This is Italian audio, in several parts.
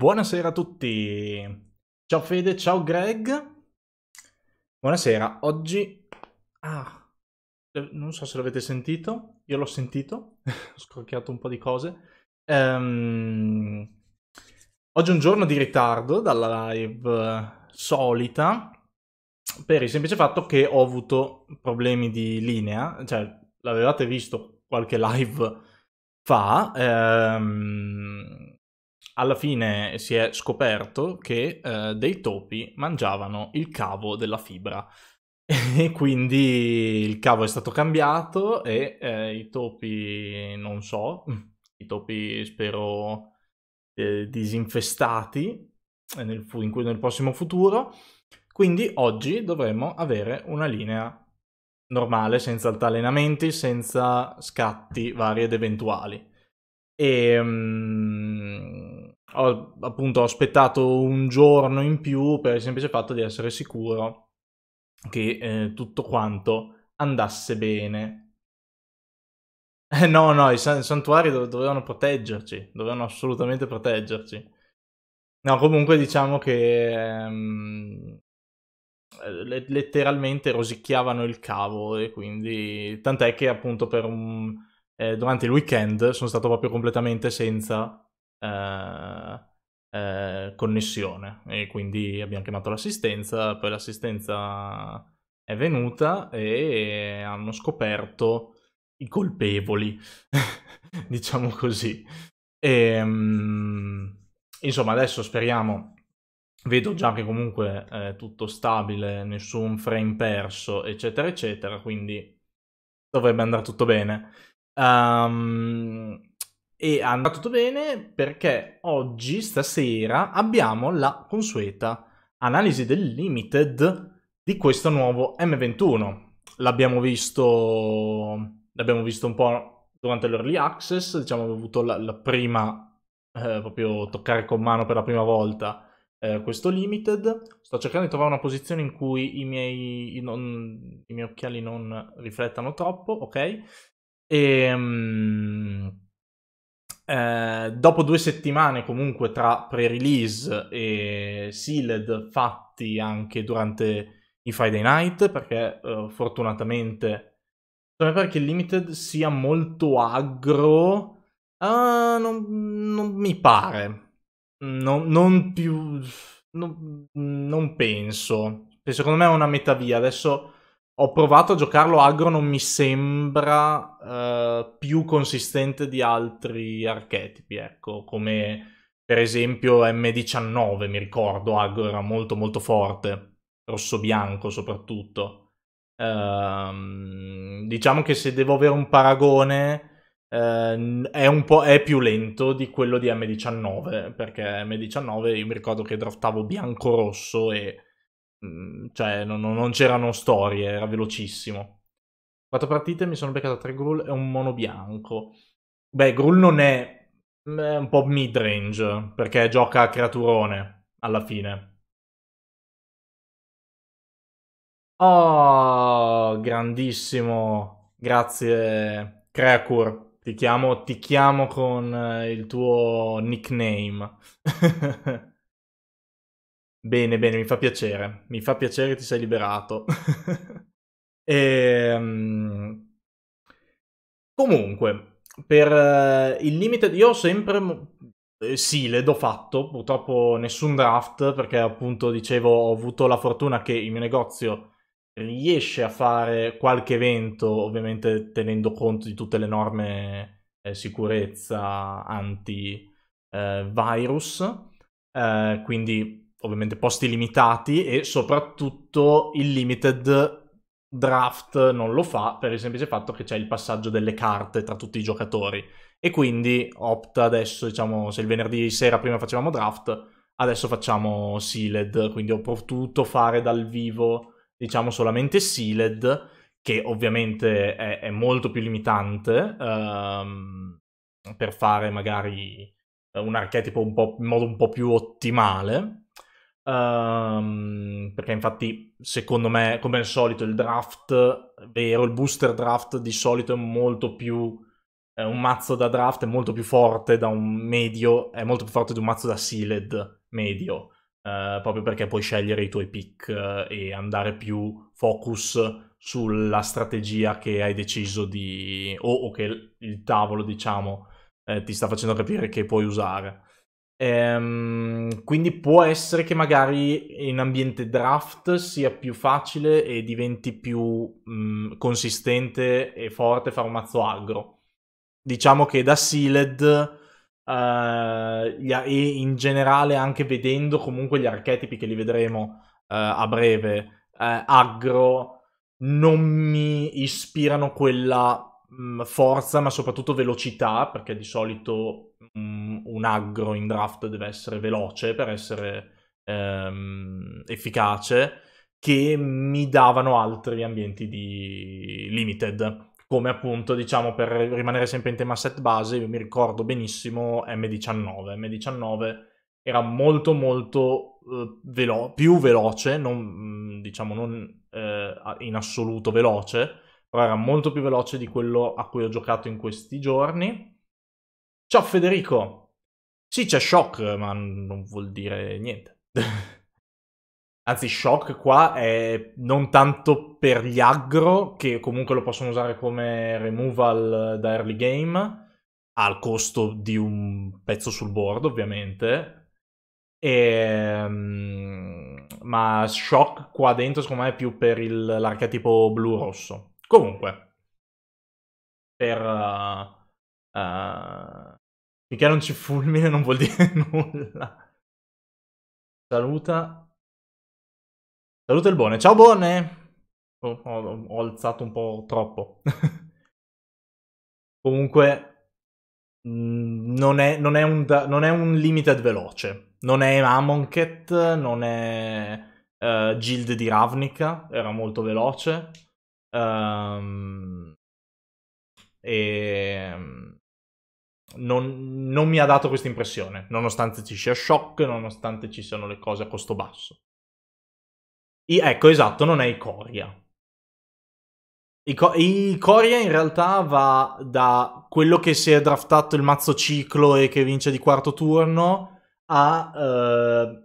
Buonasera a tutti. Ciao Fede, ciao Greg. Buonasera, oggi... Ah, eh, non so se l'avete sentito, io l'ho sentito, ho scrocchiato un po' di cose. Um... Oggi è un giorno di ritardo dalla live eh, solita, per il semplice fatto che ho avuto problemi di linea, cioè l'avevate visto qualche live fa. Ehm alla fine si è scoperto che eh, dei topi mangiavano il cavo della fibra. E quindi il cavo è stato cambiato e eh, i topi, non so, i topi spero eh, disinfestati nel, in, nel prossimo futuro. Quindi oggi dovremmo avere una linea normale, senza altalenamenti, senza scatti vari ed eventuali. E, um, ho, appunto ho aspettato un giorno in più per il semplice fatto di essere sicuro che eh, tutto quanto andasse bene. Eh, no, no, i, san- santuari do- dovevano proteggerci, dovevano assolutamente proteggerci. No, comunque diciamo che ehm, letteralmente rosicchiavano il cavo e quindi tant'è che appunto per un, eh, durante il weekend sono stato proprio completamente senza eh, eh, connessione e quindi abbiamo chiamato l'assistenza, poi l'assistenza è venuta e hanno scoperto i colpevoli, diciamo così. E, ehm, insomma, adesso speriamo, vedo già che comunque è eh, tutto stabile, nessun frame perso, eccetera, eccetera, quindi dovrebbe andare tutto bene. Um, e andrà tutto bene perché oggi, stasera, abbiamo la consueta analisi del limited di questo nuovo M21. L'abbiamo visto, l'abbiamo visto un po' durante l'early access, diciamo abbiamo avuto la, la prima, eh, proprio toccare con mano per la prima volta eh, questo limited. Sto cercando di trovare una posizione in cui i miei, non, i miei occhiali non riflettano troppo, ok? E... Um, eh, dopo due settimane comunque tra pre-release e sealed fatti anche durante i Friday night perché eh, fortunatamente mi pare che il limited sia molto aggro uh, eh, non, non, mi pare non, non più non, non penso secondo me è una metà via adesso ho provato a giocarlo agro, non mi sembra uh, più consistente di altri archetipi, ecco, come per esempio M19, mi ricordo, agro era molto molto forte, rosso-bianco soprattutto. Uh, diciamo che se devo avere un paragone, Uh, è un po' è più lento di quello di M19 perché M19 io mi ricordo che draftavo bianco-rosso e Mm, cioè non, non c'erano storie, era velocissimo. Quattro partite, mi sono beccato tre ghoul e un mono bianco. Beh, Grull non è, mm, è un po' midrange, perché gioca a creaturone, alla fine. Oh, grandissimo. Grazie, Creacur. Ti chiamo, ti chiamo con eh, il tuo nickname. Bene, bene, mi fa piacere. Mi fa piacere che ti sei liberato. e, um, comunque, per uh, il limite, io ho sempre... Eh, sì, le do fatto, purtroppo nessun draft, perché appunto dicevo ho avuto la fortuna che il mio negozio riesce a fare qualche evento, ovviamente tenendo conto di tutte le norme eh, sicurezza anti-virus, eh, eh, quindi ovviamente posti limitati e soprattutto il limited draft non lo fa per il semplice fatto che c'è il passaggio delle carte tra tutti i giocatori e quindi opta adesso, diciamo, se il venerdì sera prima facevamo draft, adesso facciamo sealed, quindi ho potuto fare dal vivo, diciamo, solamente sealed, che ovviamente è, è molto più limitante um, per fare magari un archetipo un in modo un po' più ottimale, Um, perché infatti secondo me come al solito il draft vero il booster draft di solito è molto più eh, un mazzo da draft è molto più forte da un medio è molto più forte di un mazzo da sealed medio eh, proprio perché puoi scegliere i tuoi pick eh, e andare più focus sulla strategia che hai deciso di o, o che il tavolo diciamo eh, ti sta facendo capire che puoi usare Ehm, quindi può essere che magari in ambiente draft sia più facile e diventi più mh, mm, consistente e forte fare un mazzo agro. Diciamo che da Sealed uh, e in generale anche vedendo comunque gli archetipi che li vedremo uh, a breve, uh, agro non mi ispirano quella mh, mm, forza ma soprattutto velocità perché di solito un, aggro in draft deve essere veloce per essere ehm, efficace, che mi davano altri ambienti di limited. Come appunto, diciamo, per rimanere sempre in tema set base, io mi ricordo benissimo M19. M19 era molto molto eh, velo- più veloce, non, mm, diciamo non eh, in assoluto veloce, però era molto più veloce di quello a cui ho giocato in questi giorni Ciao Federico. Sì, c'è shock, ma non vuol dire niente. Anzi, shock qua è non tanto per gli aggro, che comunque lo possono usare come removal da early game, al costo di un pezzo sul board, ovviamente. E, ehm, ma shock qua dentro, secondo me, è più per il, l'archetipo blu-rosso. Comunque, per... Uh, uh, Finché non ci fulmine non vuol dire nulla. Saluta. Saluta il buone. Ciao buone! Ho, oh, ho, ho alzato un po' troppo. Comunque, mm, non è, non, è un non è un limited veloce. Non è Amonkhet, non è uh, eh, Guild di Ravnica, era molto veloce. Um, e mm, non, non mi ha dato questa impressione, nonostante ci sia shock, nonostante ci siano le cose a costo basso. I, ecco, esatto, non è Icoria. Ico- Icoria in realtà va da quello che si è draftato il mazzo ciclo e che vince di quarto turno a eh,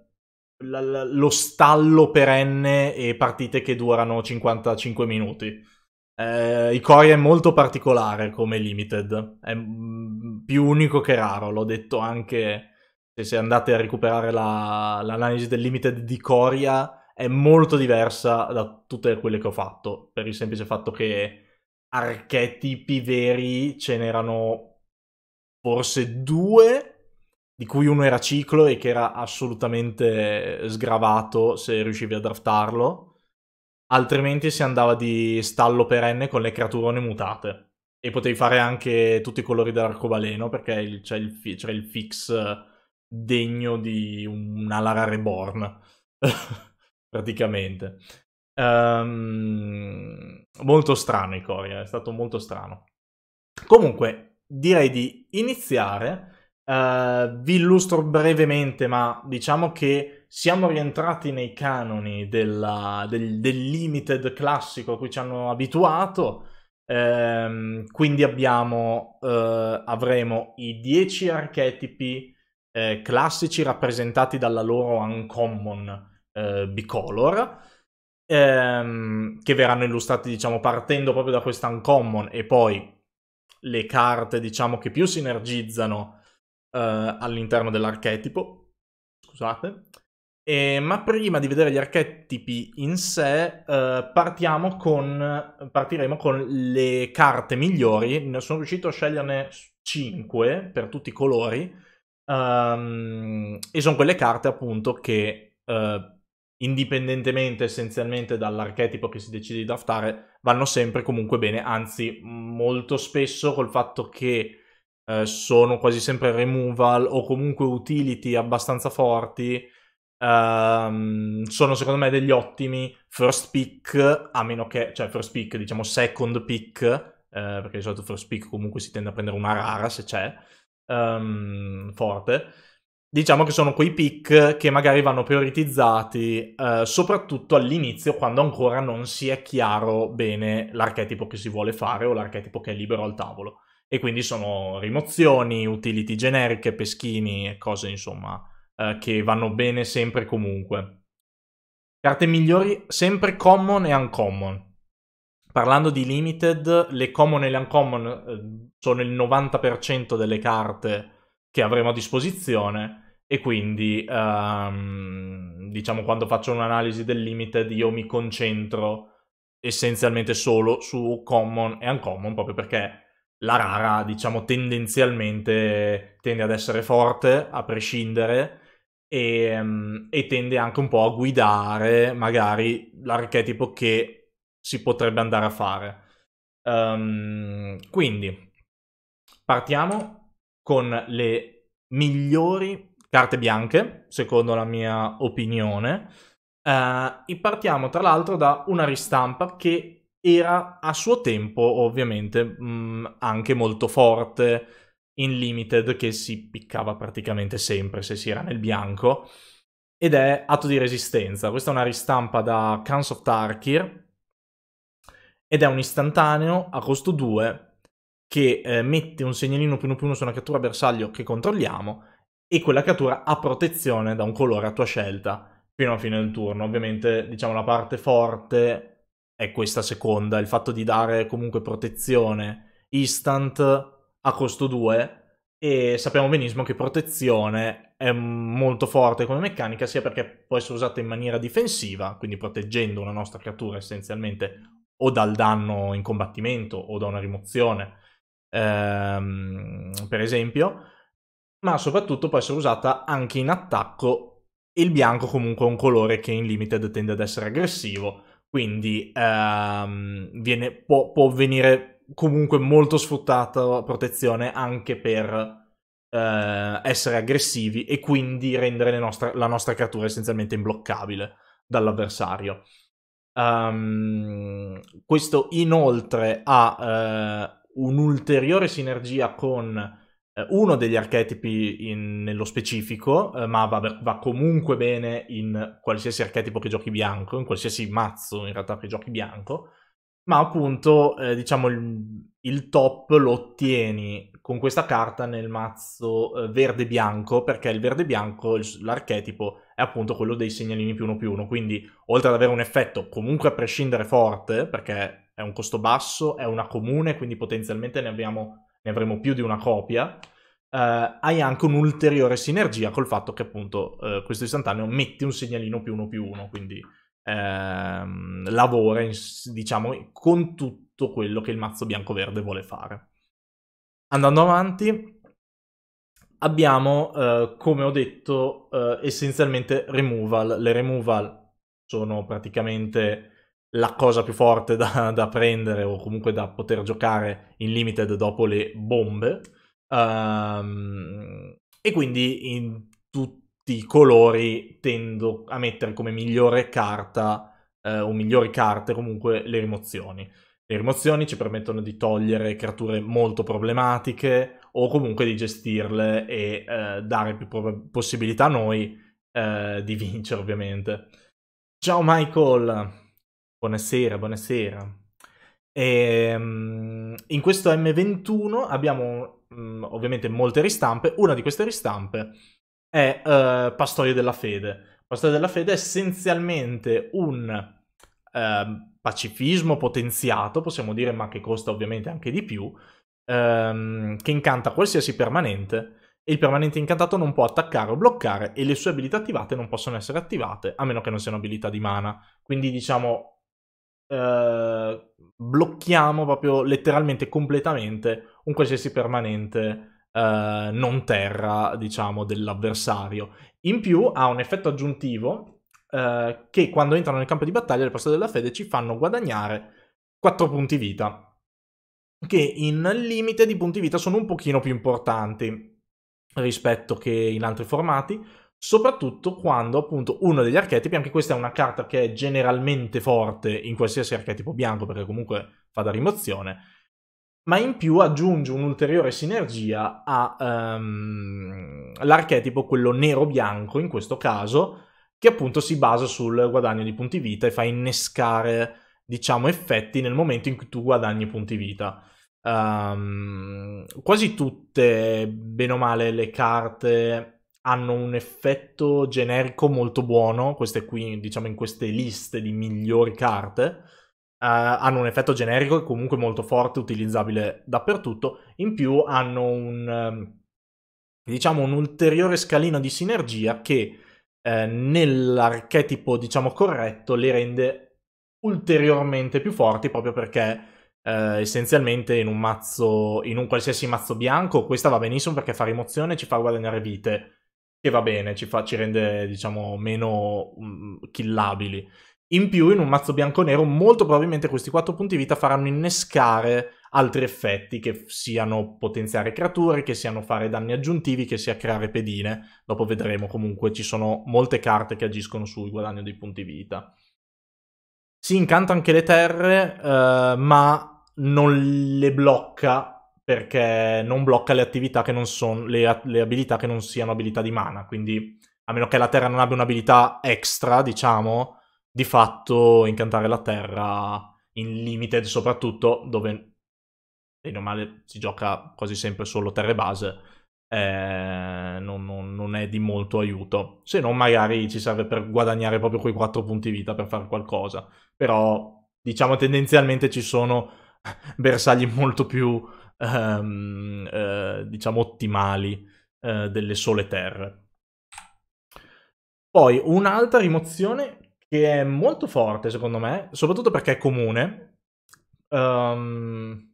lo stallo perenne e partite che durano 55 minuti. Eh, I Core è molto particolare come limited, è mm, più unico che raro, l'ho detto anche se, andate a recuperare la, l'analisi del limited di Coria, è molto diversa da tutte quelle che ho fatto, per il semplice fatto che archetipi veri ce n'erano forse due, di cui uno era ciclo e che era assolutamente sgravato se riuscivi a draftarlo altrimenti si andava di stallo perenne con le creaturone mutate. E potevi fare anche tutti i colori dell'arcobaleno perché il, c'era, il, il fix eh, degno di un'Alara Reborn, praticamente. Um, molto strano i Ikoria, eh, è stato molto strano. Comunque, direi di iniziare eh, vi illustro brevemente, ma diciamo che siamo rientrati nei canoni della, del, del, limited classico a cui ci hanno abituato. Um, quindi abbiamo, uh, avremo i 10 archetipi uh, classici rappresentati dalla loro uncommon bicolor. Um, che verranno illustrati, diciamo, partendo proprio da questa uncommon e poi le carte, diciamo, che più sinergizzano uh, all'interno dell'archetipo, scusate. E, ma prima di vedere gli archetipi in sé, uh, con, partiremo con le carte migliori. Ne sono riuscito a sceglierne 5 per tutti i colori. Um, e sono quelle carte appunto che uh, indipendentemente essenzialmente dall'archetipo che si decide di draftare, vanno sempre comunque bene, anzi molto spesso col fatto che eh, sono quasi sempre removal o comunque utility abbastanza forti. Um, sono secondo me degli ottimi first pick, a meno che, cioè first pick, diciamo second pick, eh, perché di solito first pick comunque si tende a prendere una rara se c'è, um, forte. Diciamo che sono quei pick che magari vanno prioritizzati eh, soprattutto all'inizio quando ancora non si è chiaro bene l'archetipo che si vuole fare o l'archetipo che è libero al tavolo e quindi sono rimozioni, utility generiche, peschini e cose insomma eh, che vanno bene sempre comunque. Carte migliori sempre common e uncommon. Parlando di limited, le common e le uncommon eh, sono il 90% delle carte che avremo a disposizione e quindi ehm, diciamo quando faccio un'analisi del limited io mi concentro essenzialmente solo su common e uncommon proprio perché la Rara, diciamo, tendenzialmente tende ad essere forte, a prescindere, e, ehm, e tende anche un po' a guidare magari l'archetipo che si potrebbe andare a fare. Um, quindi, partiamo con le migliori carte bianche, secondo la mia opinione. Uh, e partiamo tra l'altro da una ristampa che era a suo tempo ovviamente mh, mm, anche molto forte in limited che si piccava praticamente sempre se si era nel bianco ed è Atto di Resistenza. Questa è una ristampa da Cans of Tarkir ed è un istantaneo a costo 2 che eh, mette un segnalino più uno più uno su una cattura bersaglio che controlliamo e quella cattura ha protezione da un colore a tua scelta fino alla fine del turno. Ovviamente diciamo la parte forte è questa seconda, il fatto di dare comunque protezione instant a costo 2 e sappiamo benissimo che protezione è molto forte come meccanica sia perché può essere usata in maniera difensiva, quindi proteggendo una nostra creatura essenzialmente o dal danno in combattimento o da una rimozione, ehm, per esempio, ma soprattutto può essere usata anche in attacco. Il bianco comunque è un colore che in limited tende ad essere aggressivo, quindi ehm, viene, può, può, venire comunque molto sfruttata la protezione anche per eh, essere aggressivi e quindi rendere nostre, la nostra creatura essenzialmente imbloccabile dall'avversario. Um, questo inoltre ha eh, un'ulteriore sinergia con eh, uno degli archetipi in, nello specifico, eh, ma va, va, comunque bene in qualsiasi archetipo che giochi bianco, in qualsiasi mazzo in realtà che giochi bianco, ma appunto eh, diciamo il, il, top lo ottieni con questa carta nel mazzo eh, verde-bianco, perché il verde-bianco, l'archetipo, è appunto quello dei segnalini più uno più uno, quindi oltre ad avere un effetto comunque a prescindere forte, perché è un costo basso, è una comune, quindi potenzialmente ne abbiamo ne avremo più di una copia, eh, hai anche un'ulteriore sinergia col fatto che appunto eh, questo istantaneo mette un segnalino più uno più uno, quindi ehm, lavora in, diciamo con tutto quello che il mazzo bianco-verde vuole fare. Andando avanti, abbiamo, eh, come ho detto, eh, essenzialmente removal. Le removal sono praticamente la cosa più forte da, da, prendere o comunque da poter giocare in limited dopo le bombe. Um, e quindi in tutti i colori tendo a mettere come migliore carta eh, o migliori carte comunque le rimozioni. Le rimozioni ci permettono di togliere creature molto problematiche o comunque di gestirle e eh, dare più prob- possibilità a noi eh, di vincere ovviamente. Ciao Michael! Buonasera, buonasera. E, ehm, in questo M21 abbiamo mm, ovviamente molte ristampe. Una di queste ristampe è uh, eh, Pastoio della Fede. Pastorio della Fede è essenzialmente un uh, pacifismo potenziato, possiamo dire, ma che costa ovviamente anche di più, um, che incanta qualsiasi permanente. E il permanente incantato non può attaccare o bloccare e le sue abilità attivate non possono essere attivate a meno che non siano abilità di mana. Quindi diciamo eh, blocchiamo proprio letteralmente completamente un qualsiasi permanente eh, non terra, diciamo, dell'avversario. In più ha un effetto aggiuntivo eh, che quando entrano nel campo di battaglia le persone della fede ci fanno guadagnare 4 punti vita, che in limite di punti vita sono un pochino più importanti rispetto che in altri formati, soprattutto quando appunto uno degli archetipi, anche questa è una carta che è generalmente forte in qualsiasi archetipo bianco perché comunque fa da rimozione, ma in più aggiunge un'ulteriore sinergia all'archetipo, ehm, um, quello nero-bianco in questo caso, che appunto si basa sul guadagno di punti vita e fa innescare, diciamo, effetti nel momento in cui tu guadagni punti vita. Um, quasi tutte, bene o male, le carte hanno un effetto generico molto buono, queste qui, diciamo in queste liste di migliori carte, Uh, hanno un effetto generico comunque molto forte, utilizzabile dappertutto. In più hanno un, ehm, diciamo, un ulteriore scalino di sinergia che eh, nell'archetipo, diciamo, corretto le rende ulteriormente più forti proprio perché eh, essenzialmente in un mazzo, in un qualsiasi mazzo bianco, questa va benissimo perché fa rimozione e ci fa guadagnare vite che va bene, ci, fa, ci rende diciamo meno mm, killabili. In più, in un mazzo bianco-nero, molto probabilmente questi 4 punti vita faranno innescare altri effetti, che siano potenziare creature, che siano fare danni aggiuntivi, che sia creare pedine. Dopo vedremo, comunque ci sono molte carte che agiscono sul guadagno dei punti vita. Si incanta anche le terre, eh, ma non le blocca perché non blocca le attività che non sono le, le, abilità che non siano abilità di mana. Quindi, a meno che la terra non abbia un'abilità extra, diciamo, di fatto incantare la terra in limited, soprattutto dove bene o male si gioca quasi sempre solo terre base. Eh, non, non, non, è di molto aiuto. Se non, magari ci serve per guadagnare proprio quei 4 punti vita per fare qualcosa. Però, diciamo, tendenzialmente ci sono bersagli molto più ehm, eh, diciamo ottimali eh, delle sole terre. Poi un'altra rimozione che è molto forte secondo me, soprattutto perché è comune. Um,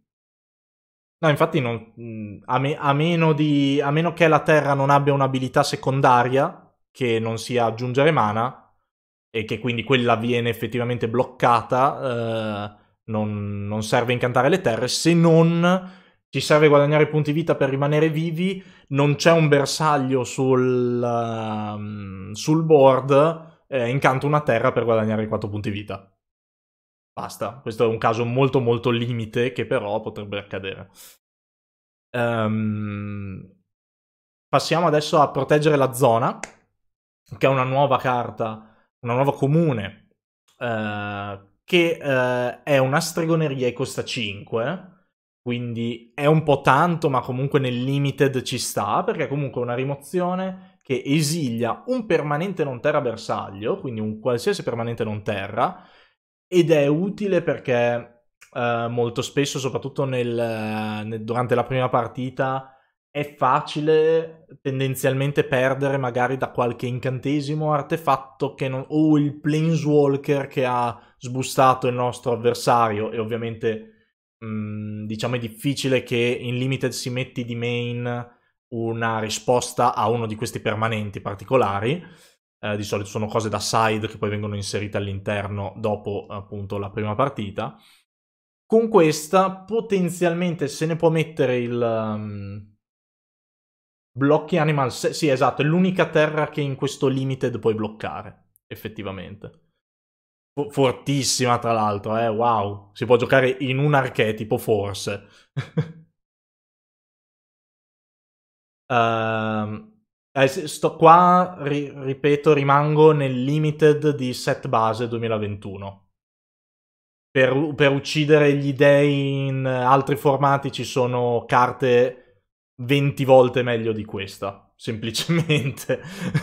No, infatti non, mm, a, me, a, meno di, a, meno che la terra non abbia un'abilità secondaria, che non sia aggiungere mana, e che quindi quella viene effettivamente bloccata, eh, non, non, serve incantare le terre, se non ci serve guadagnare punti vita per rimanere vivi, non c'è un bersaglio sul, uh, sul board, eh, incanto una terra per guadagnare 4 punti vita. Basta, questo è un caso molto molto limite che però potrebbe accadere. Um, passiamo adesso a proteggere la zona, che è una nuova carta, una nuova comune, uh, che uh, è una stregoneria e costa 5 quindi è un po' tanto, ma comunque nel limited ci sta, perché comunque è una rimozione che esilia un permanente non terra bersaglio, quindi un qualsiasi permanente non terra, ed è utile perché eh, molto spesso, soprattutto nel, nel, durante la prima partita, è facile tendenzialmente perdere magari da qualche incantesimo artefatto non... o il planeswalker che ha sbustato il nostro avversario e ovviamente diciamo è difficile che in limited si metti di main una risposta a uno di questi permanenti particolari. Eh, di solito sono cose da side che poi vengono inserite all'interno dopo appunto la prima partita. Con questa potenzialmente se ne può mettere il um, blocchi animal. Se- sì, esatto, è l'unica terra che in questo limited puoi bloccare, effettivamente fortissima tra l'altro, eh? wow, si può giocare in un archetipo forse. uh, eh, sto qua, ri ripeto, rimango nel limited di set base 2021. Per, per uccidere gli dei in altri formati ci sono carte 20 volte meglio di questa, semplicemente.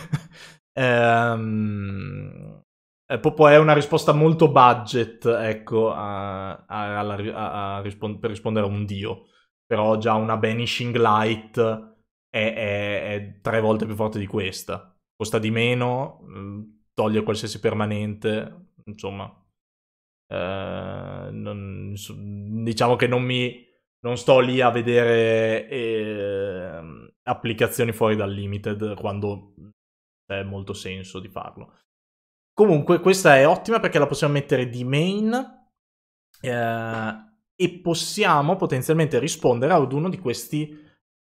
ehm eh, proprio è una risposta molto budget, ecco, a, a, a, rispon- per rispondere a un dio. Però già una Banishing Light è, è, è, tre volte più forte di questa. Costa di meno, mm, toglie qualsiasi permanente, insomma. Eh, non, diciamo che non mi... Non sto lì a vedere eh, applicazioni fuori dal limited quando mm, c'è molto senso di farlo. Comunque questa è ottima perché la possiamo mettere di main eh, e possiamo potenzialmente rispondere ad uno di questi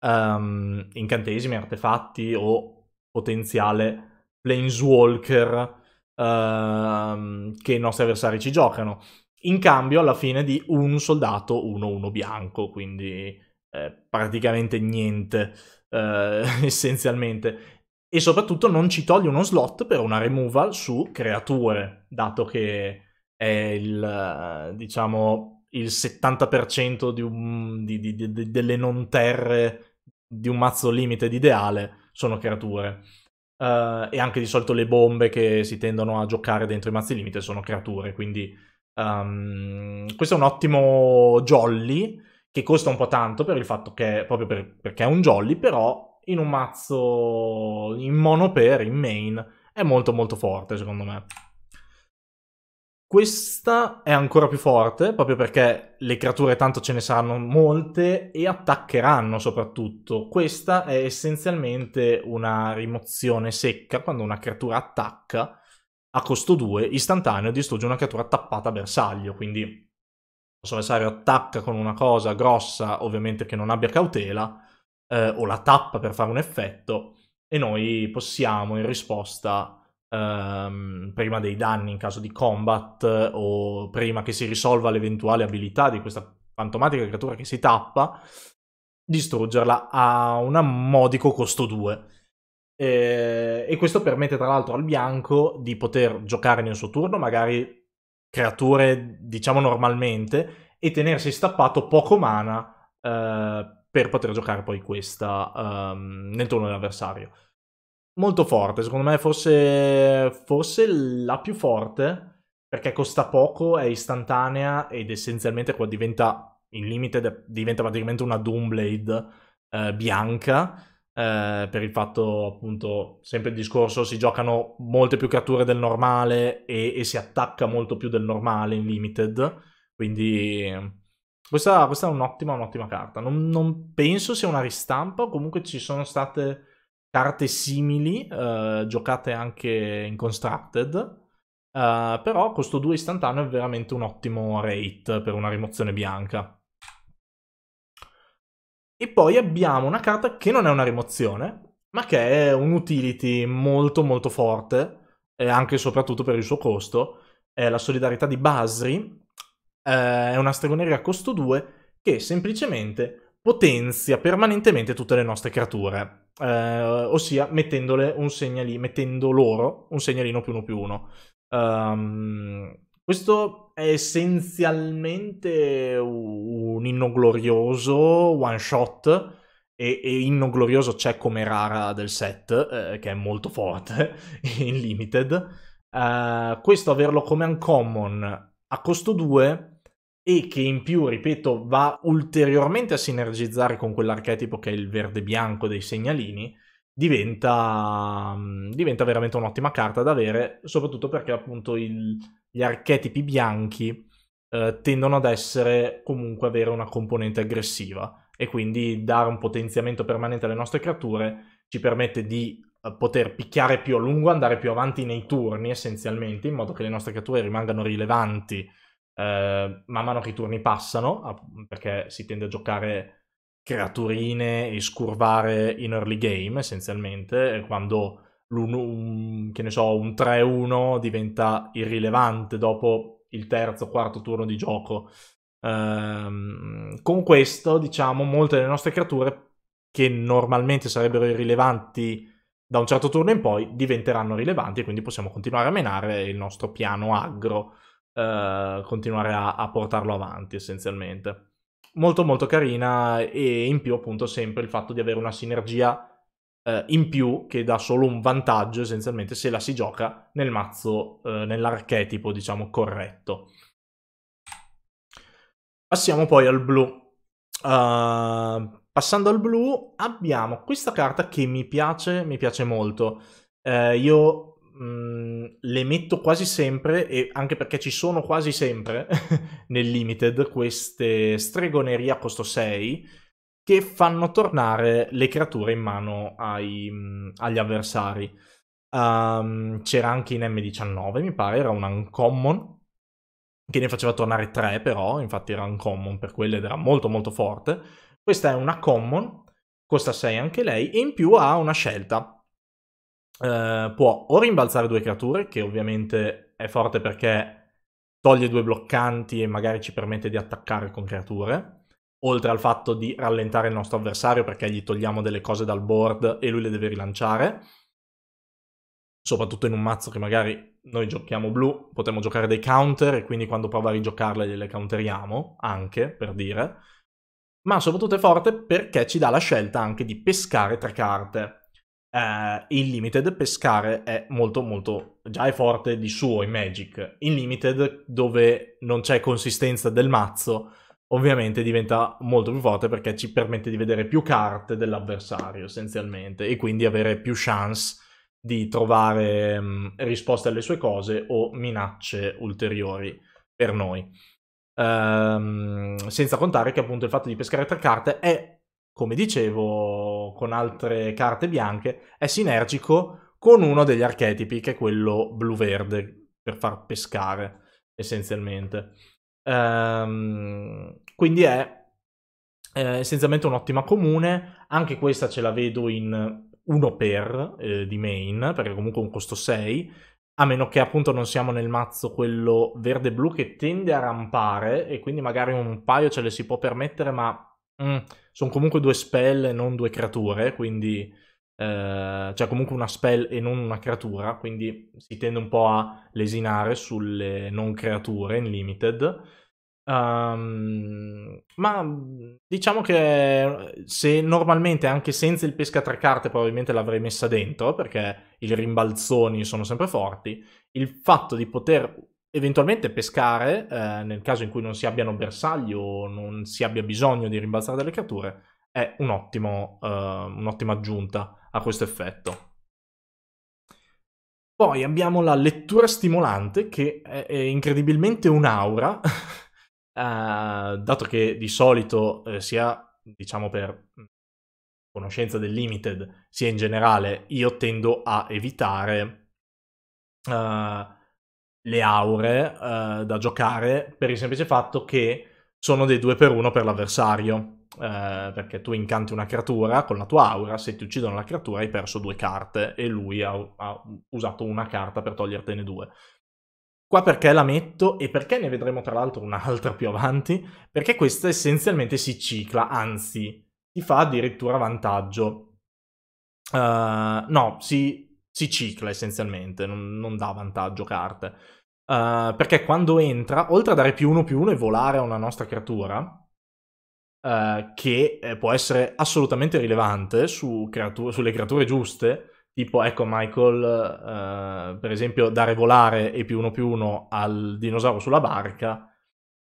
um, incantesimi, artefatti o potenziale planeswalker uh, che i nostri avversari ci giocano. In cambio alla fine di un soldato 1-1 bianco, quindi eh, praticamente niente eh, essenzialmente e soprattutto non ci toglie uno slot per una removal su creature, dato che è il, diciamo, il 70% di un, di, di, delle non terre di un mazzo limited ideale sono creature. Uh, e anche di solito le bombe che si tendono a giocare dentro i mazzi limite sono creature, quindi um, questo è un ottimo jolly che costa un po' tanto per il fatto che, proprio per, perché è un jolly, però in un mazzo in mono per, in main, è molto molto forte secondo me. Questa è ancora più forte proprio perché le creature tanto ce ne saranno molte e attaccheranno soprattutto. Questa è essenzialmente una rimozione secca quando una creatura attacca a costo 2 istantaneo distrugge una creatura tappata a bersaglio, quindi il suo avversario attacca con una cosa grossa, ovviamente che non abbia cautela, eh, o la tappa per fare un effetto e noi possiamo in risposta ehm, prima dei danni in caso di combat o prima che si risolva l'eventuale abilità di questa fantomatica creatura che si tappa distruggerla a un ammodico costo 2 eh, e questo permette tra l'altro al bianco di poter giocare nel suo turno magari creature diciamo normalmente e tenersi stappato poco mana eh, per poter giocare poi questa um, nel turno dell'avversario. Molto forte, secondo me forse, forse la più forte, perché costa poco, è istantanea ed essenzialmente qua diventa, in limite, diventa praticamente una Doomblade eh, bianca, eh, per il fatto appunto, sempre il discorso, si giocano molte più creature del normale e, e si attacca molto più del normale in limited, quindi questa, questa è un'ottima, un'ottima carta. Non, non, penso sia una ristampa, comunque ci sono state carte simili, eh, giocate anche in Constructed. Uh, però questo 2 istantaneo è veramente un ottimo rate per una rimozione bianca. E poi abbiamo una carta che non è una rimozione, ma che è un utility molto molto forte, anche e soprattutto per il suo costo. È la solidarietà di Basri, eh, è una stregoneria a costo 2 che semplicemente potenzia permanentemente tutte le nostre creature, eh, ossia mettendole un segnalino, mettendo loro un segnalino più uno più uno. Um, questo è essenzialmente un inno glorioso one shot e, e inno glorioso c'è come rara del set, eh, che è molto forte in limited. Uh, questo averlo come uncommon a costo 2 e che in più, ripeto, va ulteriormente a sinergizzare con quell'archetipo che è il verde-bianco dei segnalini, diventa, mm, diventa veramente un'ottima carta da avere, soprattutto perché appunto il, gli archetipi bianchi eh, tendono ad essere comunque avere una componente aggressiva e quindi dare un potenziamento permanente alle nostre creature ci permette di eh, poter picchiare più a lungo, andare più avanti nei turni essenzialmente, in modo che le nostre creature rimangano rilevanti Ehm, man mano che i turni passano, perché si tende a giocare creaturine e scurvare in early game essenzialmente, quando un, so, un 3-1 diventa irrilevante dopo il terzo, o quarto turno di gioco. Ehm, con questo, diciamo, molte delle nostre creature che normalmente sarebbero irrilevanti da un certo turno in poi diventeranno rilevanti e quindi possiamo continuare a menare il nostro piano agro eh, continuare a, a portarlo avanti essenzialmente. Molto molto carina e in più appunto sempre il fatto di avere una sinergia eh, in più che dà solo un vantaggio essenzialmente se la si gioca nel mazzo, eh, nell'archetipo diciamo corretto. Passiamo poi al blu. Uh, passando al blu abbiamo questa carta che mi piace, mi piace molto. Uh, io Mm, le metto quasi sempre, e anche perché ci sono quasi sempre nel limited, queste stregonerie a costo 6 che fanno tornare le creature in mano ai, mh, mm, agli avversari. Um, c'era anche in M19, mi pare, era un uncommon che ne faceva tornare 3 però, infatti era uncommon per quelle ed era molto molto forte. Questa è una common, costa 6 anche lei, e in più ha una scelta. Eh, può o rimbalzare due creature, che ovviamente è forte perché toglie due bloccanti e magari ci permette di attaccare con creature, oltre al fatto di rallentare il nostro avversario perché gli togliamo delle cose dal board e lui le deve rilanciare, soprattutto in un mazzo che magari noi giochiamo blu, potremmo giocare dei counter e quindi quando prova a rigiocarle le counteriamo, anche per dire, ma soprattutto è forte perché ci dà la scelta anche di pescare tre carte eh, in Limited pescare è molto molto già è forte di suo in Magic. In Limited dove non c'è consistenza del mazzo ovviamente diventa molto più forte perché ci permette di vedere più carte dell'avversario essenzialmente e quindi avere più chance di trovare mh, mm, risposte alle sue cose o minacce ulteriori per noi. Ehm, senza contare che appunto il fatto di pescare tre carte è come dicevo, con altre carte bianche, è sinergico con uno degli archetipi, che è quello blu-verde, per far pescare, essenzialmente. Ehm, quindi è, è eh, essenzialmente un'ottima comune, anche questa ce la vedo in 1 per eh, di main, perché comunque un costo 6, a meno che appunto non siamo nel mazzo quello verde-blu che tende a rampare, e quindi magari un paio ce le si può permettere, ma... Mm, sono comunque due spell e non due creature, quindi... Eh, cioè comunque una spell e non una creatura, quindi si tende un po' a lesinare sulle non creature in limited. Um, ma diciamo che se normalmente anche senza il pesca tre carte probabilmente l'avrei messa dentro perché i rimbalzoni sono sempre forti, il fatto di poter eventualmente pescare, eh, nel caso in cui non si abbiano bersagli o non si abbia bisogno di rimbalzare delle creature, è un ottimo, eh, un'ottima aggiunta a questo effetto. Poi abbiamo la lettura stimolante, che è, è incredibilmente un'aura, eh, dato che di solito eh, sia, diciamo per conoscenza del limited, sia in generale, io tendo a evitare... Uh, le aure uh, da giocare per il semplice fatto che sono dei 2 per 1 per l'avversario. Uh, perché tu incanti una creatura con la tua aura, se ti uccidono la creatura hai perso due carte e lui ha, ha usato una carta per togliertene due. Qua perché la metto e perché ne vedremo tra l'altro un'altra più avanti, perché questa essenzialmente si cicla, anzi ti fa addirittura vantaggio. Uh, no, si, si, cicla essenzialmente, non, non dà vantaggio carte. Uh, perché quando entra, oltre a dare più uno più uno e volare a una nostra creatura, uh, che eh, può essere assolutamente rilevante su creatur- sulle creature giuste, tipo ecco Michael, uh, per esempio dare volare e più uno più uno al dinosauro sulla barca,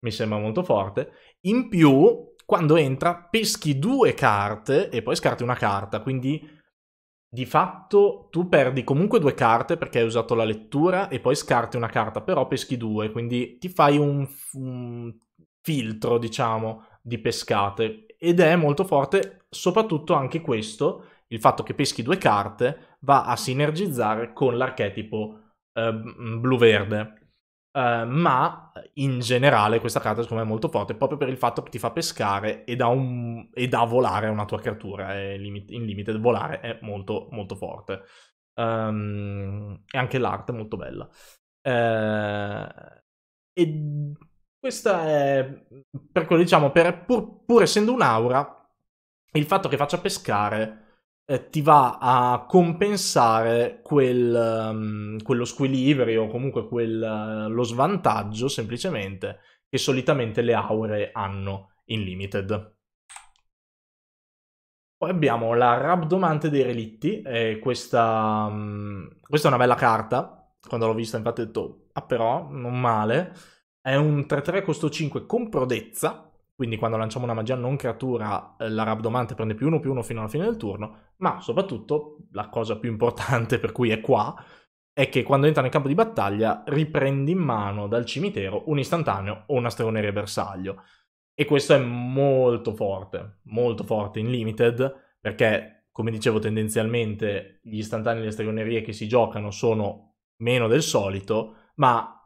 mi sembra molto forte. In più, quando entra, peschi due carte e poi scarti una carta, quindi di fatto tu perdi comunque due carte perché hai usato la lettura e poi scarti una carta, però peschi due, quindi ti fai un, un filtro, diciamo, di pescate. Ed è molto forte, soprattutto anche questo, il fatto che peschi due carte va a sinergizzare con l'archetipo eh, blu-verde. Eh, ma in generale questa carta secondo me è molto forte proprio per il fatto che ti fa pescare e da, un, e da volare una tua creatura e limit, in limited volare è molto molto forte um, e anche l'arte è molto bella uh, eh, e questa è per quello diciamo per, pur, pur essendo un'aura il fatto che faccia pescare eh, ti va a compensare quel, um, quello squilibrio o comunque quel, uh, lo svantaggio semplicemente che solitamente le aure hanno in limited. Poi abbiamo la Rabdomante dei Relitti, eh, questa, um, questa è una bella carta, quando l'ho vista infatti ho detto, ah però, non male, è un 3-3 costo 5 con prodezza, quindi quando lanciamo una magia non creatura, eh, la rabdomante prende più uno più uno fino alla fine del turno, ma soprattutto la cosa più importante per cui è qua è che quando entra nel campo di battaglia riprendi in mano dal cimitero un istantaneo o una stregoneria bersaglio. E questo è molto forte, molto forte in limited, perché come dicevo tendenzialmente gli istantanei e le stregonerie che si giocano sono meno del solito, ma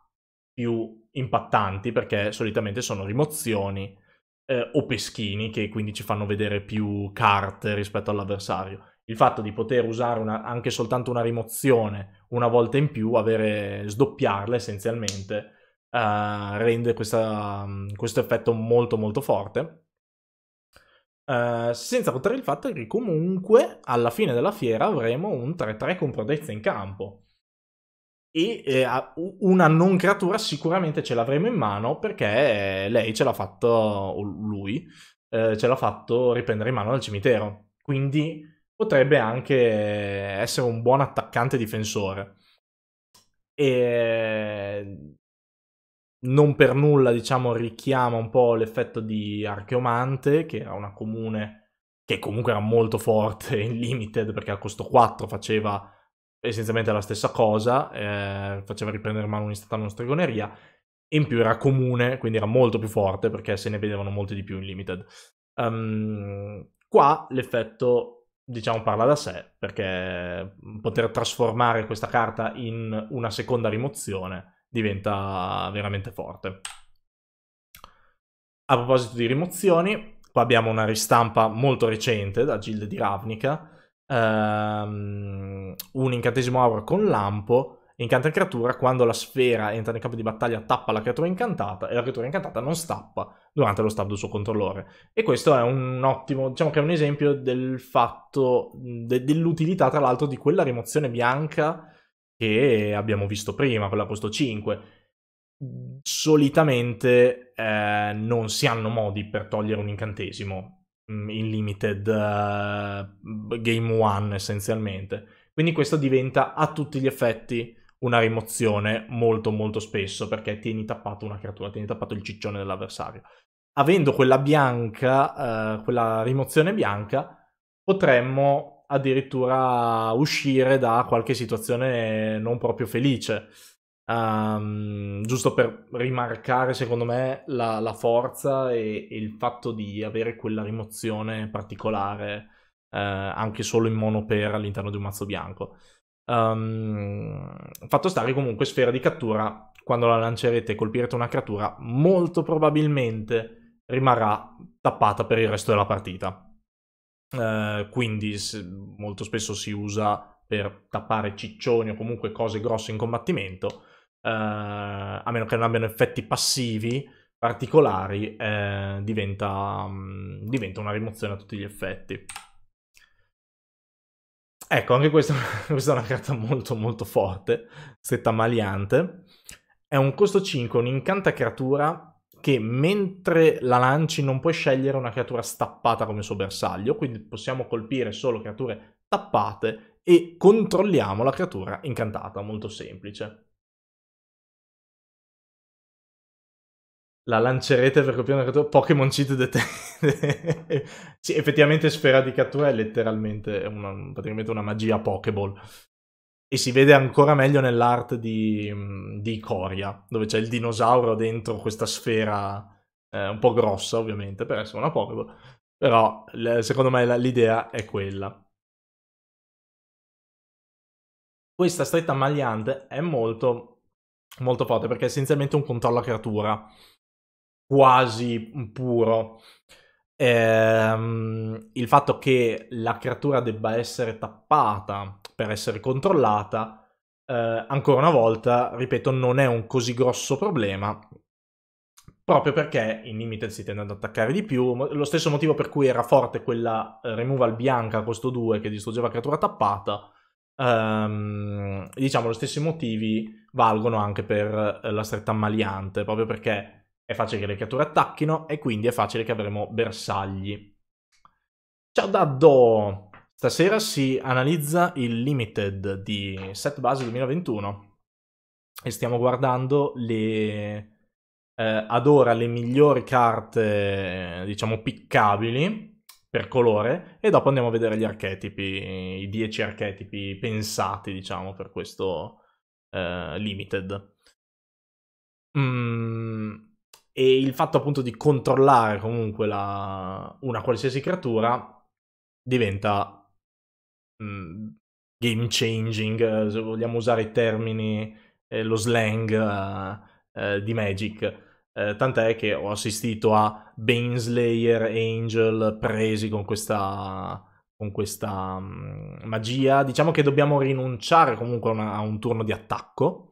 più impattanti perché solitamente sono rimozioni eh, o peschini, che quindi ci fanno vedere più carte rispetto all'avversario. Il fatto di poter usare una, anche soltanto una rimozione una volta in più, avere, sdoppiarla essenzialmente, eh, rende questa, mm, questo effetto molto molto forte. Uh, senza contare il fatto che comunque alla fine della fiera avremo un 3-3 con prodezza in campo e eh, una non creatura sicuramente ce l'avremo in mano perché lei ce l'ha fatto, o lui, eh, ce l'ha fatto riprendere in mano dal cimitero. Quindi potrebbe anche essere un buon attaccante difensore. E non per nulla, diciamo, richiama un po' l'effetto di Archeomante, che era una comune che comunque era molto forte in limited perché al costo 4 faceva essenzialmente la stessa cosa, eh, faceva riprendere in mano un'istatana una stregoneria, in più era comune, quindi era molto più forte perché se ne vedevano molti di più in limited. Um, qua l'effetto, diciamo, parla da sé, perché mm, poter trasformare questa carta in una seconda rimozione diventa veramente forte. A proposito di rimozioni, qua abbiamo una ristampa molto recente da Gilde di Ravnica, um, un incantesimo aura con lampo incanta creatura quando la sfera entra nel campo di battaglia tappa la creatura incantata e la creatura incantata non stappa durante lo stab del suo controllore e questo è un ottimo diciamo che è un esempio del fatto de, dell'utilità tra l'altro di quella rimozione bianca che abbiamo visto prima quella a costo 5 solitamente eh, non si hanno modi per togliere un incantesimo in mm, limited uh, eh, game one essenzialmente. Quindi questo diventa a tutti gli effetti una rimozione molto molto spesso perché tieni tappato una creatura, tieni tappato il ciccione dell'avversario. Avendo quella bianca, uh, quella rimozione bianca, potremmo addirittura uscire da qualche situazione non proprio felice. Um, giusto per rimarcare, secondo me, la, la forza e, e, il fatto di avere quella rimozione particolare eh, anche solo in mono per all'interno di un mazzo bianco. Um, fatto stare comunque sfera di cattura, quando la lancerete e colpirete una creatura, molto probabilmente rimarrà tappata per il resto della partita. Uh, quindi molto spesso si usa per tappare ciccioni o comunque cose grosse in combattimento eh, a meno che non abbiano effetti passivi particolari, eh, diventa, um, diventa una rimozione a tutti gli effetti. Ecco, anche questa, questa, è una carta molto molto forte, setta maliante. È un costo 5, un'incanta creatura che mentre la lanci non puoi scegliere una creatura stappata come suo bersaglio, quindi possiamo colpire solo creature tappate e controlliamo la creatura incantata, molto semplice. la lancerete per colpire una cattura Pokémon cheat detected sì effettivamente sfera di cattura è letteralmente una, praticamente una magia Pokéball e si vede ancora meglio nell'art di, di Coria dove c'è il dinosauro dentro questa sfera eh, un po' grossa ovviamente per essere una Pokéball però secondo me l'idea è quella questa stretta ammagliante è molto molto forte perché è essenzialmente un controllo a creatura quasi puro. Ehm, il fatto che la creatura debba essere tappata per essere controllata, eh, ancora una volta, ripeto, non è un così grosso problema, proprio perché in Limited si tende ad attaccare di più, lo stesso motivo per cui era forte quella eh, removal bianca a costo 2 che distruggeva creatura tappata, ehm, diciamo, gli stessi motivi valgono anche per eh, la stretta ammaliante, proprio perché è facile che le creature attacchino e quindi è facile che avremo bersagli. Ciao Daddo! Stasera si analizza il Limited di Set Base 2021 e stiamo guardando le... Eh, ad ora le migliori carte, diciamo, piccabili per colore e dopo andiamo a vedere gli archetipi, i 10 archetipi pensati, diciamo, per questo eh, Limited. Mmm e il fatto appunto di controllare comunque la, una qualsiasi creatura diventa mh, mm, game changing, eh, se vogliamo usare i termini, eh, lo slang eh, eh, di Magic. Eh, tant'è che ho assistito a Baneslayer Angel presi con questa, con questa mh, mm, magia. Diciamo che dobbiamo rinunciare comunque a, una, a un turno di attacco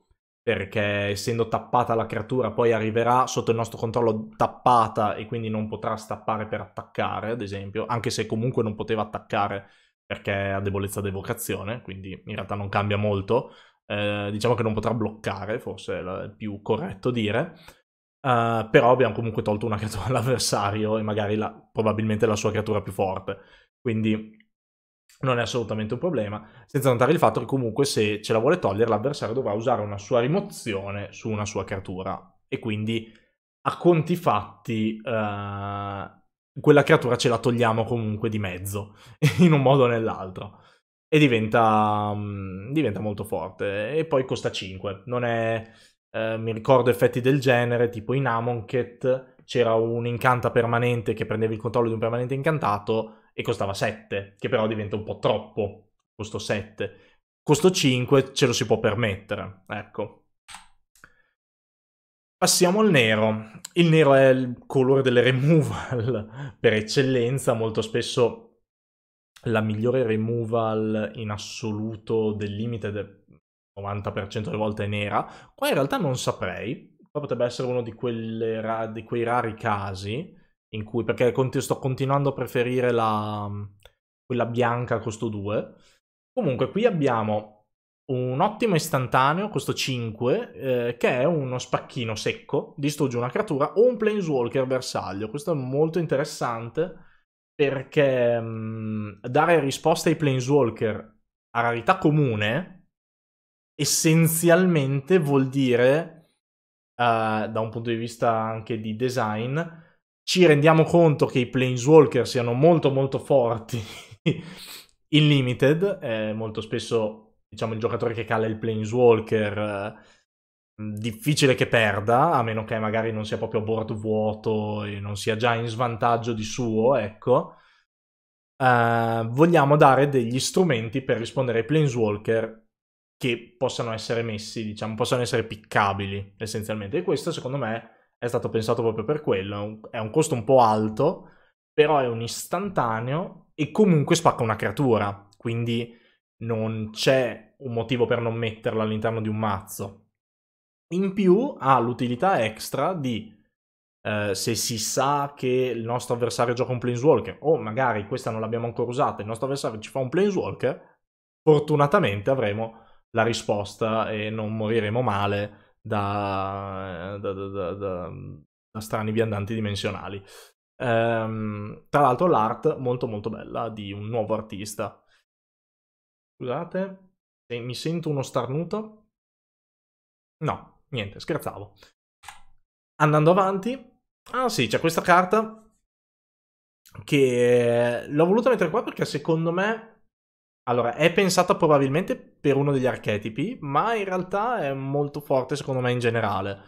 perché essendo tappata la creatura poi arriverà sotto il nostro controllo tappata e quindi non potrà stappare per attaccare, ad esempio, anche se comunque non poteva attaccare perché ha debolezza d'evocazione, quindi in realtà non cambia molto. Eh, diciamo che non potrà bloccare, forse è il più corretto dire. Uh, però abbiamo comunque tolto una creatura all'avversario e magari la, probabilmente la sua creatura più forte. Quindi non è assolutamente un problema, senza notare il fatto che comunque se ce la vuole togliere l'avversario dovrà usare una sua rimozione su una sua creatura e quindi a conti fatti eh, quella creatura ce la togliamo comunque di mezzo in un modo o nell'altro e diventa, um, diventa molto forte e poi costa 5, non è... Eh, mi ricordo effetti del genere, tipo in Amonkhet c'era un incanta permanente che prendeva il controllo di un permanente incantato e costava 7, che però diventa un po' troppo, costo 7. Costo 5 ce lo si può permettere, ecco. Passiamo al nero. Il nero è il colore delle removal per eccellenza, molto spesso la migliore removal in assoluto del limite del 90% delle volte è nera. Qua in realtà non saprei, potrebbe essere uno di, quelle, di quei rari casi in cui, perché sto continuando a preferire la, mm, quella bianca costo 2. Comunque qui abbiamo un ottimo istantaneo, costo 5, eh, che è uno spacchino secco, distrugge una creatura o un planeswalker bersaglio. Questo è molto interessante perché mh, mm, dare risposta ai planeswalker a rarità comune essenzialmente vuol dire, uh, da un punto di vista anche di design, ci rendiamo conto che i Planeswalker siano molto molto forti in Limited, eh, molto spesso diciamo il giocatore che cala il Planeswalker eh, difficile che perda, a meno che magari non sia proprio a board vuoto e non sia già in svantaggio di suo, ecco. Eh, vogliamo dare degli strumenti per rispondere ai Planeswalker che possano essere messi, diciamo, possano essere piccabili essenzialmente. E questo secondo me è stato pensato proprio per quello, è un, è un costo un po' alto, però è un istantaneo e comunque spacca una creatura, quindi non c'è un motivo per non metterla all'interno di un mazzo. In più ha l'utilità extra di eh, se si sa che il nostro avversario gioca un planeswalker o magari questa non l'abbiamo ancora usata, il nostro avversario ci fa un planeswalker, fortunatamente avremo la risposta e non moriremo male eh, da, da, da, da strani viandanti dimensionali. Ehm, tra l'altro l'art molto molto bella di un nuovo artista. Scusate, se mi sento uno starnuto. No, niente, scherzavo. Andando avanti. Ah sì, c'è questa carta che l'ho voluta mettere qua perché secondo me allora, è pensata probabilmente per uno degli archetipi, ma in realtà è molto forte secondo me in generale.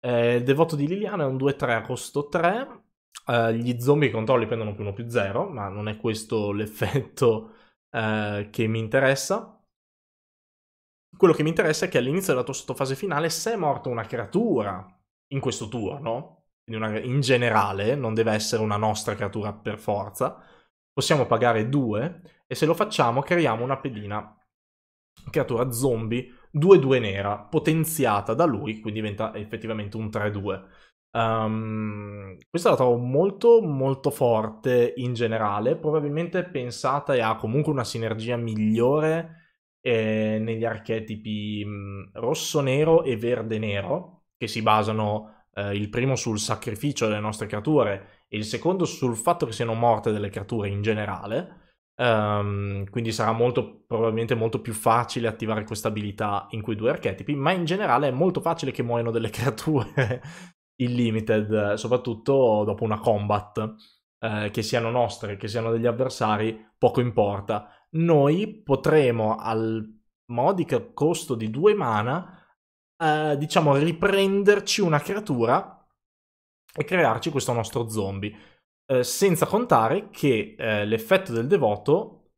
Eh, il devoto di Liliana è un 2-3 a costo 3. Eh, gli zombie controlli prendono più 1 più 0, ma non è questo l'effetto eh, che mi interessa. Quello che mi interessa è che all'inizio della tua sottofase finale, se è morta una creatura in questo turno, una, in generale, non deve essere una nostra creatura per forza, possiamo pagare 2 e se lo facciamo creiamo una pedina creatura zombie 2-2 nera, potenziata da lui, quindi diventa effettivamente un 3-2. Um, ehm, questa la trovo molto molto forte in generale, probabilmente pensata e ha comunque una sinergia migliore eh, negli archetipi mh, mm, rosso-nero e verde-nero, che si basano eh, il primo sul sacrificio delle nostre creature e il secondo sul fatto che siano morte delle creature in generale. Um, quindi sarà molto, probabilmente molto più facile attivare questa abilità in quei due archetipi, ma in generale è molto facile che muoiano delle creature in limited, soprattutto dopo una combat, eh, che siano nostre, che siano degli avversari, poco importa. Noi potremo al modico costo di due mana, eh, diciamo, riprenderci una creatura e crearci questo nostro zombie eh, senza contare che eh, l'effetto del devoto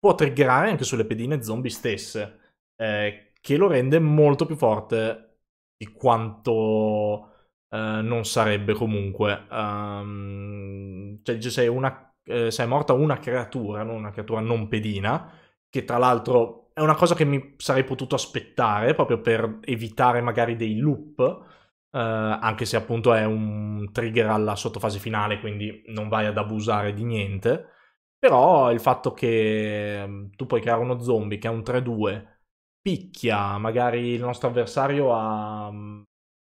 può triggerare anche sulle pedine zombie stesse, eh, che lo rende molto più forte di quanto eh, non sarebbe comunque. Um, cioè, sei, una, sei morta una creatura, non una creatura non pedina, che tra l'altro è una cosa che mi sarei potuto aspettare proprio per evitare magari dei loop eh, anche se appunto è un trigger alla sottofase finale, quindi non vai ad abusare di niente. Però il fatto che mm, tu puoi creare uno zombie che è un 3-2, picchia magari il nostro avversario ha mm,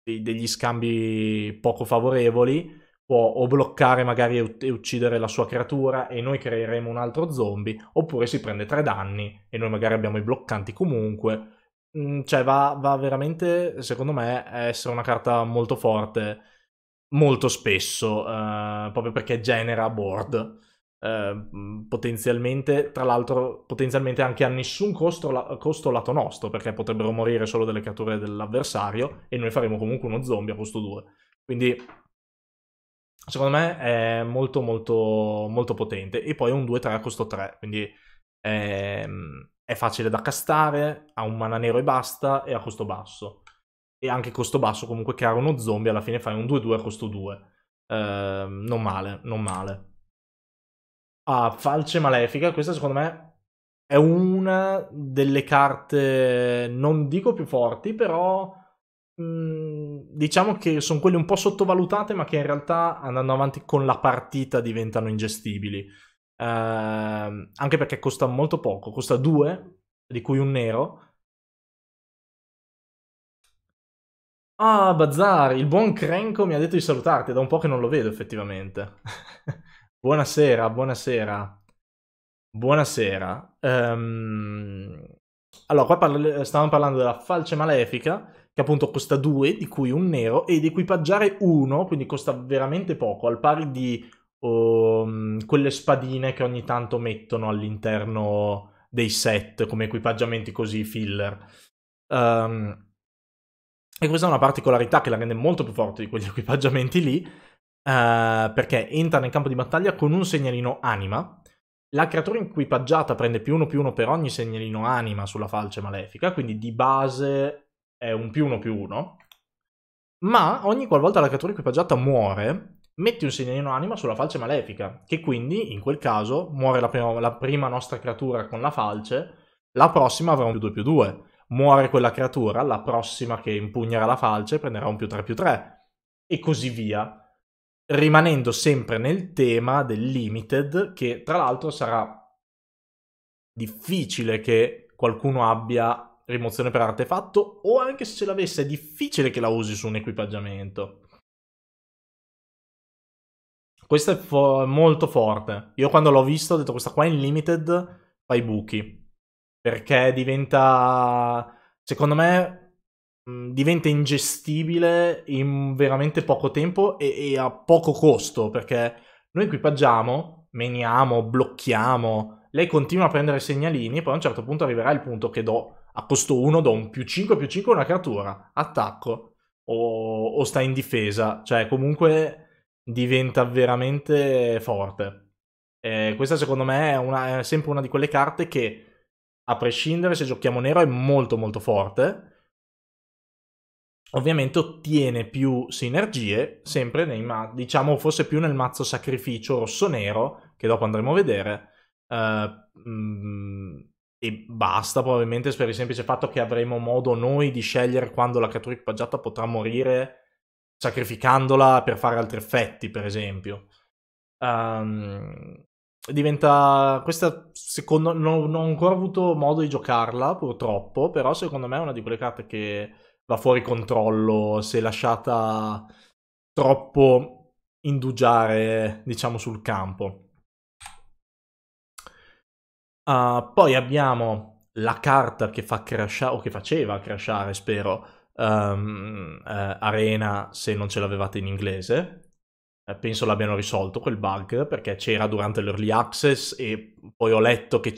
degli scambi poco favorevoli, può o bloccare magari e uccidere la sua creatura e noi creeremo un altro zombie, oppure si prende tre danni e noi magari abbiamo i bloccanti comunque, Mm, cioè va, va, veramente, secondo me, a essere una carta molto forte, molto spesso, eh, proprio perché genera board. Eh, mm, potenzialmente, tra l'altro, potenzialmente anche a nessun costo, la, costo, lato nostro, perché potrebbero morire solo delle creature dell'avversario e noi faremo comunque uno zombie a costo 2. Quindi, secondo me, è molto, molto, molto potente. E poi un 2-3 a costo 3, quindi... Ehm è facile da castare, ha un mana nero e basta e ha costo basso. E anche costo basso comunque creare uno zombie, alla fine fai un 2-2 a costo 2. Eh, non male, non male. Ah, Falce Malefica, questa secondo me è una delle carte, non dico più forti, però mhmm, diciamo che sono quelle un po' sottovalutate, ma che in realtà andando avanti con la partita diventano ingestibili eh, anche perché costa molto poco, costa 2, di cui un nero. Ah, Bazzar, il buon Crenco mi ha detto di salutarti, da un po' che non lo vedo effettivamente. buonasera, buonasera. Buonasera. Um... Allora, qua parla... Eh, stavamo parlando della falce malefica, che appunto costa 2, di cui un nero, ed equipaggiare 1, quindi costa veramente poco, al pari di o um, quelle spadine che ogni tanto mettono all'interno dei set come equipaggiamenti così filler. Um, e questa è una particolarità che la rende molto più forte di quegli equipaggiamenti lì, uh, perché entra nel campo di battaglia con un segnalino anima. La creatura equipaggiata prende più uno più uno per ogni segnalino anima sulla falce malefica, quindi di base è un più uno più uno. Ma ogni qualvolta la creatura equipaggiata muore, metti un segnalino anima sulla falce malefica, che quindi in quel caso muore la prima, la prima nostra creatura con la falce, la prossima avrà un più 2 più 2. Muore quella creatura, la prossima che impugnerà la falce prenderà un più 3 più 3 e così via, rimanendo sempre nel tema del limited, che tra l'altro sarà difficile che qualcuno abbia rimozione per artefatto o anche se ce l'avesse è difficile che la usi su un equipaggiamento. Questa è fo- molto forte. Io quando l'ho visto ho detto questa qua è in limited fa i buchi. Perché diventa... Secondo me mhmm, diventa ingestibile in veramente poco tempo e, e a poco costo. Perché noi equipaggiamo, meniamo, blocchiamo. Lei continua a prendere segnalini. Poi a un certo punto arriverà il punto che do a costo 1 do un più 5 più 5 a una creatura. Attacco. O, o sta in difesa. Cioè comunque diventa veramente forte. Eh, questa secondo me è, una, è, sempre una di quelle carte che, a prescindere se giochiamo nero, è molto molto forte. Ovviamente ottiene più sinergie, sempre nei, ma- diciamo forse più nel mazzo sacrificio rosso-nero, che dopo andremo a vedere. Uh, eh, mh, mm, e basta probabilmente per il semplice fatto che avremo modo noi di scegliere quando la creatura equipaggiata potrà morire sacrificandola per fare altri effetti, per esempio. Um, diventa questa secondo non, non ho ancora avuto modo di giocarla purtroppo però secondo me è una di quelle carte che va fuori controllo se lasciata troppo indugiare diciamo sul campo uh, poi abbiamo la carta che fa crashare o che faceva crashare spero um, eh, Arena se non ce l'avevate in inglese. Eh, penso l'abbiano risolto quel bug perché c'era durante l'early access e poi ho letto che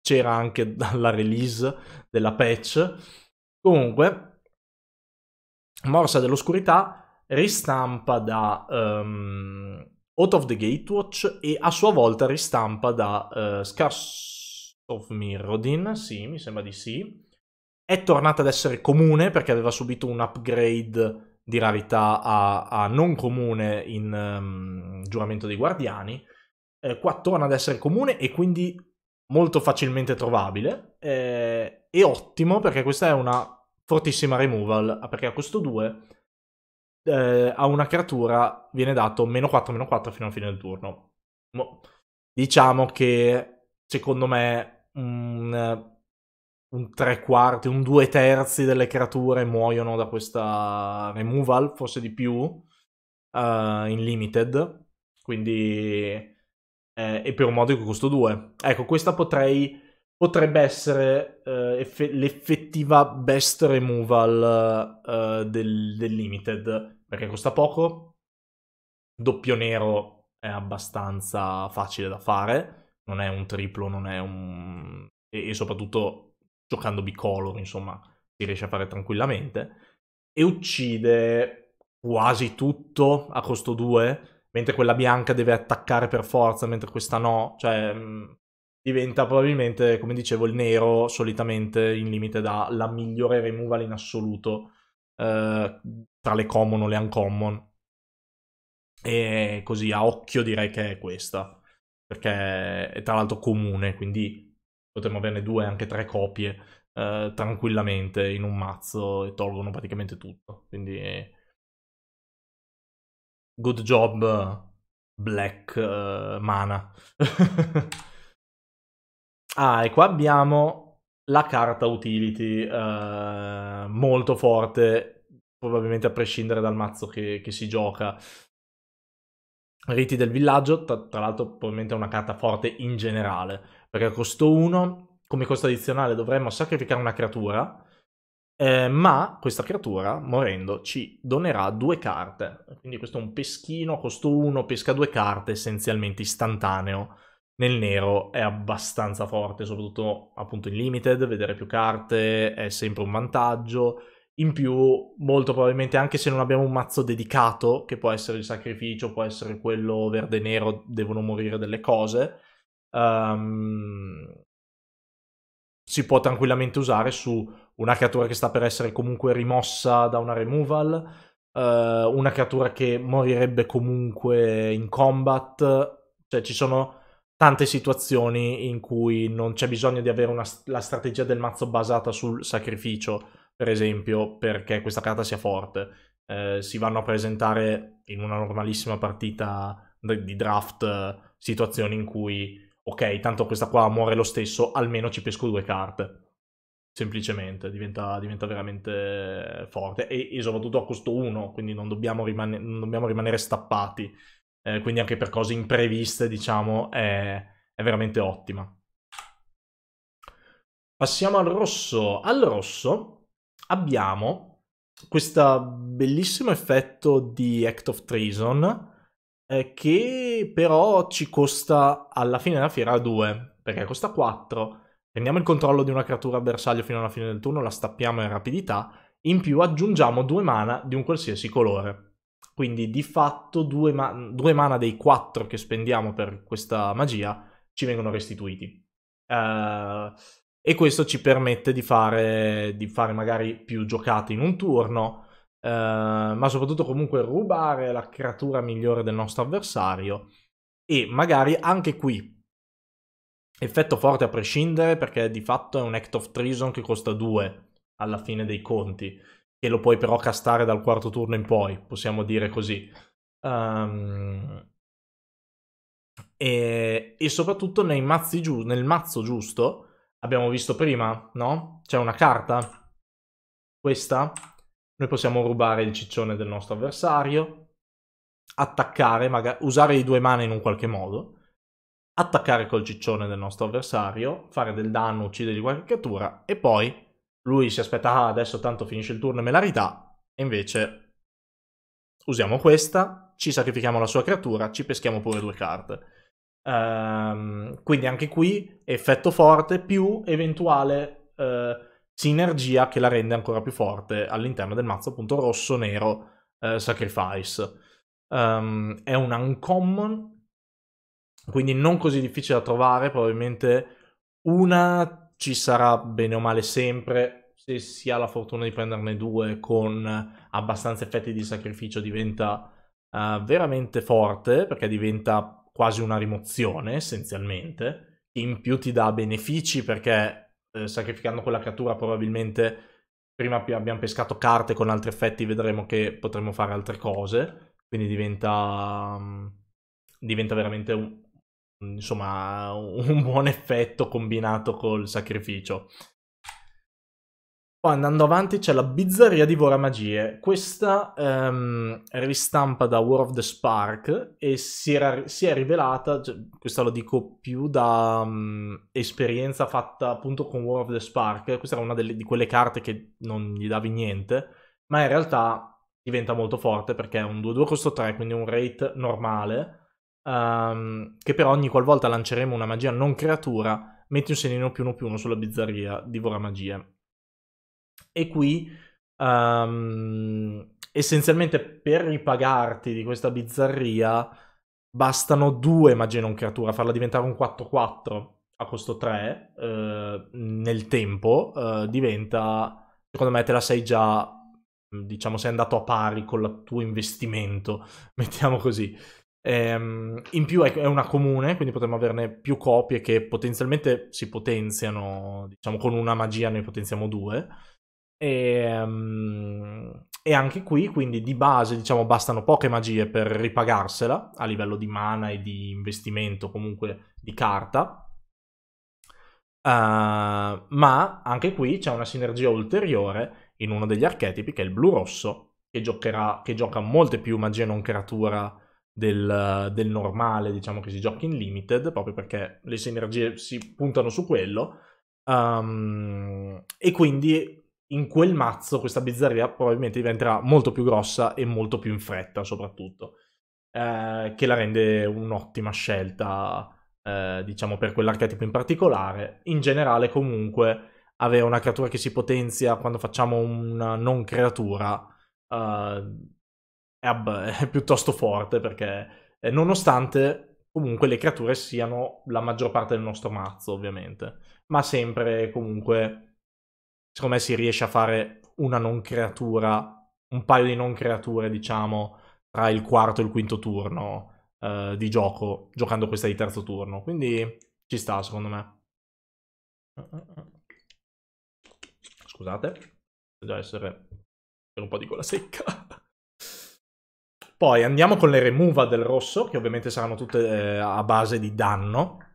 c'era anche dalla release della patch. Comunque, Morsa dell'oscurità ristampa da um, Out of the Gatewatch e a sua volta ristampa da uh, Scars of Mirrodin, sì, mi sembra di sì, è tornata ad essere comune perché aveva subito un upgrade di rarità a, a non comune in um, giuramento dei guardiani. Eh, qua torna ad essere comune e quindi molto facilmente trovabile. Eh, e ottimo perché questa è una fortissima removal perché a questo 2 eh, a una creatura viene dato meno 4 meno 4 fino alla fine del turno. Mo, diciamo che secondo me un un tre quarti, un due terzi delle creature muoiono da questa removal, forse di più, uh, in limited. Quindi eh, e per un modico che costo 2. Ecco, questa potrei, potrebbe essere eh, eff- l'effettiva best removal eh, del, del, limited, perché costa poco, doppio nero è abbastanza facile da fare, non è un triplo, non è un... e soprattutto giocando bicolor, insomma, si riesce a fare tranquillamente, e uccide quasi tutto a costo 2, mentre quella bianca deve attaccare per forza, mentre questa no, cioè mh, mm, diventa probabilmente, come dicevo, il nero solitamente in limite da la migliore removal in assoluto eh, tra le common o le uncommon. E così a occhio direi che è questa, perché è tra l'altro comune, quindi potremmo averne due, anche tre copie eh, tranquillamente in un mazzo e tolgono praticamente tutto. Quindi good job Black uh, Mana. ah, e qua abbiamo la carta utility uh, molto forte, probabilmente a prescindere dal mazzo che, che si gioca. Riti del villaggio, tra, tra l'altro probabilmente è una carta forte in generale perché costo 1, come costo addizionale dovremmo sacrificare una creatura, eh, ma questa creatura, morendo, ci donerà due carte. Quindi questo è un peschino, costo 1, pesca due carte, essenzialmente istantaneo. Nel nero è abbastanza forte, soprattutto appunto in limited, vedere più carte è sempre un vantaggio. In più, molto probabilmente, anche se non abbiamo un mazzo dedicato, che può essere il sacrificio, può essere quello verde-nero, devono morire delle cose, um, si può tranquillamente usare su una creatura che sta per essere comunque rimossa da una removal, uh, una creatura che morirebbe comunque in combat, cioè ci sono tante situazioni in cui non c'è bisogno di avere una, la strategia del mazzo basata sul sacrificio, per esempio, perché questa carta sia forte. Eh, si vanno a presentare in una normalissima partita di draft eh, situazioni in cui ok, tanto questa qua muore lo stesso, almeno ci pesco due carte. Semplicemente, diventa, diventa veramente forte. E, e, soprattutto a costo 1, quindi non dobbiamo, rimane, non dobbiamo rimanere stappati. Eh, quindi anche per cose impreviste, diciamo, è, è veramente ottima. Passiamo al rosso. Al rosso abbiamo questo bellissimo effetto di Act of Treason, eh, che però ci costa alla fine della fiera 2, perché costa 4. Prendiamo il controllo di una creatura avversario fino alla fine del turno, la stappiamo in rapidità, in più aggiungiamo due mana di un qualsiasi colore. Quindi di fatto due, ma- due mana dei 4 che spendiamo per questa magia ci vengono restituiti. Uh, e questo ci permette di fare, di fare magari più giocate in un turno, Ehm, ma soprattutto comunque rubare la creatura migliore del nostro avversario e magari anche qui effetto forte a prescindere perché di fatto è un act of treason che costa 2 alla fine dei conti e lo puoi però castare dal quarto turno in poi possiamo dire così um, e, e, soprattutto nei mazzi giu- nel mazzo giusto abbiamo visto prima no? c'è una carta questa noi possiamo rubare il ciccione del nostro avversario, attaccare, magari, usare i due mani in un qualche modo, attaccare col ciccione del nostro avversario, fare del danno, uccidergli qualche creatura e poi lui si aspetta, ah, adesso tanto finisce il turno e me la ridà, e invece usiamo questa, ci sacrifichiamo la sua creatura, ci peschiamo pure due carte. Um, quindi anche qui effetto forte più eventuale uh, sinergia che la rende ancora più forte all'interno del mazzo appunto rosso-nero eh, Sacrifice. Um, è un uncommon, quindi non così difficile da trovare, probabilmente una ci sarà bene o male sempre, se si ha la fortuna di prenderne due con abbastanza effetti di sacrificio diventa uh, veramente forte perché diventa quasi una rimozione essenzialmente, in più ti dà benefici perché eh, sacrificando quella creatura probabilmente prima abbiamo pescato carte con altri effetti, vedremo che potremo fare altre cose, quindi diventa, mm, diventa veramente un, insomma, un buon effetto combinato col sacrificio. Poi andando avanti c'è la Bizzarria Vora Magie. Questa ehm, ristampa da War of the Spark e si, era, si è rivelata, cioè, questo lo dico più da um, esperienza fatta appunto con War of the Spark, questa era una delle, di quelle carte che non gli davi niente, ma in realtà diventa molto forte perché è un 2-2 costo 3, quindi un rate normale, um, che però ogni qualvolta lanceremo una magia non creatura, metti un senino più 1 più 1 sulla bizzarria Vora Magie e qui um, essenzialmente per ripagarti di questa bizzarria bastano due magie non creatura, farla diventare un 4-4 a costo 3 eh, nel tempo eh, diventa, secondo me te la sei già, diciamo sei andato a pari con il tuo investimento, mettiamo così. Ehm, in più è, ecco, è una comune, quindi potremmo averne più copie che potenzialmente si potenziano, diciamo con una magia ne potenziamo due. E, um, e, anche qui, quindi di base, diciamo, bastano poche magie per ripagarsela a livello di mana e di investimento, comunque di carta. Uh, ma anche qui c'è una sinergia ulteriore in uno degli archetipi che è il blu rosso, che, giocherà, che gioca molte più magie non creatura del, del normale, diciamo che si giochi in limited, proprio perché le sinergie si puntano su quello. Um, e quindi in quel mazzo questa bizzarria probabilmente diventerà molto più grossa e molto più in fretta soprattutto, eh, che la rende un'ottima scelta, eh, diciamo, per quell'archetipo in particolare. In generale, comunque, avere una creatura che si potenzia quando facciamo una non creatura eh, è, ab- è piuttosto forte perché, eh, nonostante comunque le creature siano la maggior parte del nostro mazzo, ovviamente, ma sempre comunque secondo me si riesce a fare una non creatura, un paio di non creature, diciamo, tra il quarto e il quinto turno eh, di gioco, giocando questa di terzo turno. Quindi ci sta, secondo me. Scusate, devo essere per un po' di gola secca. Poi andiamo con le remuva del rosso, che ovviamente saranno tutte eh, a base di danno.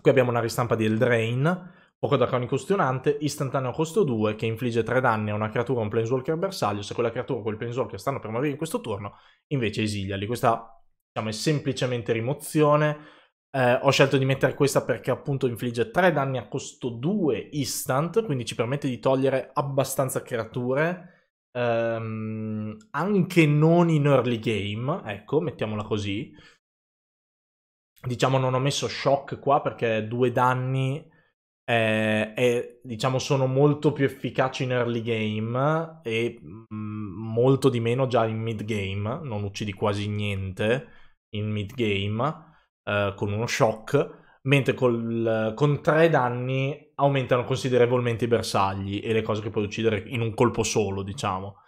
Qui abbiamo una ristampa di Eldrain Oko da Conico Ustionante, istantaneo costo 2 che infligge 3 danni a una creatura o un planeswalker bersaglio, se quella creatura o quel planeswalker stanno per morire in questo turno, invece esiliali. Questa diciamo, è semplicemente rimozione, eh, ho scelto di mettere questa perché appunto infligge 3 danni a costo 2 instant, quindi ci permette di togliere abbastanza creature, ehm, anche non in early game, ecco, mettiamola così. Diciamo non ho messo shock qua perché 2 danni eh, è, diciamo, sono molto più efficaci in early game e mm, molto di meno già in mid game, non uccidi quasi niente in mid game eh, con uno shock, mentre col, con tre danni aumentano considerevolmente i bersagli e le cose che puoi uccidere in un colpo solo, diciamo.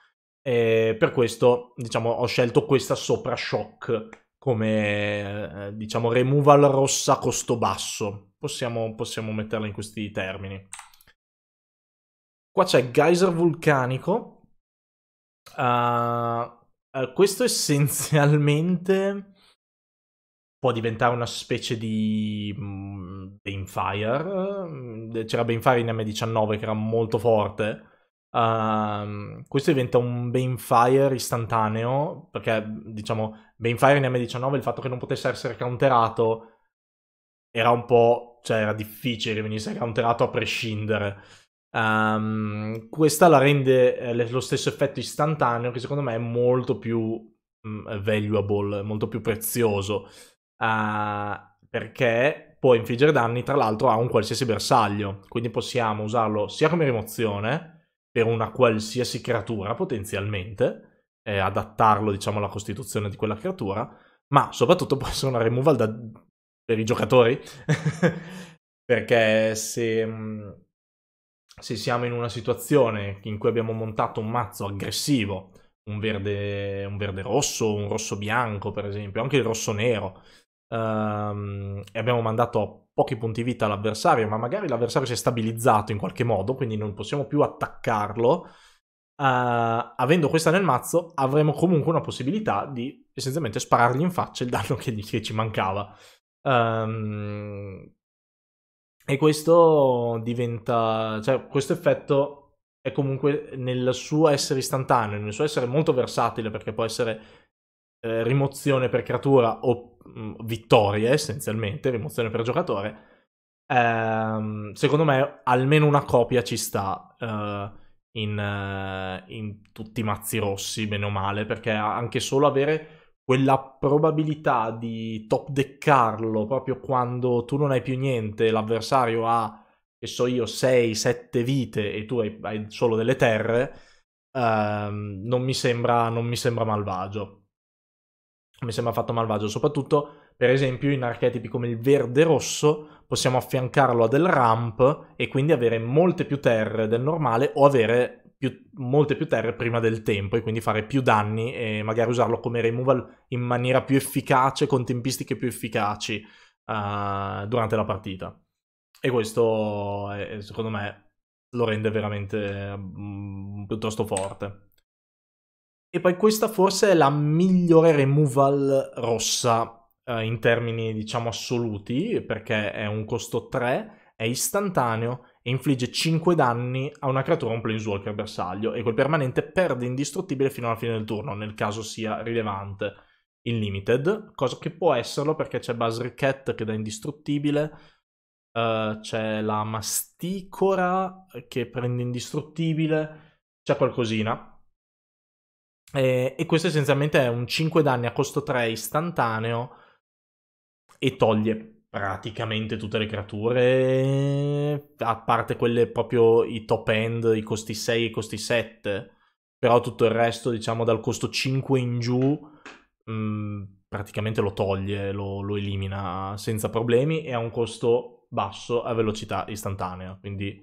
E per questo, diciamo, ho scelto questa sopra shock come, eh, diciamo, removal rossa costo basso Possiamo, possiamo metterla in questi termini. Qua c'è geyser vulcanico. Uh, questo essenzialmente può diventare una specie di mm, Banefire. Mm, c'era Banefire in M19 che era molto forte. Uh, questo diventa un Banefire istantaneo, perché diciamo Banefire in M19 il fatto che non potesse essere counterato era un po' cioè era difficile che venisse counterato a prescindere. Um, questa la rende eh, lo stesso effetto istantaneo che secondo me è molto più mh, mm, valuable, molto più prezioso, uh, perché può infliggere danni tra l'altro a un qualsiasi bersaglio, quindi possiamo usarlo sia come rimozione per una qualsiasi creatura potenzialmente, eh, adattarlo diciamo alla costituzione di quella creatura, ma soprattutto può essere una removal da per i giocatori, perché se, mm, se, siamo in una situazione in cui abbiamo montato un mazzo aggressivo, un verde, un verde rosso, un rosso bianco per esempio, anche il rosso nero, ehm, e abbiamo mandato pochi punti vita all'avversario, ma magari l'avversario si è stabilizzato in qualche modo, quindi non possiamo più attaccarlo, Uh, avendo questa nel mazzo avremo comunque una possibilità di essenzialmente sparargli in faccia il danno che, gli, che ci mancava. Um, e questo diventa, cioè questo effetto è comunque nel suo essere istantaneo, nel suo essere molto versatile perché può essere eh, rimozione per creatura o mh, mm, vittorie essenzialmente, rimozione per giocatore. Ehm, secondo me almeno una copia ci sta eh, in, eh, in tutti i mazzi rossi, bene o male, perché anche solo avere quella probabilità di top deccarlo proprio quando tu non hai più niente, l'avversario ha, che so io, 6-7 vite e tu hai, hai solo delle terre, ehm, non, mi sembra, non mi sembra malvagio. Mi sembra fatto malvagio, soprattutto per esempio in archetipi come il verde rosso possiamo affiancarlo a del ramp e quindi avere molte più terre del normale o avere più, molte più terre prima del tempo e quindi fare più danni e magari usarlo come removal in maniera più efficace, con tempistiche più efficaci uh, durante la partita. E questo è, secondo me lo rende veramente mh, mm, piuttosto forte. E poi questa forse è la migliore removal rossa uh, in termini diciamo assoluti perché è un costo 3, è istantaneo e infligge 5 danni a una creatura o un planeswalker bersaglio e quel permanente perde indistruttibile fino alla fine del turno, nel caso sia rilevante in limited, cosa che può esserlo perché c'è Basri che dà indistruttibile, uh, c'è la Masticora che prende indistruttibile, c'è qualcosina. E, e questo essenzialmente è un 5 danni a costo 3 istantaneo e toglie praticamente tutte le creature, a parte quelle proprio i top end, i costi 6 e i costi 7, però tutto il resto, diciamo, dal costo 5 in giù, mh, mm, praticamente lo toglie, lo, lo elimina senza problemi e ha un costo basso a velocità istantanea, quindi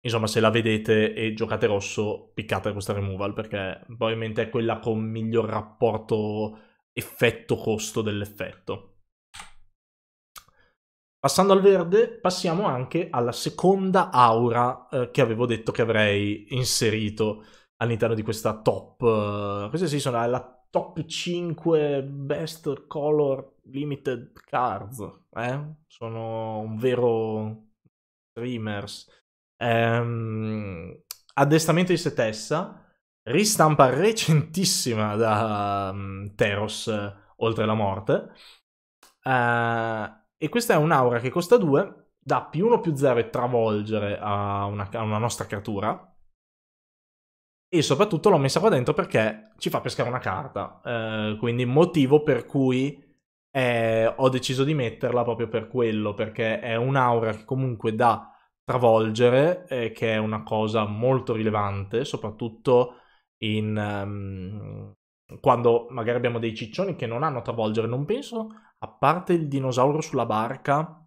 insomma, se la vedete e giocate rosso, piccate questa removal perché probabilmente è quella con miglior rapporto effetto-costo dell'effetto. Passando al verde, passiamo anche alla seconda aura eh, che avevo detto che avrei inserito all'interno di questa top. Uh, queste sì sono la top 5 best color limited cards. Eh? Sono un vero streamers. Um, addestramento di Setessa, ristampa recentissima da um, Teros, eh, oltre la morte. Uh, e questa è un'aura che costa 2, dà più 1 più 0 e travolgere a una, a una nostra creatura. E soprattutto l'ho messa qua dentro perché ci fa pescare una carta. Eh, quindi motivo per cui eh, ho deciso di metterla proprio per quello, perché è un'aura che comunque dà travolgere, eh, che è una cosa molto rilevante, soprattutto in, um, quando magari abbiamo dei ciccioni che non hanno travolgere. Non penso a parte il dinosauro sulla barca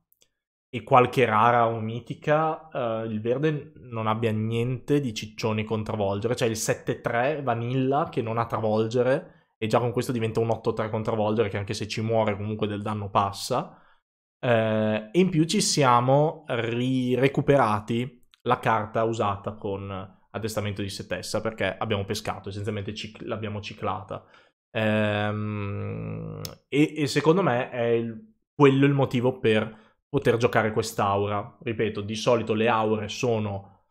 e qualche rara o mitica, eh, il verde non abbia niente di ciccioni con travolgere. Cioè il 7-3 vanilla che non ha travolgere e già con questo diventa un 8-3 con travolgere che anche se ci muore comunque del danno passa. Eh, e in più ci siamo ri- recuperati la carta usata con addestramento di setessa perché abbiamo pescato, essenzialmente cic- l'abbiamo ciclata. Ehm, e, e, secondo me è il, quello il motivo per poter giocare quest'aura. Ripeto, di solito le aure sono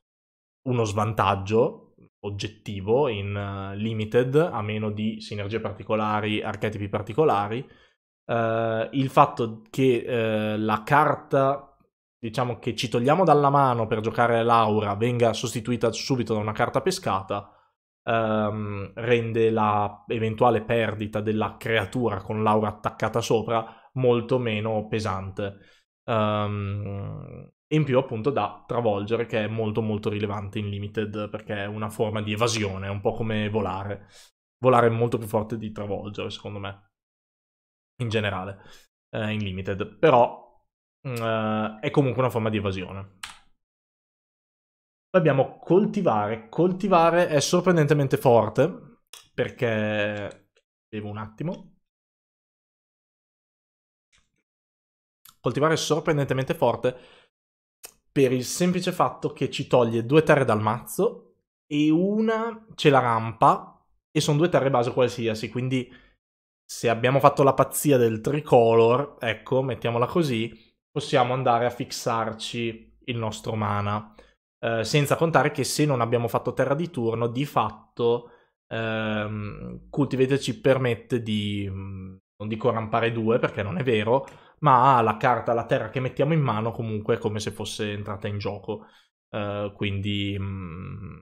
uno svantaggio oggettivo in uh, limited, a meno di sinergie particolari, archetipi particolari. Uh, il fatto che uh, la carta, diciamo che ci togliamo dalla mano per giocare l'aura, venga sostituita subito da una carta pescata, um, rende la eventuale perdita della creatura con l'aura attaccata sopra molto meno pesante. Um, in più appunto da travolgere che è molto molto rilevante in limited perché è una forma di evasione, è un po' come volare. Volare è molto più forte di travolgere secondo me, in generale, eh, in limited, però mm, eh, è comunque una forma di evasione abbiamo coltivare. Coltivare è sorprendentemente forte perché... Bevo un attimo. Coltivare è sorprendentemente forte per il semplice fatto che ci toglie due terre dal mazzo e una ce la rampa e sono due terre base qualsiasi, quindi se abbiamo fatto la pazzia del tricolor, ecco, mettiamola così, possiamo andare a fissarci il nostro mana eh, senza contare che se non abbiamo fatto terra di turno, di fatto ehm, Cultivator ci permette di, mm, non dico rampare due perché non è vero, ma la carta, la terra che mettiamo in mano comunque è come se fosse entrata in gioco, eh, quindi mh, mm,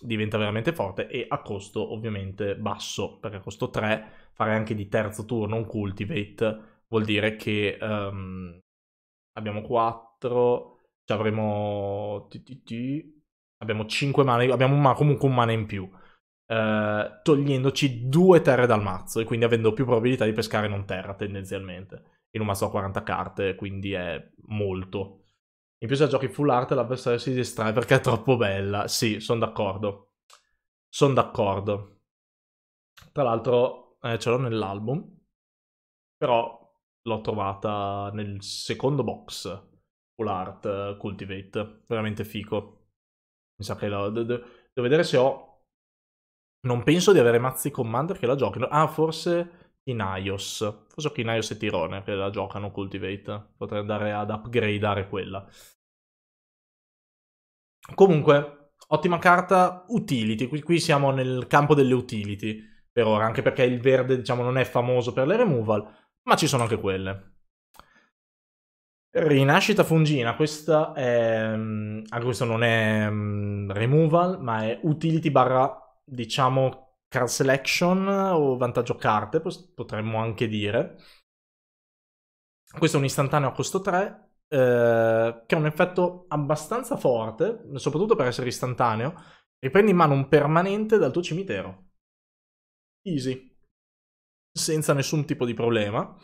diventa veramente forte e a costo ovviamente basso, perché a costo 3 fare anche di terzo turno un Cultivate vuol dire che... Um, abbiamo 4, cioè avremo... Abbiamo 5 mani, abbiamo comunque un mana in più. Eh, togliendoci due terre dal mazzo e quindi avendo più probabilità di pescare non terra tendenzialmente. In un mazzo a 40 carte, quindi è molto. In più se giochi full art l'avversario si distrae perché è troppo bella. Sì, sono d'accordo. Sono d'accordo. Tra l'altro eh, ce l'ho nell'album, però l'ho trovata nel secondo box full art eh, Cultivate, veramente fico. Mi sa che lo, devo vedere se ho... Non penso di avere Mazzi Commander che la giochino. Ah, forse Kinaios. Forse ho Kinaios e Tirone che la giocano Cultivate. Potrei andare ad upgradeare quella. Comunque, ottima carta utility. Qui, qui siamo nel campo delle utility per ora, anche perché il verde, diciamo, non è famoso per le removal, ma ci sono anche quelle. Rinascita fungina, questa è, mm, anche questo non è um, removal, ma è utility barra, diciamo, card selection o vantaggio carte, potremmo anche dire. Questo è un istantaneo a costo 3, eh, che ha un effetto abbastanza forte, soprattutto per essere istantaneo, Riprendi in mano un permanente dal tuo cimitero. Easy. Senza nessun tipo di problema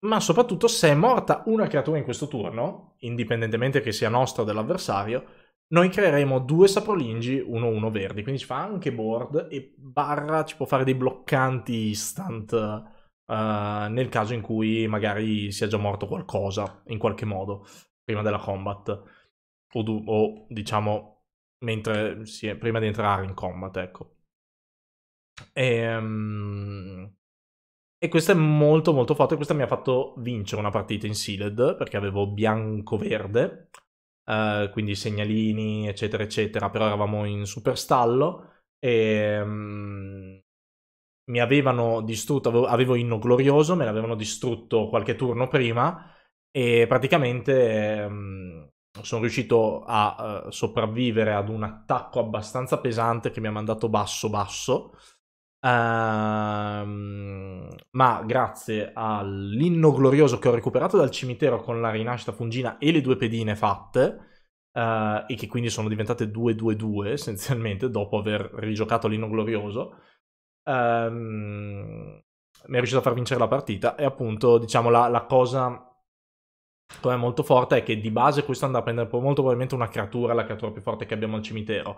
ma soprattutto se è morta una creatura in questo turno, indipendentemente che sia nostra o dell'avversario, noi creeremo due saprolingi 1-1 verdi, quindi ci fa anche board e barra ci può fare dei bloccanti instant uh, nel caso in cui magari sia già morto qualcosa in qualche modo prima della combat o, o diciamo mentre si è, prima di entrare in combat, ecco. E, um, e questo è molto molto forte, questa mi ha fatto vincere una partita in sealed, perché avevo bianco-verde, uh, quindi segnalini, eccetera, eccetera, però eravamo in super stallo e... Um, mi avevano distrutto, avevo, avevo Inno Glorioso, me l'avevano distrutto qualche turno prima e praticamente um, sono riuscito a uh, sopravvivere ad un attacco abbastanza pesante che mi ha mandato basso basso Um, ma grazie all'inno glorioso che ho recuperato dal cimitero con la rinascita fungina e le due pedine fatte, uh, e che quindi sono diventate 2-2-2 essenzialmente dopo aver rigiocato l'inno glorioso, um, mi è riuscito a far vincere la partita. E appunto, diciamo, la, la cosa come molto forte è che di base questo andrà a prendere molto probabilmente una creatura, la creatura più forte che abbiamo al cimitero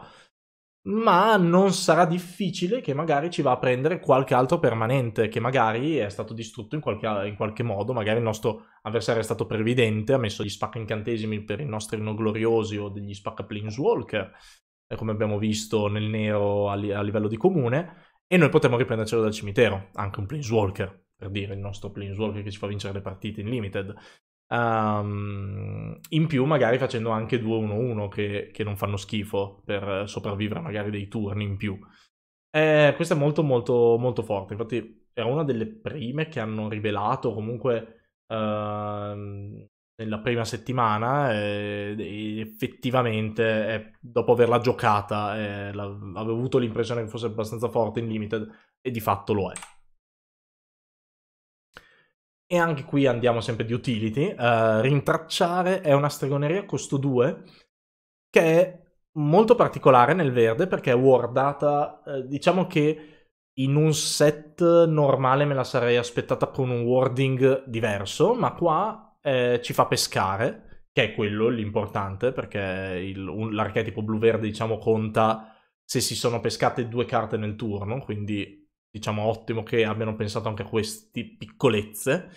ma non sarà difficile che magari ci va a prendere qualche altro permanente che magari è stato distrutto in qualche, in qualche modo, magari il nostro avversario è stato previdente, ha messo gli spacca incantesimi per i nostri no gloriosi o degli spacca planeswalker, eh, come abbiamo visto nel nero a, li- a livello di comune, e noi potremmo riprendercelo dal cimitero, anche un planeswalker, per dire il nostro planeswalker che ci fa vincere le partite in limited. Um, in più magari facendo anche 2-1-1 che, che, non fanno schifo per sopravvivere magari dei turni in più. Eh, questo è molto molto molto forte, infatti era una delle prime che hanno rivelato comunque uh, nella prima settimana eh, e, effettivamente è, eh, dopo averla giocata eh, la, avevo avuto l'impressione che fosse abbastanza forte in limited e di fatto lo è. E anche qui andiamo sempre di utility. Uh, rintracciare è una stregoneria costo 2 che è molto particolare nel verde perché è wardata, eh, diciamo che in un set normale me la sarei aspettata con un warding diverso, ma qua eh, ci fa pescare, che è quello l'importante, perché il, un, l'archetipo blu-verde, diciamo, conta se si sono pescate due carte nel turno, quindi diciamo ottimo che abbiano pensato anche a queste piccolezze.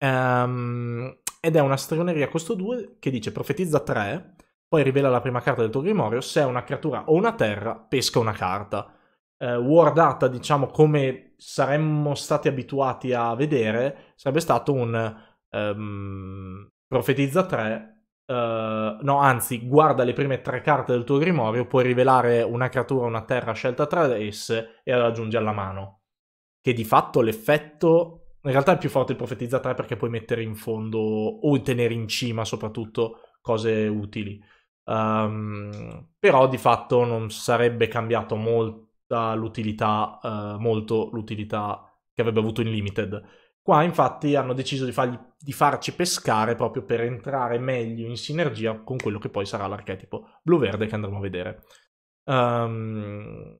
Um, ed è una stregoneria costo 2 che dice profetizza 3, poi rivela la prima carta del tuo grimorio, se è una creatura o una terra, pesca una carta. Uh, eh, wardata, diciamo, come saremmo stati abituati a vedere, sarebbe stato un um, profetizza 3 Uh, no, anzi, guarda le prime tre carte del tuo grimorio, puoi rivelare una creatura o una terra scelta tra esse e la aggiungi alla mano. Che di fatto l'effetto... In realtà è più forte il profetizza 3 perché puoi mettere in fondo o tenere in cima soprattutto cose utili. Um, però di fatto non sarebbe cambiato molta l'utilità, uh, molto l'utilità che avrebbe avuto in Limited Qua infatti hanno deciso di, fargli, di, farci pescare proprio per entrare meglio in sinergia con quello che poi sarà l'archetipo blu-verde che andremo a vedere. Um,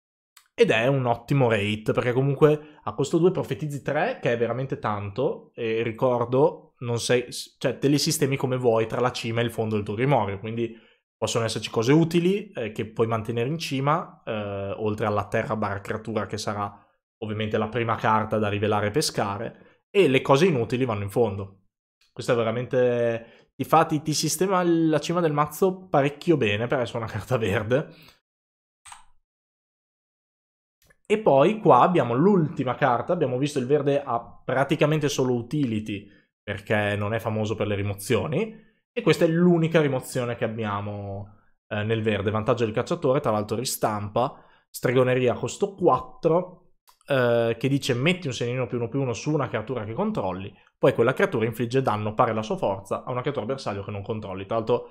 ed è un ottimo rate perché comunque a costo 2 profetizzi 3 che è veramente tanto e ricordo non sei, cioè te li sistemi come vuoi tra la cima e il fondo del tuo grimorio quindi possono esserci cose utili eh, che puoi mantenere in cima eh, oltre alla terra barra creatura che sarà ovviamente la prima carta da rivelare e pescare e le cose inutili vanno in fondo. Questo è veramente... Infatti ti sistema la cima del mazzo parecchio bene per essere una carta verde. E poi qua abbiamo l'ultima carta, abbiamo visto il verde ha praticamente solo utility perché non è famoso per le rimozioni e questa è l'unica rimozione che abbiamo eh, nel verde, vantaggio del cacciatore, tra l'altro ristampa, stregoneria costo 4 eh, che dice metti un segnalino più uno più uno su una creatura che controlli, poi quella creatura infligge danno pari alla sua forza a una creatura bersaglio che non controlli. Tra l'altro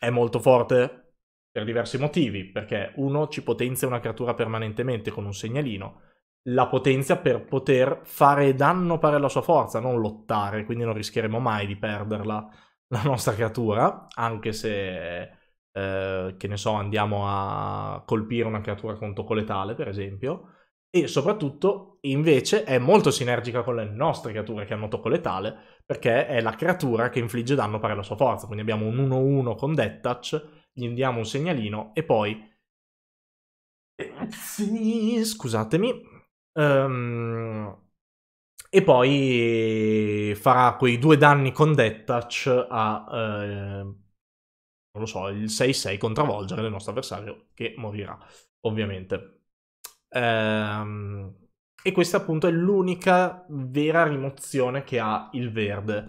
è molto forte per diversi motivi, perché uno ci potenzia una creatura permanentemente con un segnalino, la potenzia per poter fare danno pari alla sua forza, non lottare, quindi non rischieremo mai di perderla la nostra creatura, anche se, eh, che ne so, andiamo a colpire una creatura con tocco letale, per esempio, e soprattutto invece è molto sinergica con le nostre creature che hanno tocco letale perché è la creatura che infligge danno per la sua forza, quindi abbiamo un 1-1 con Detach, gli diamo un segnalino e poi... Eh, scusatemi. Um... E poi farà quei due danni con Detach a... Uh... Non lo so, il 6-6 contravolgere del nostro avversario che morirà, ovviamente. Ehm, e questa appunto è l'unica vera rimozione che ha il verde.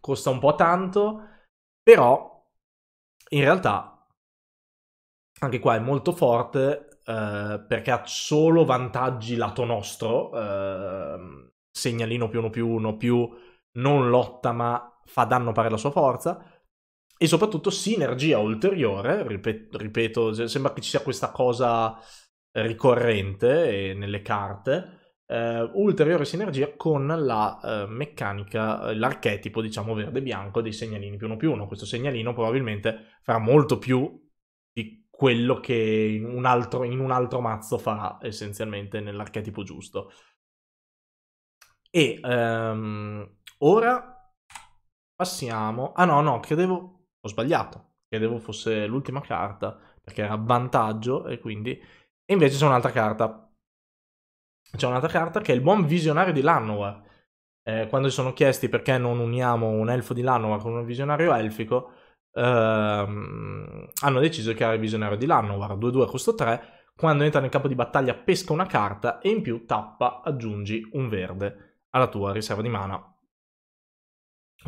Costa un po' tanto, però in realtà anche qua è molto forte eh, perché ha solo vantaggi lato nostro, eh, segnalino più uno più uno più non lotta ma fa danno pari alla sua forza e soprattutto sinergia ulteriore, ripeto, ripeto sembra che ci sia questa cosa ricorrente eh, nelle carte, eh, ulteriore sinergia con la eh, meccanica, eh, l'archetipo diciamo verde-bianco dei segnalini più uno più uno. Questo segnalino probabilmente farà molto più di quello che in un altro, in un altro mazzo farà essenzialmente nell'archetipo giusto. E ehm, ora passiamo... Ah no, no, credevo... Ho sbagliato. Credevo fosse l'ultima carta perché era vantaggio e quindi e invece c'è un'altra carta. C'è un'altra carta che è il buon visionario di Lannova. Eh, quando si sono chiesti perché non uniamo un elfo di Lannova con un visionario elfico, ehm, hanno deciso di creare il visionario di Lannova. 2-2 costo 3. Quando entra nel campo di battaglia pesca una carta e in più tappa aggiungi un verde alla tua riserva di mana.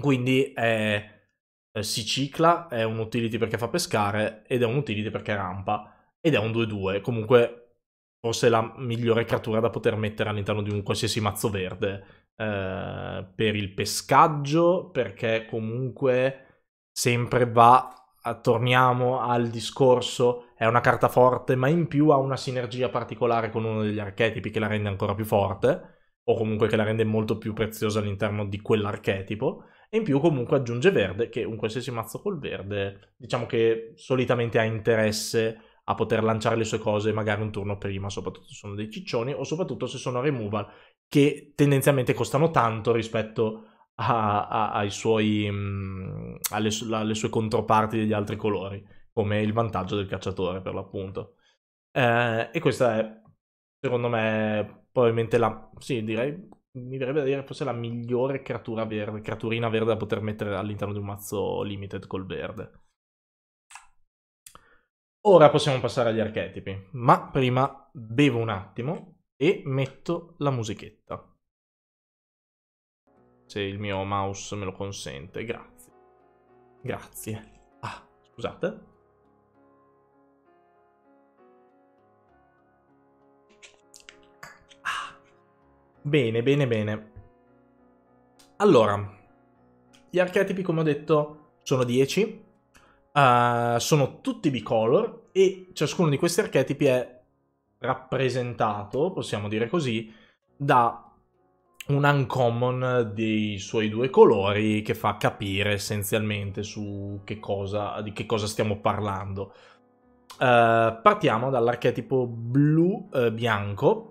Quindi eh, si cicla, è un utility perché fa pescare ed è un utility perché rampa ed è un 2-2, comunque forse la migliore creatura da poter mettere all'interno di un qualsiasi mazzo verde eh, per il pescaggio, perché comunque sempre va, eh, torniamo al discorso, è una carta forte, ma in più ha una sinergia particolare con uno degli archetipi che la rende ancora più forte, o comunque che la rende molto più preziosa all'interno di quell'archetipo, e in più comunque aggiunge verde, che un qualsiasi mazzo col verde, diciamo che solitamente ha interesse a poter lanciare le sue cose magari un turno prima, soprattutto se sono dei ciccioni o soprattutto se sono removal che tendenzialmente costano tanto rispetto a, a, ai suoi, mh, mm, alle, alle, sue controparti degli altri colori, come il vantaggio del cacciatore per l'appunto. Eh, e questa è, secondo me, probabilmente la, sì, direi, mi verrebbe da dire forse la migliore creatura verde, creaturina verde da poter mettere all'interno di un mazzo limited col verde. Ora possiamo passare agli archetipi, ma prima bevo un attimo e metto la musichetta. Se il mio mouse me lo consente, grazie. Grazie. Ah, scusate. Ah. Bene, bene, bene. Allora, gli archetipi, come ho detto, sono 10 eh, sono tutti bicolor e ciascuno di questi archetipi è rappresentato, possiamo dire così, da un uncommon dei suoi due colori che fa capire essenzialmente su che cosa, di che cosa stiamo parlando. Uh, partiamo dall'archetipo blu-bianco.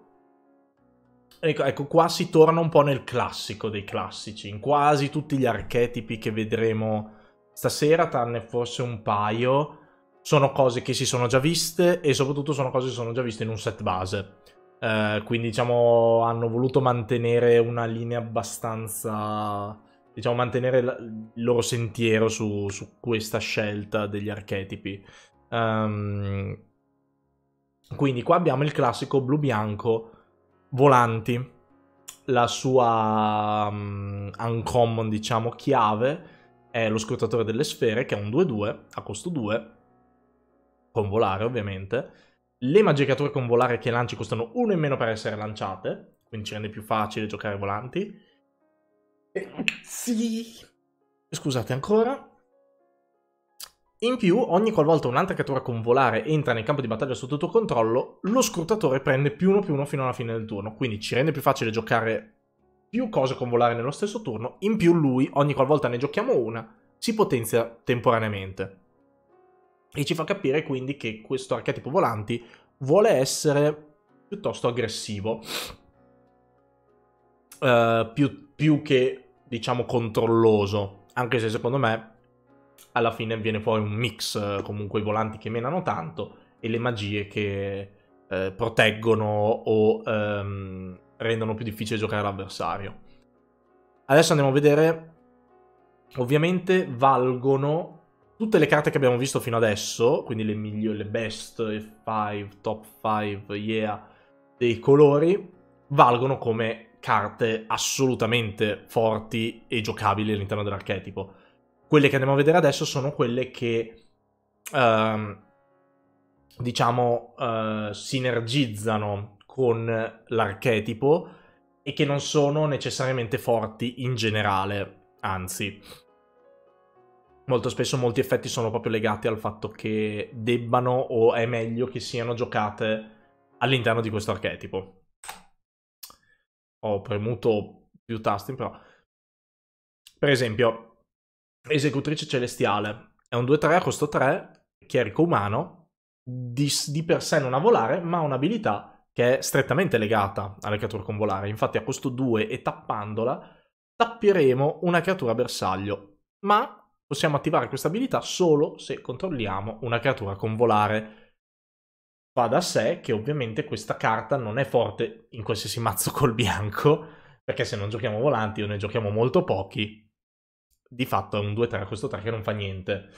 Eh, ecco, ecco, qua si torna un po' nel classico dei classici. In quasi tutti gli archetipi che vedremo stasera, tranne forse un paio, sono cose che si sono già viste e soprattutto sono cose che sono già viste in un set base. Eh, quindi diciamo hanno voluto mantenere una linea abbastanza diciamo mantenere il loro sentiero su, su, questa scelta degli archetipi um, quindi qua abbiamo il classico blu bianco volanti la sua um, uncommon diciamo chiave è lo scrutatore delle sfere, che è un 2-2, a costo 2, con volare ovviamente. Le magicature con volare che lanci costano 1 in meno per essere lanciate, quindi ci rende più facile giocare volanti. Eh, sì! Scusate ancora. In più, ogni qualvolta un'altra creatura con volare entra nel campo di battaglia sotto tuo controllo, lo scrutatore prende più uno più uno fino alla fine del turno, quindi ci rende più facile giocare più cose con volare nello stesso turno, in più lui, ogni qualvolta ne giochiamo una, si potenzia temporaneamente. E ci fa capire quindi che questo archetipo volanti vuole essere piuttosto aggressivo, uh, più, più che diciamo controlloso, anche se secondo me alla fine viene fuori un mix, eh, comunque i volanti che menano tanto e le magie che eh, proteggono o ehm, rendono più difficile giocare l'avversario. Adesso andiamo a vedere, ovviamente valgono tutte le carte che abbiamo visto fino adesso, quindi le migliori, le best, F5, top 5, yeah, dei colori, valgono come carte assolutamente forti e giocabili all'interno dell'archetipo. Quelle che andiamo a vedere adesso sono quelle che, ehm, diciamo, eh, sinergizzano con l'archetipo e che non sono necessariamente forti in generale, anzi. Molto spesso molti effetti sono proprio legati al fatto che debbano o è meglio che siano giocate all'interno di questo archetipo. Ho premuto più tasti però. Per esempio, Esecutrice Celestiale è un 2-3 a costo 3, chierico umano, di, di per sé non ha volare, ma ha un'abilità che è strettamente legata alla creatura volare. Infatti a costo 2 e tappandola tapperemo una creatura bersaglio, ma possiamo attivare questa abilità solo se controlliamo una creatura con volare. Va da sé che ovviamente questa carta non è forte in qualsiasi mazzo col bianco, perché se non giochiamo volanti o ne giochiamo molto pochi, di fatto è un 2-3 a costo 3 che non fa niente.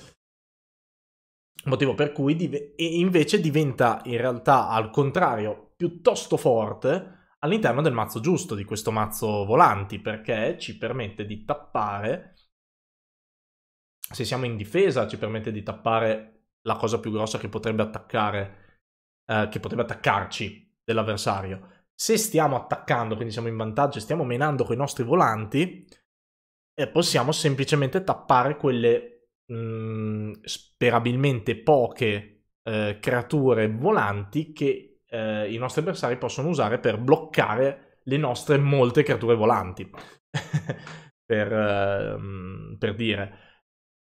Motivo per cui div- invece diventa in realtà al contrario piuttosto forte all'interno del mazzo giusto, di questo mazzo volanti, perché ci permette di tappare, se siamo in difesa, ci permette di tappare la cosa più grossa che potrebbe attaccare, eh, che potrebbe attaccarci dell'avversario. Se stiamo attaccando, quindi siamo in vantaggio, stiamo menando con i nostri volanti, eh, possiamo semplicemente tappare quelle mh, mm, sperabilmente poche eh, creature volanti che eh, i nostri avversari possono usare per bloccare le nostre molte creature volanti, per, eh, per, dire.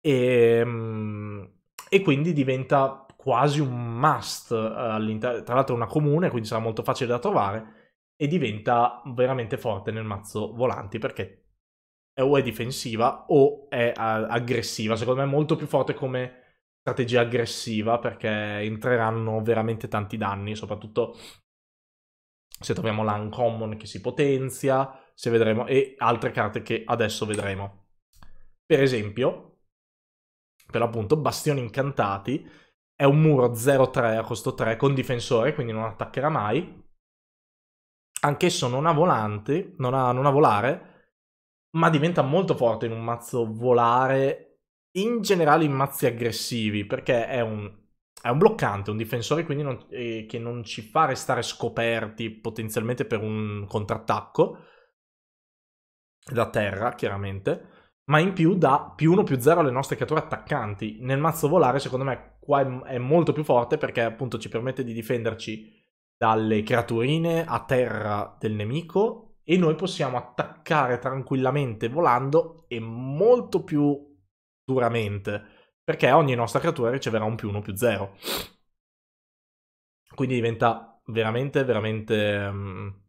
E, ehm, e quindi diventa quasi un must eh, all'interno, tra l'altro è una comune, quindi sarà molto facile da trovare e diventa veramente forte nel mazzo volanti perché o è difensiva o è aggressiva. Secondo me è molto più forte come strategia aggressiva perché entreranno veramente tanti danni, soprattutto se troviamo l'uncommon che si potenzia, se vedremo e altre carte che adesso vedremo. Per esempio, per l'appunto, Bastioni Incantati è un muro 0-3 a costo 3 con difensore, quindi non attaccherà mai. Anch'esso non ha volante, non ha, non ha volare, ma diventa molto forte in un mazzo volare, in generale in mazzi aggressivi, perché è un, è un bloccante, un difensore quindi non, eh, che non ci fa restare scoperti potenzialmente per un contrattacco, da terra chiaramente, ma in più dà più 1 più 0 alle nostre creature attaccanti. Nel mazzo volare secondo me qua è molto più forte perché appunto ci permette di difenderci dalle creaturine a terra del nemico e noi possiamo attaccare tranquillamente volando e molto più duramente perché ogni nostra creatura riceverà un più 1 più 0 quindi diventa veramente veramente um,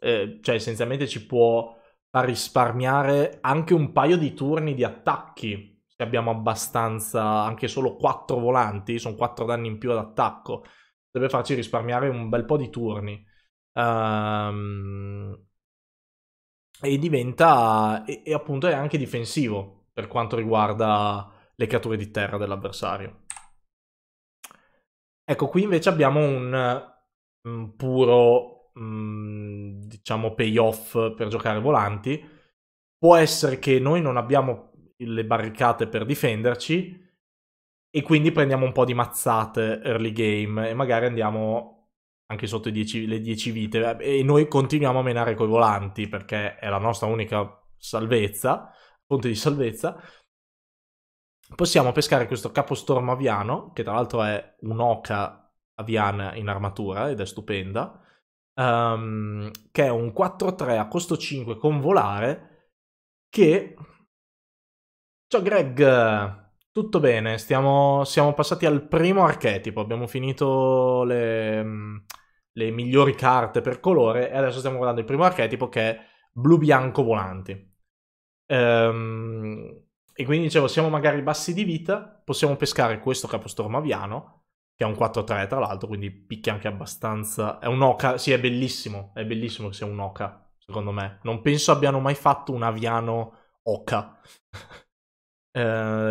eh, cioè essenzialmente ci può far risparmiare anche un paio di turni di attacchi se abbiamo abbastanza anche solo 4 volanti sono 4 danni in più ad attacco deve farci risparmiare un bel po' di turni Um, e diventa e, e, appunto è anche difensivo per quanto riguarda le creature di terra dell'avversario. Ecco, qui invece abbiamo un, un mm, puro mm, diciamo payoff per giocare volanti. Può essere che noi non abbiamo le barricate per difenderci e quindi prendiamo un po' di mazzate early game e magari andiamo anche sotto dieci, le 10 vite e noi continuiamo a menare coi volanti perché è la nostra unica salvezza, fonte di salvezza. Possiamo pescare questo capostormo aviano, che tra l'altro è un'oca aviana in armatura ed è stupenda, um, che è un 4-3 a costo 5 con volare, che... Ciao Greg! Tutto bene, stiamo, siamo passati al primo archetipo, abbiamo finito le, le migliori carte per colore e adesso stiamo guardando il primo archetipo che è blu-bianco volanti. Ehm, e quindi dicevo, siamo magari bassi di vita, possiamo pescare questo aviano, che è un 4-3 tra l'altro, quindi picchia anche abbastanza... È un oca, sì è bellissimo, è bellissimo che sia un oca, secondo me. Non penso abbiano mai fatto un aviano oca. ehm,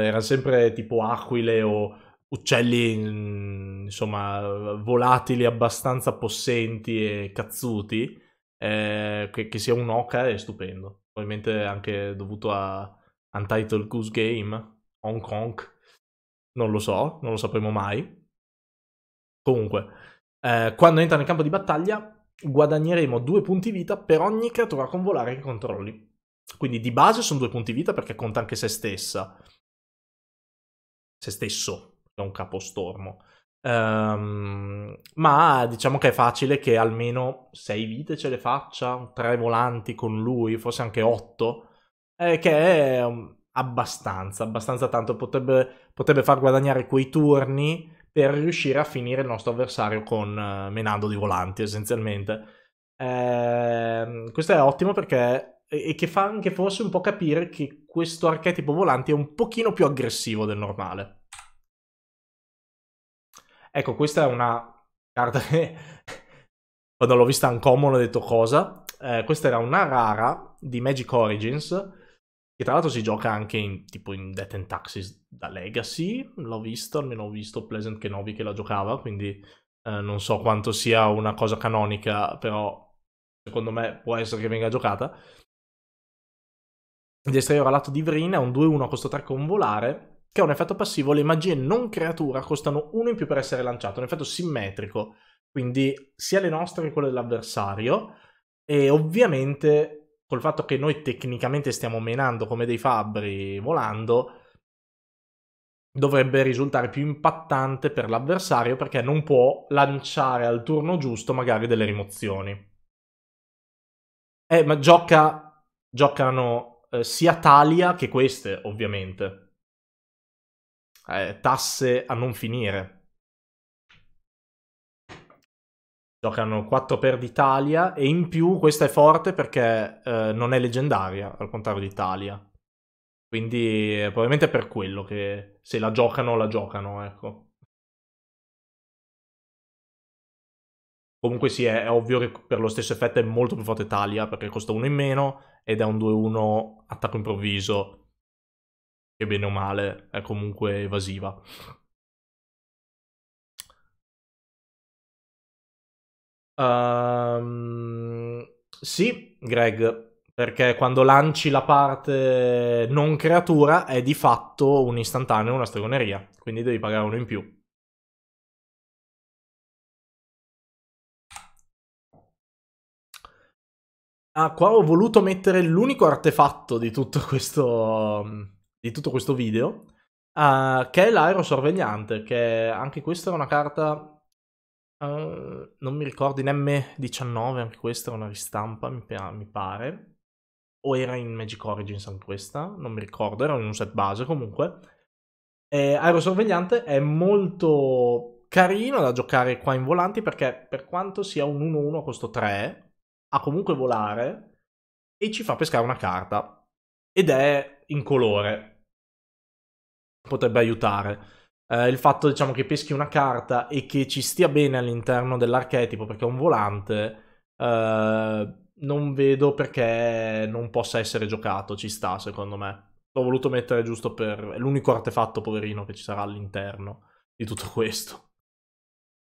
era sempre tipo aquile o uccelli mm, insomma volatili abbastanza possenti e cazzuti eh, che, che, sia un'oca è stupendo probabilmente anche dovuto a Untitled Goose Game Hong Kong non lo so, non lo sapremo mai comunque eh, quando entra nel campo di battaglia guadagneremo due punti vita per ogni creatura con volare che controlli quindi di base sono due punti vita perché conta anche se stessa se stesso da un capostormo. Um, ma diciamo che è facile che almeno 6 vite ce le faccia, 3 volanti con lui, forse anche 8, eh, che è mm, abbastanza, abbastanza tanto. Potrebbe, potrebbe, far guadagnare quei turni per riuscire a finire il nostro avversario con eh, menando di volanti essenzialmente. Eh, questo è ottimo perché e che fa anche forse un po' capire che questo archetipo volanti è un pochino più aggressivo del normale. Ecco, questa è una carta che quando l'ho vista uncommon ho detto cosa. Eh, questa era una rara di Magic Origins, che tra l'altro si gioca anche in, tipo in Death and Taxes da Legacy. L'ho visto, almeno ho visto Pleasant Kenobi che la giocava, quindi eh, non so quanto sia una cosa canonica, però secondo me può essere che venga giocata. Destraio Ralato di è un 2-1 a costo 3 con volare, che ha un effetto passivo, le magie non creatura costano uno in più per essere lanciato, un effetto simmetrico, quindi sia le nostre che quelle dell'avversario, e ovviamente col fatto che noi tecnicamente stiamo menando come dei fabbri volando, dovrebbe risultare più impattante per l'avversario perché non può lanciare al turno giusto magari delle rimozioni. Eh, ma gioca, giocano eh, sia Talia che queste, ovviamente eh, tasse a non finire. Giocano 4 per d'Italia e in più questa è forte perché eh, non è leggendaria, al contrario d'Italia. Quindi eh, probabilmente è per quello che se la giocano, la giocano, ecco. Comunque sì, è, è, ovvio che per lo stesso effetto è molto più forte Italia perché costa uno in meno ed è un 2-1 attacco improvviso che bene o male è comunque evasiva. Um, sì, Greg, perché quando lanci la parte non creatura è di fatto un istantaneo, una stregoneria, quindi devi pagare uno in più. Ah, qua ho voluto mettere l'unico artefatto di tutto questo mm, di tutto questo video, uh, che è l'aerosorvegliante, che anche questa è una carta, uh, non mi ricordo, in M19, anche questa è una ristampa, mi, mi pare. O era in Magic Origins anche questa, non mi ricordo, era in un set base comunque. E aerosorvegliante è molto carino da giocare qua in volanti perché per quanto sia un 1-1 a costo 3, ha comunque volare e ci fa pescare una carta. Ed è in colore, potrebbe aiutare. Eh, il fatto, diciamo, che peschi una carta e che ci stia bene all'interno dell'archetipo, perché è un volante, eh, non vedo perché non possa essere giocato, ci sta, secondo me. L'ho voluto mettere giusto per... è l'unico artefatto, poverino, che ci sarà all'interno di tutto questo.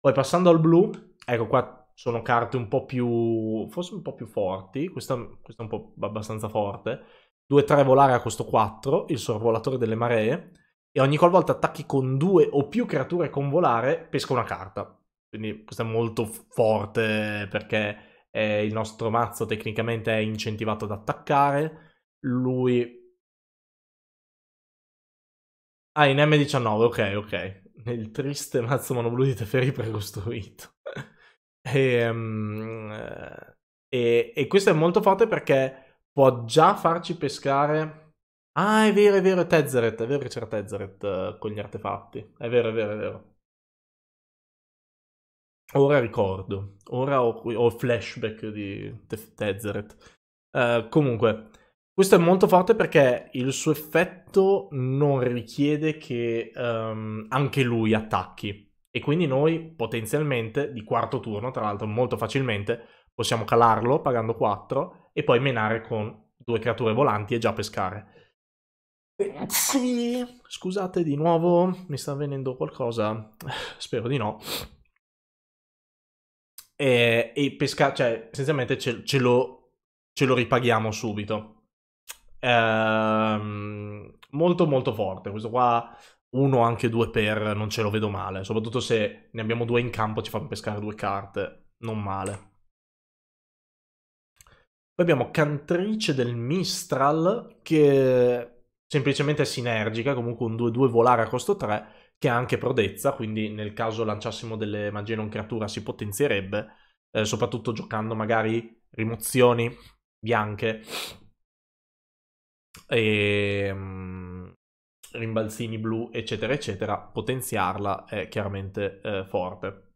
Poi passando al blu, ecco qua sono carte un po' più, forse un po' più forti, questa, questa è un po' abbastanza forte. 2-3 volare a questo 4, il sorvolatore delle maree, e ogni qualvolta attacchi con due o più creature con volare, pesca una carta. Quindi questo è molto forte perché eh, il nostro mazzo tecnicamente è incentivato ad attaccare. Lui... Ah, in M19, ok, ok. Nel triste mazzo monoblu di Teferi precostruito. e, um, eh, e, e questo è molto forte perché può già farci pescare Ah, è vero, è vero, è Tezzeret, è vero che c'era Tezzeret eh, con gli artefatti. È vero, è vero, è vero. Ora ricordo, ora ho, ho flashback di te Tezzeret. Uh, comunque, questo è molto forte perché il suo effetto non richiede che um, anche lui attacchi. E quindi noi potenzialmente, di quarto turno, tra l'altro molto facilmente, possiamo calarlo pagando 4 e poi menare con due creature volanti e già pescare. Sì, scusate di nuovo, mi sta avvenendo qualcosa, spero di no. E, e pesca, cioè, essenzialmente ce, ce, lo, ce lo ripaghiamo subito. Ehm, molto molto forte, questo qua uno anche due per non ce lo vedo male, soprattutto se ne abbiamo due in campo ci fa pescare due carte, non male. Poi abbiamo Cantrice del Mistral che semplicemente sinergica, comunque un 2-2 volare a costo 3, che ha anche prodezza, quindi nel caso lanciassimo delle magie non creatura si potenzierebbe, eh, soprattutto giocando magari rimozioni bianche e um, rimbalzini blu, eccetera, eccetera, potenziarla è chiaramente eh, forte.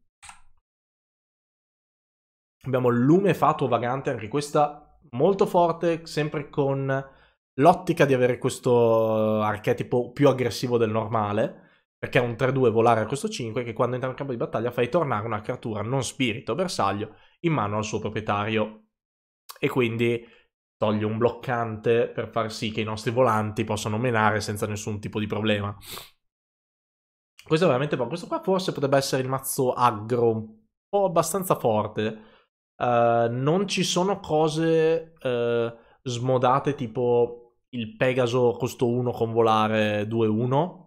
Abbiamo lume Fato vagante, anche questa molto forte, sempre con l'ottica di avere questo archetipo più aggressivo del normale, perché è un 3-2 volare a questo 5 che quando entra in campo di battaglia fai tornare una creatura non spirito bersaglio in mano al suo proprietario e quindi togli un bloccante per far sì che i nostri volanti possano menare senza nessun tipo di problema. Questo è veramente buono. Questo qua forse potrebbe essere il mazzo aggro un po' abbastanza forte. Uh, non ci sono cose uh, smodate tipo il Pegaso costo 1 con volare 2-1,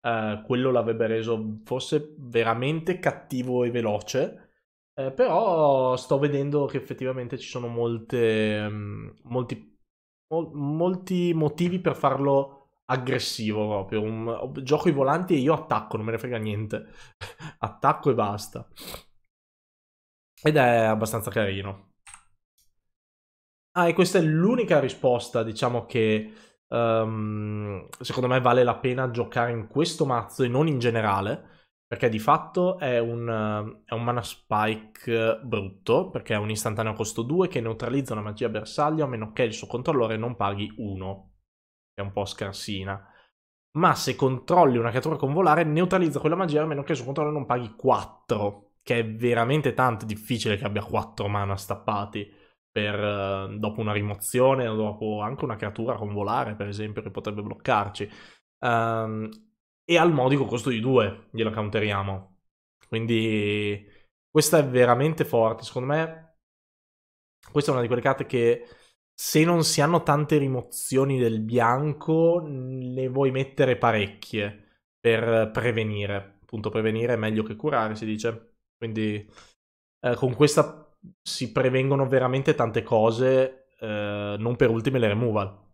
eh, quello l'avrebbe reso forse veramente cattivo e veloce. Eh, però sto vedendo che effettivamente ci sono molte, mm, molti, mol, molti motivi per farlo aggressivo proprio. Un, gioco i volanti e io attacco, non me ne frega niente. attacco e basta. Ed è abbastanza carino. Ah, e questa è l'unica risposta, diciamo che um, secondo me vale la pena giocare in questo mazzo e non in generale. Perché di fatto è un, è un, mana spike eh, brutto, perché è un istantaneo costo 2 che neutralizza una magia bersaglio a meno che il suo controllore non paghi 1, che è un po' scarsina. Ma se controlli una creatura con volare, neutralizza quella magia a meno che il suo controllore non paghi 4, che è veramente tanto difficile che abbia 4 mana stappati per, ehm, dopo una rimozione o dopo anche una creatura con volare, per esempio, che potrebbe bloccarci. Um, e al modico costo di 2 glielo counteriamo. Quindi questa è veramente forte, secondo me. Questa è una di quelle carte che se non si hanno tante rimozioni del bianco, ne vuoi mettere parecchie per prevenire. Appunto, prevenire è meglio che curare, si dice. Quindi eh, con questa si prevengono veramente tante cose, eh, non per ultime le removal.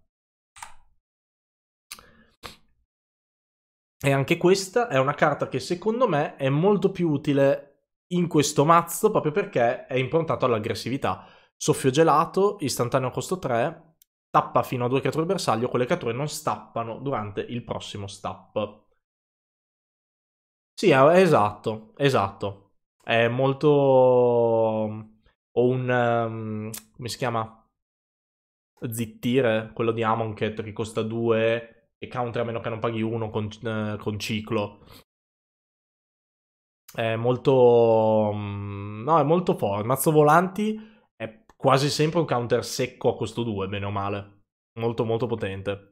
E anche questa è una carta che secondo me è molto più utile in questo mazzo proprio perché è improntato all'aggressività. Soffio gelato, istantaneo costo 3, tappa fino a due creature bersaglio, quelle creature non stappano durante il prossimo stap. Sì, eh, esatto, esatto. È molto o un... Um, come si chiama? Zittire, quello di Amonkhet che costa 2 e counter a meno che non paghi 1 con, eh, con, ciclo. È molto... Um, no, è molto forte. Mazzo volanti è quasi sempre un counter secco a costo 2, bene o male. Molto molto potente.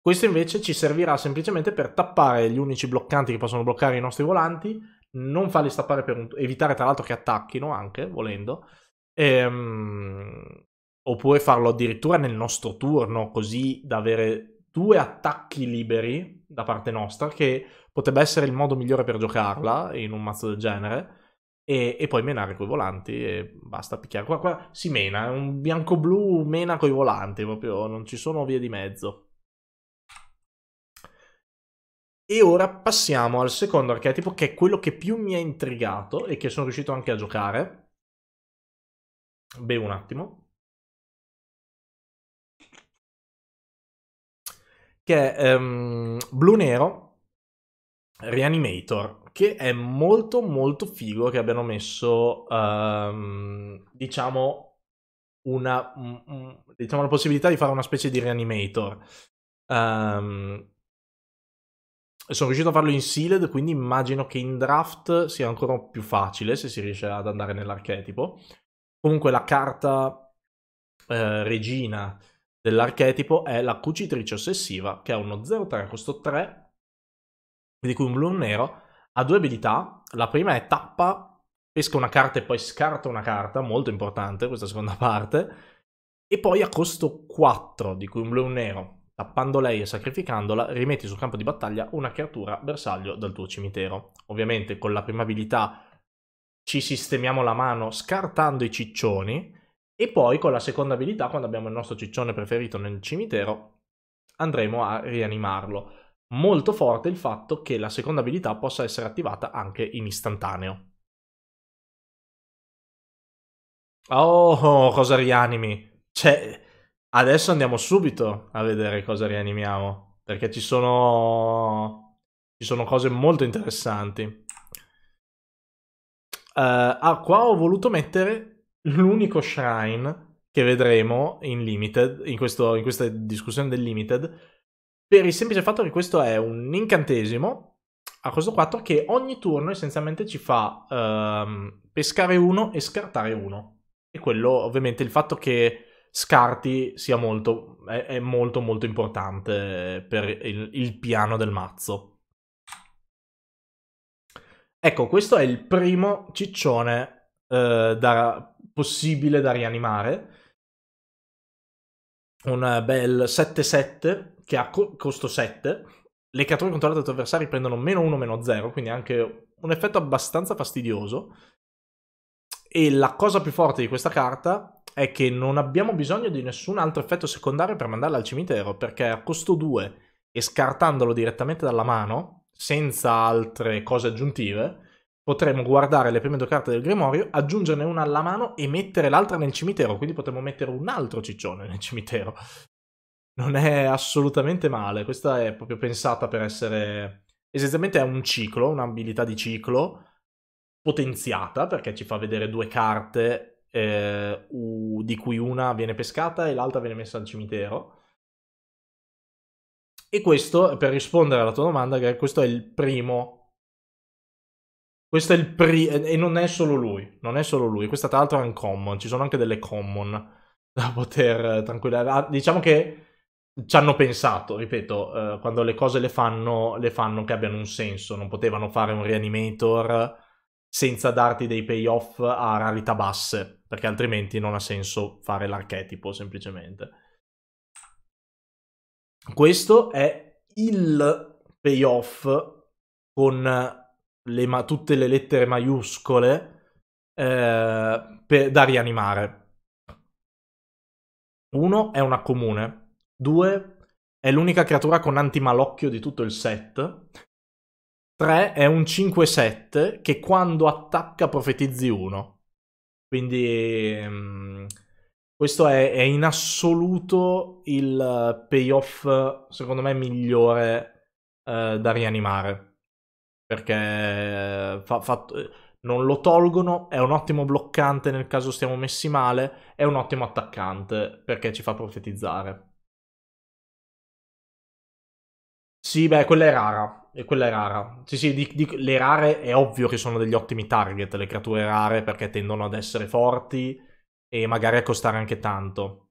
Questo invece ci servirà semplicemente per tappare gli unici bloccanti che possono bloccare i nostri volanti, non farli stappare per un... evitare tra l'altro che attacchino anche, volendo, Ehm, oppure farlo addirittura nel nostro turno, così da avere due attacchi liberi da parte nostra, che potrebbe essere il modo migliore per giocarla in un mazzo del genere. E, e poi menare coi volanti e basta picchiare. Qua, qua si mena, è un bianco-blu mena coi volanti, proprio non ci sono vie di mezzo. E ora passiamo al secondo archetipo, che è quello che più mi ha intrigato e che sono riuscito anche a giocare Bevo un attimo. Che è um, Blu Nero Reanimator, che è molto molto figo che abbiano messo, um, diciamo, una, diciamo, la possibilità di fare una specie di Reanimator. Um, sono riuscito a farlo in sealed, quindi immagino che in draft sia ancora più facile se si riesce ad andare nell'archetipo. Comunque la carta eh, regina dell'archetipo è la cucitrice ossessiva, che ha uno 0-3 costo 3, di cui un blu e un nero, ha due abilità. La prima è tappa, pesca una carta e poi scarta una carta, molto importante questa seconda parte. E poi a costo 4, di cui un blu e un nero, tappando lei e sacrificandola, rimetti sul campo di battaglia una creatura bersaglio dal tuo cimitero. Ovviamente con la prima abilità ci sistemiamo la mano scartando i ciccioni e poi con la seconda abilità, quando abbiamo il nostro ciccione preferito nel cimitero, andremo a rianimarlo. Molto forte il fatto che la seconda abilità possa essere attivata anche in istantaneo. Oh, cosa rianimi? Cioè, adesso andiamo subito a vedere cosa rianimiamo, perché ci sono, ci sono cose molto interessanti. Eh, ah, qua ho voluto mettere l'unico shrine che vedremo in Limited, in, questo, in questa discussione del Limited, per il semplice fatto che questo è un incantesimo a costo 4 che ogni turno essenzialmente ci fa um, pescare uno e scartare uno. E quello, ovviamente, il fatto che scarti sia molto, è, è molto molto importante per il, il piano del mazzo. Ecco, questo è il primo ciccione eh, da, possibile da rianimare. Un bel 7-7 che ha co- costo 7. Le creature controllate dai tuoi avversari prendono meno 1, meno 0, quindi anche un effetto abbastanza fastidioso. E la cosa più forte di questa carta è che non abbiamo bisogno di nessun altro effetto secondario per mandarla al cimitero, perché a costo 2 e scartandolo direttamente dalla mano, senza altre cose aggiuntive, potremo guardare le prime due carte del grimorio, aggiungerne una alla mano e mettere l'altra nel cimitero, quindi potremo mettere un altro ciccione nel cimitero. Non è assolutamente male, questa è proprio pensata per essere... Essenzialmente è un ciclo, un'abilità di ciclo potenziata, perché ci fa vedere due carte eh, di cui una viene pescata e l'altra viene messa al cimitero e questo, per rispondere alla tua domanda, Greg, questo è il primo. Questo è il primo, e non è solo lui, non è solo lui, questa tra l'altro è un common, ci sono anche delle common da poter eh, tranquillare. Ah, diciamo che ci hanno pensato, ripeto, eh, quando le cose le fanno, le fanno che abbiano un senso, non potevano fare un reanimator senza darti dei payoff a rarità basse, perché altrimenti non ha senso fare l'archetipo semplicemente. Questo è il payoff con le ma- tutte le lettere maiuscole eh, per, da rianimare. Uno è una comune, due è l'unica creatura con antimalocchio di tutto il set, tre è un 5-7 che quando attacca profetizzi uno. Quindi... Ehm, questo è, è in assoluto il eh, payoff, secondo me, migliore eh, da rianimare. Perché eh, fa, fa, eh, non lo tolgono, è un ottimo bloccante nel caso stiamo messi male, è un ottimo attaccante perché ci fa profetizzare. Sì, beh, quella è rara. E quella è rara. Sì, sì, di, di, le rare è ovvio che sono degli ottimi target, le creature rare, perché tendono ad essere forti e magari a costare anche tanto.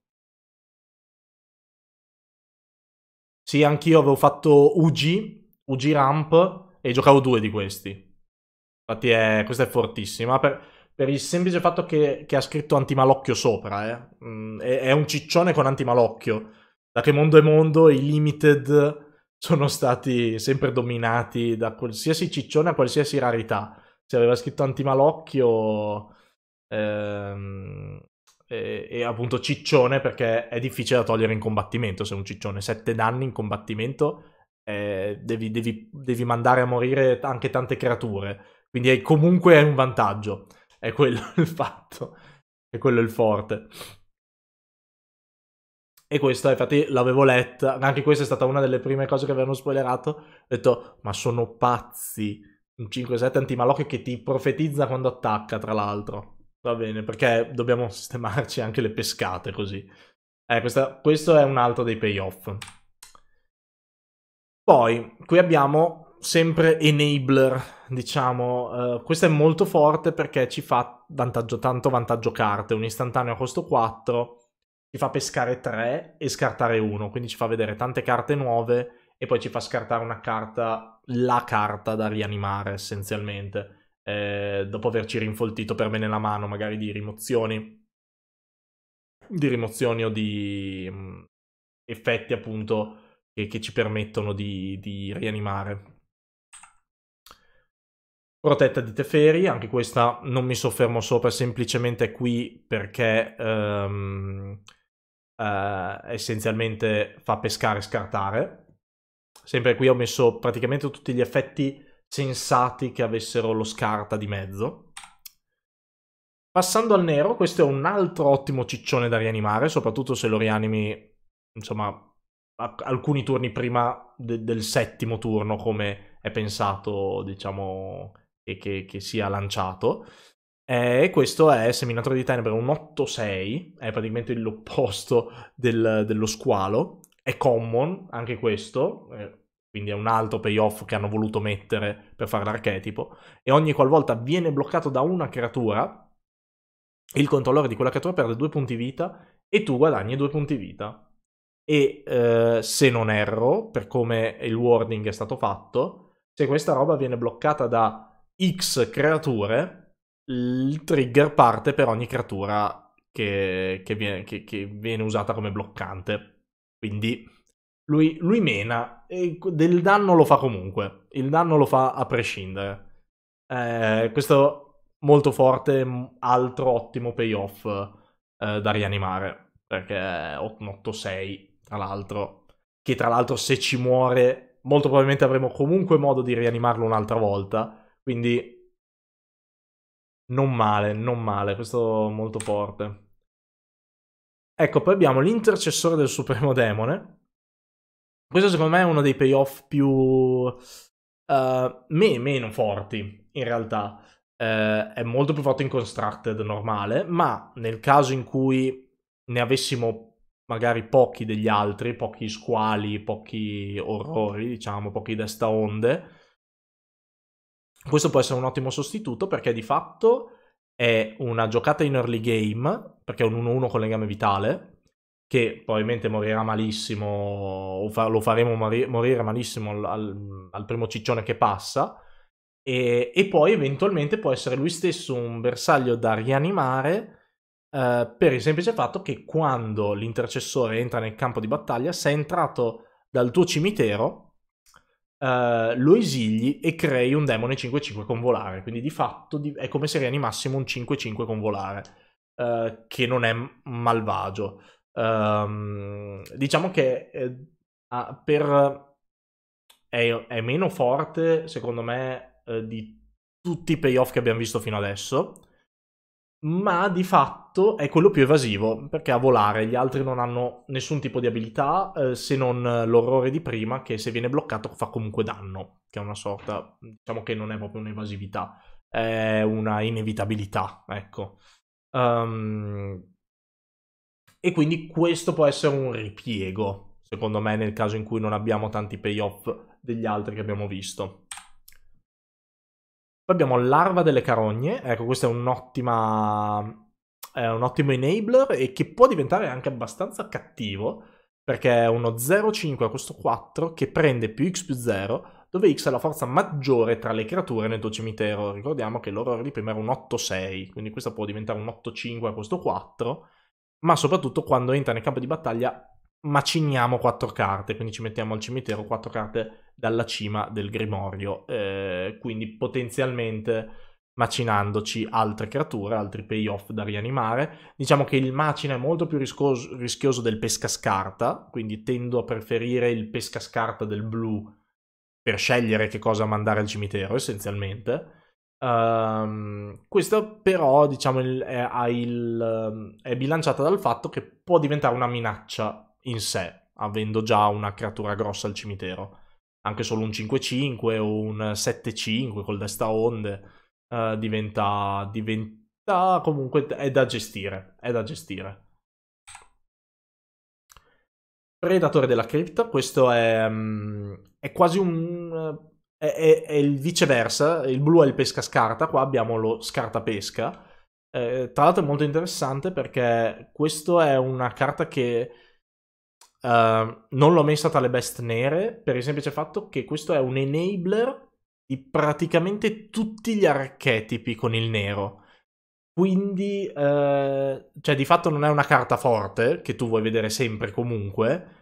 Sì, anch'io avevo fatto UG, UG Ramp e giocavo due di questi. Infatti è, questa è fortissima per, per il semplice fatto che, che, ha scritto antimalocchio sopra. Eh. Mm, è, è, un ciccione con antimalocchio. Da che mondo è mondo i limited sono stati sempre dominati da qualsiasi ciccione a qualsiasi rarità. Se aveva scritto antimalocchio... Ehm, e, e, appunto ciccione perché è difficile da togliere in combattimento se un ciccione 7 danni in combattimento eh, devi, devi, devi, mandare a morire anche tante creature quindi è, comunque è un vantaggio è quello il fatto è quello il forte e questo infatti l'avevo letta anche questa è stata una delle prime cose che avevano spoilerato ho detto ma sono pazzi un 5-7 antimalocchio che ti profetizza quando attacca tra l'altro Va bene, perché dobbiamo sistemarci anche le pescate così. Eh, questa, questo è un altro dei payoff. Poi, qui abbiamo sempre enabler, diciamo. Uh, questo è molto forte perché ci fa vantaggio, tanto vantaggio carte. Un istantaneo a costo 4, ci fa pescare 3 e scartare 1. Quindi ci fa vedere tante carte nuove e poi ci fa scartare una carta, la carta da rianimare essenzialmente eh, dopo averci rinfoltito per bene la mano magari di rimozioni, di rimozioni o di mh, mm, effetti appunto che, che, ci permettono di, di rianimare. Protetta di Teferi, anche questa non mi soffermo sopra, semplicemente qui perché um, uh, essenzialmente fa pescare e scartare. Sempre qui ho messo praticamente tutti gli effetti sensati che avessero lo scarta di mezzo. Passando al nero, questo è un altro ottimo ciccione da rianimare, soprattutto se lo rianimi, insomma, alcuni turni prima de del settimo turno, come è pensato, diciamo, che, che, che sia lanciato. Eh, e questo è Seminatore di Tenebre, un 8-6, è praticamente l'opposto del, dello squalo. È common, anche questo, eh, quindi è un altro payoff che hanno voluto mettere per fare l'archetipo, e ogni qualvolta viene bloccato da una creatura, il controllore di quella creatura perde due punti vita e tu guadagni due punti vita. E eh, se non erro, per come il wording è stato fatto, se questa roba viene bloccata da X creature, il trigger parte per ogni creatura che, che, viene, che, che viene usata come bloccante. Quindi lui, lui mena del danno lo fa comunque. Il danno lo fa a prescindere. Eh, questo molto forte, altro ottimo payoff eh, da rianimare. Perché è 8-6, tra l'altro. Che tra l'altro se ci muore, molto probabilmente avremo comunque modo di rianimarlo un'altra volta. Quindi non male, non male, questo molto forte. Ecco, poi abbiamo l'intercessore del Supremo Demone, questo secondo me è uno dei payoff più... Uh, me, meno forti, in realtà. Uh, è molto più forte in Constructed normale, ma nel caso in cui ne avessimo magari pochi degli altri, pochi squali, pochi orrori, diciamo, pochi desta onde, questo può essere un ottimo sostituto perché di fatto è una giocata in early game, perché è un 1-1 con legame vitale, che probabilmente morirà malissimo, o fa- lo faremo mori- morire malissimo al-, al, primo ciccione che passa, e-, e, poi eventualmente può essere lui stesso un bersaglio da rianimare eh, per il semplice fatto che quando l'intercessore entra nel campo di battaglia, se è entrato dal tuo cimitero, eh, lo esigli e crei un demone 5-5 con volare, quindi di fatto di- è come se rianimassimo un 5-5 con volare, eh, che non è malvagio. Um, diciamo che eh, per, è, è, meno forte, secondo me, eh, di tutti i payoff che abbiamo visto fino adesso. Ma di fatto è quello più evasivo, perché a volare gli altri non hanno nessun tipo di abilità, eh, se non l'orrore di prima, che se viene bloccato fa comunque danno, che è una sorta, diciamo che non è proprio un'evasività, è una inevitabilità, ecco. Um, e quindi questo può essere un ripiego, secondo me, nel caso in cui non abbiamo tanti payoff degli altri che abbiamo visto. Poi abbiamo Larva delle Carogne, ecco questo è un'ottima... È un ottimo enabler e che può diventare anche abbastanza cattivo perché è uno 0,5 a questo 4 che prende più x più 0 dove x è la forza maggiore tra le creature nel tuo cimitero. Ricordiamo che l'orrore di prima era un 8,6, quindi questa può diventare un 8,5 a questo 4 ma soprattutto quando entra nel campo di battaglia maciniamo quattro carte, quindi ci mettiamo al cimitero quattro carte dalla cima del grimorio, eh, quindi potenzialmente macinandoci altre creature, altri payoff da rianimare. Diciamo che il macina è molto più riscoso, rischioso del pesca scarta, quindi tendo a preferire il pesca scarta del blu per scegliere che cosa mandare al cimitero essenzialmente Um, questo però diciamo è, il, ehm, è bilanciata dal fatto che può diventare una minaccia in sé, avendo già una creatura grossa al cimitero. Anche solo un 5-5 o un 7-5 col destra onde uh, diventa, diventa comunque è da gestire, è da gestire. Predatore della cripta, questo è, um, è quasi un è, e, il viceversa, il blu è il pesca scarta, qua abbiamo lo scarta pesca. Eh, tra l'altro è molto interessante perché questa è una carta che uh, non l'ho messa tra le best nere per il semplice fatto che questo è un enabler di praticamente tutti gli archetipi con il nero. Quindi, uh, cioè di fatto non è una carta forte che tu vuoi vedere sempre comunque,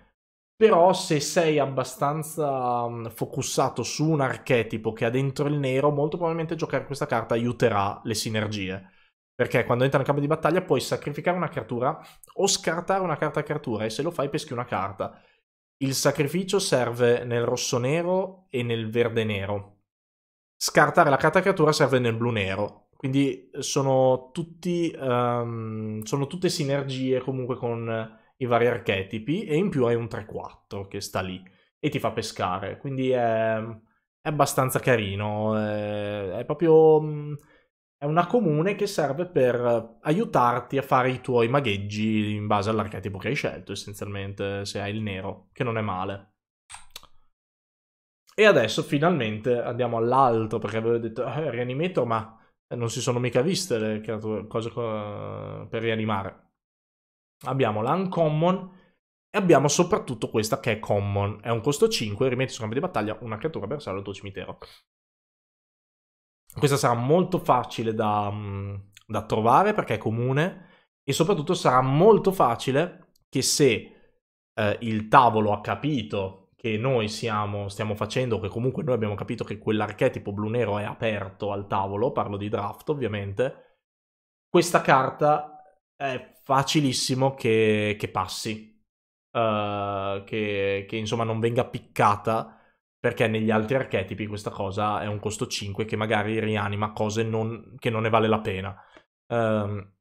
però se sei abbastanza mm, focussato su un archetipo che ha dentro il nero, molto probabilmente giocare questa carta aiuterà le sinergie. Perché quando entra nel campo di battaglia puoi sacrificare una creatura o scartare una carta creatura e se lo fai peschi una carta. Il sacrificio serve nel rosso-nero e nel verde-nero. Scartare la carta creatura serve nel blu-nero. Quindi eh, sono, tutti, um, sono tutte sinergie comunque con i vari archetipi e in più hai un 3-4 che sta lì e ti fa pescare, quindi è, è abbastanza carino, è, è proprio... È una comune che serve per aiutarti a fare i tuoi magheggi in base all'archetipo che hai scelto, essenzialmente, se hai il nero, che non è male. E adesso finalmente andiamo all'altro, perché avevo detto, eh, rianimator, ma non si sono mica viste le cose per rianimare abbiamo l'uncommon e abbiamo soprattutto questa che è common, è un costo 5, rimetti sul campo di battaglia una creatura bersaglio al tuo cimitero. Questa sarà molto facile da, mm, da trovare perché è comune e soprattutto sarà molto facile che se eh, il tavolo ha capito che noi siamo, stiamo facendo, che comunque noi abbiamo capito che quell'archetipo blu-nero è aperto al tavolo, parlo di draft ovviamente, questa carta è facilissimo che, che passi, uh, che, che, insomma non venga piccata, perché negli altri archetipi questa cosa è un costo 5 che magari rianima cose non, che non ne vale la pena. Um,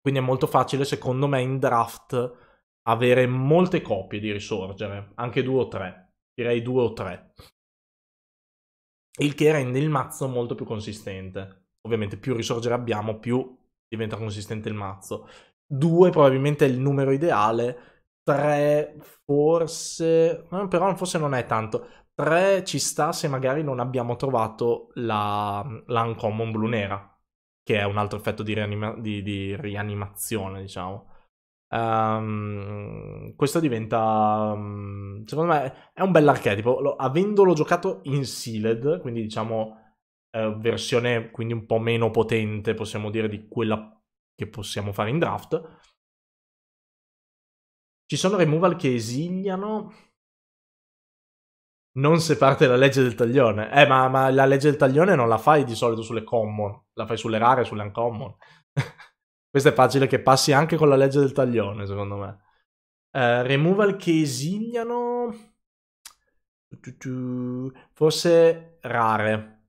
quindi è molto facile, secondo me, in draft avere molte copie di risorgere, anche due o tre, direi due o tre. Il che rende il mazzo molto più consistente. Ovviamente più risorgere abbiamo, più diventa consistente il mazzo. Due probabilmente è il numero ideale, tre forse, però forse non è tanto. Tre ci sta se magari non abbiamo trovato la, la Uncommon blu nera, che è un altro effetto di, rianima- di, di rianimazione, diciamo. Um, questo diventa, um, secondo me, è un bell'archetipo. Lo, avendolo giocato in Sealed, quindi diciamo eh, versione quindi un po' meno potente, possiamo dire, di quella che possiamo fare in draft. Ci sono removal che esiliano. Non se parte la legge del taglione. Eh, ma, ma la legge del taglione non la fai di solito sulle common, la fai sulle rare, sulle uncommon. Questo è facile che passi anche con la legge del taglione, secondo me. Uh, removal che esiliano. Forse rare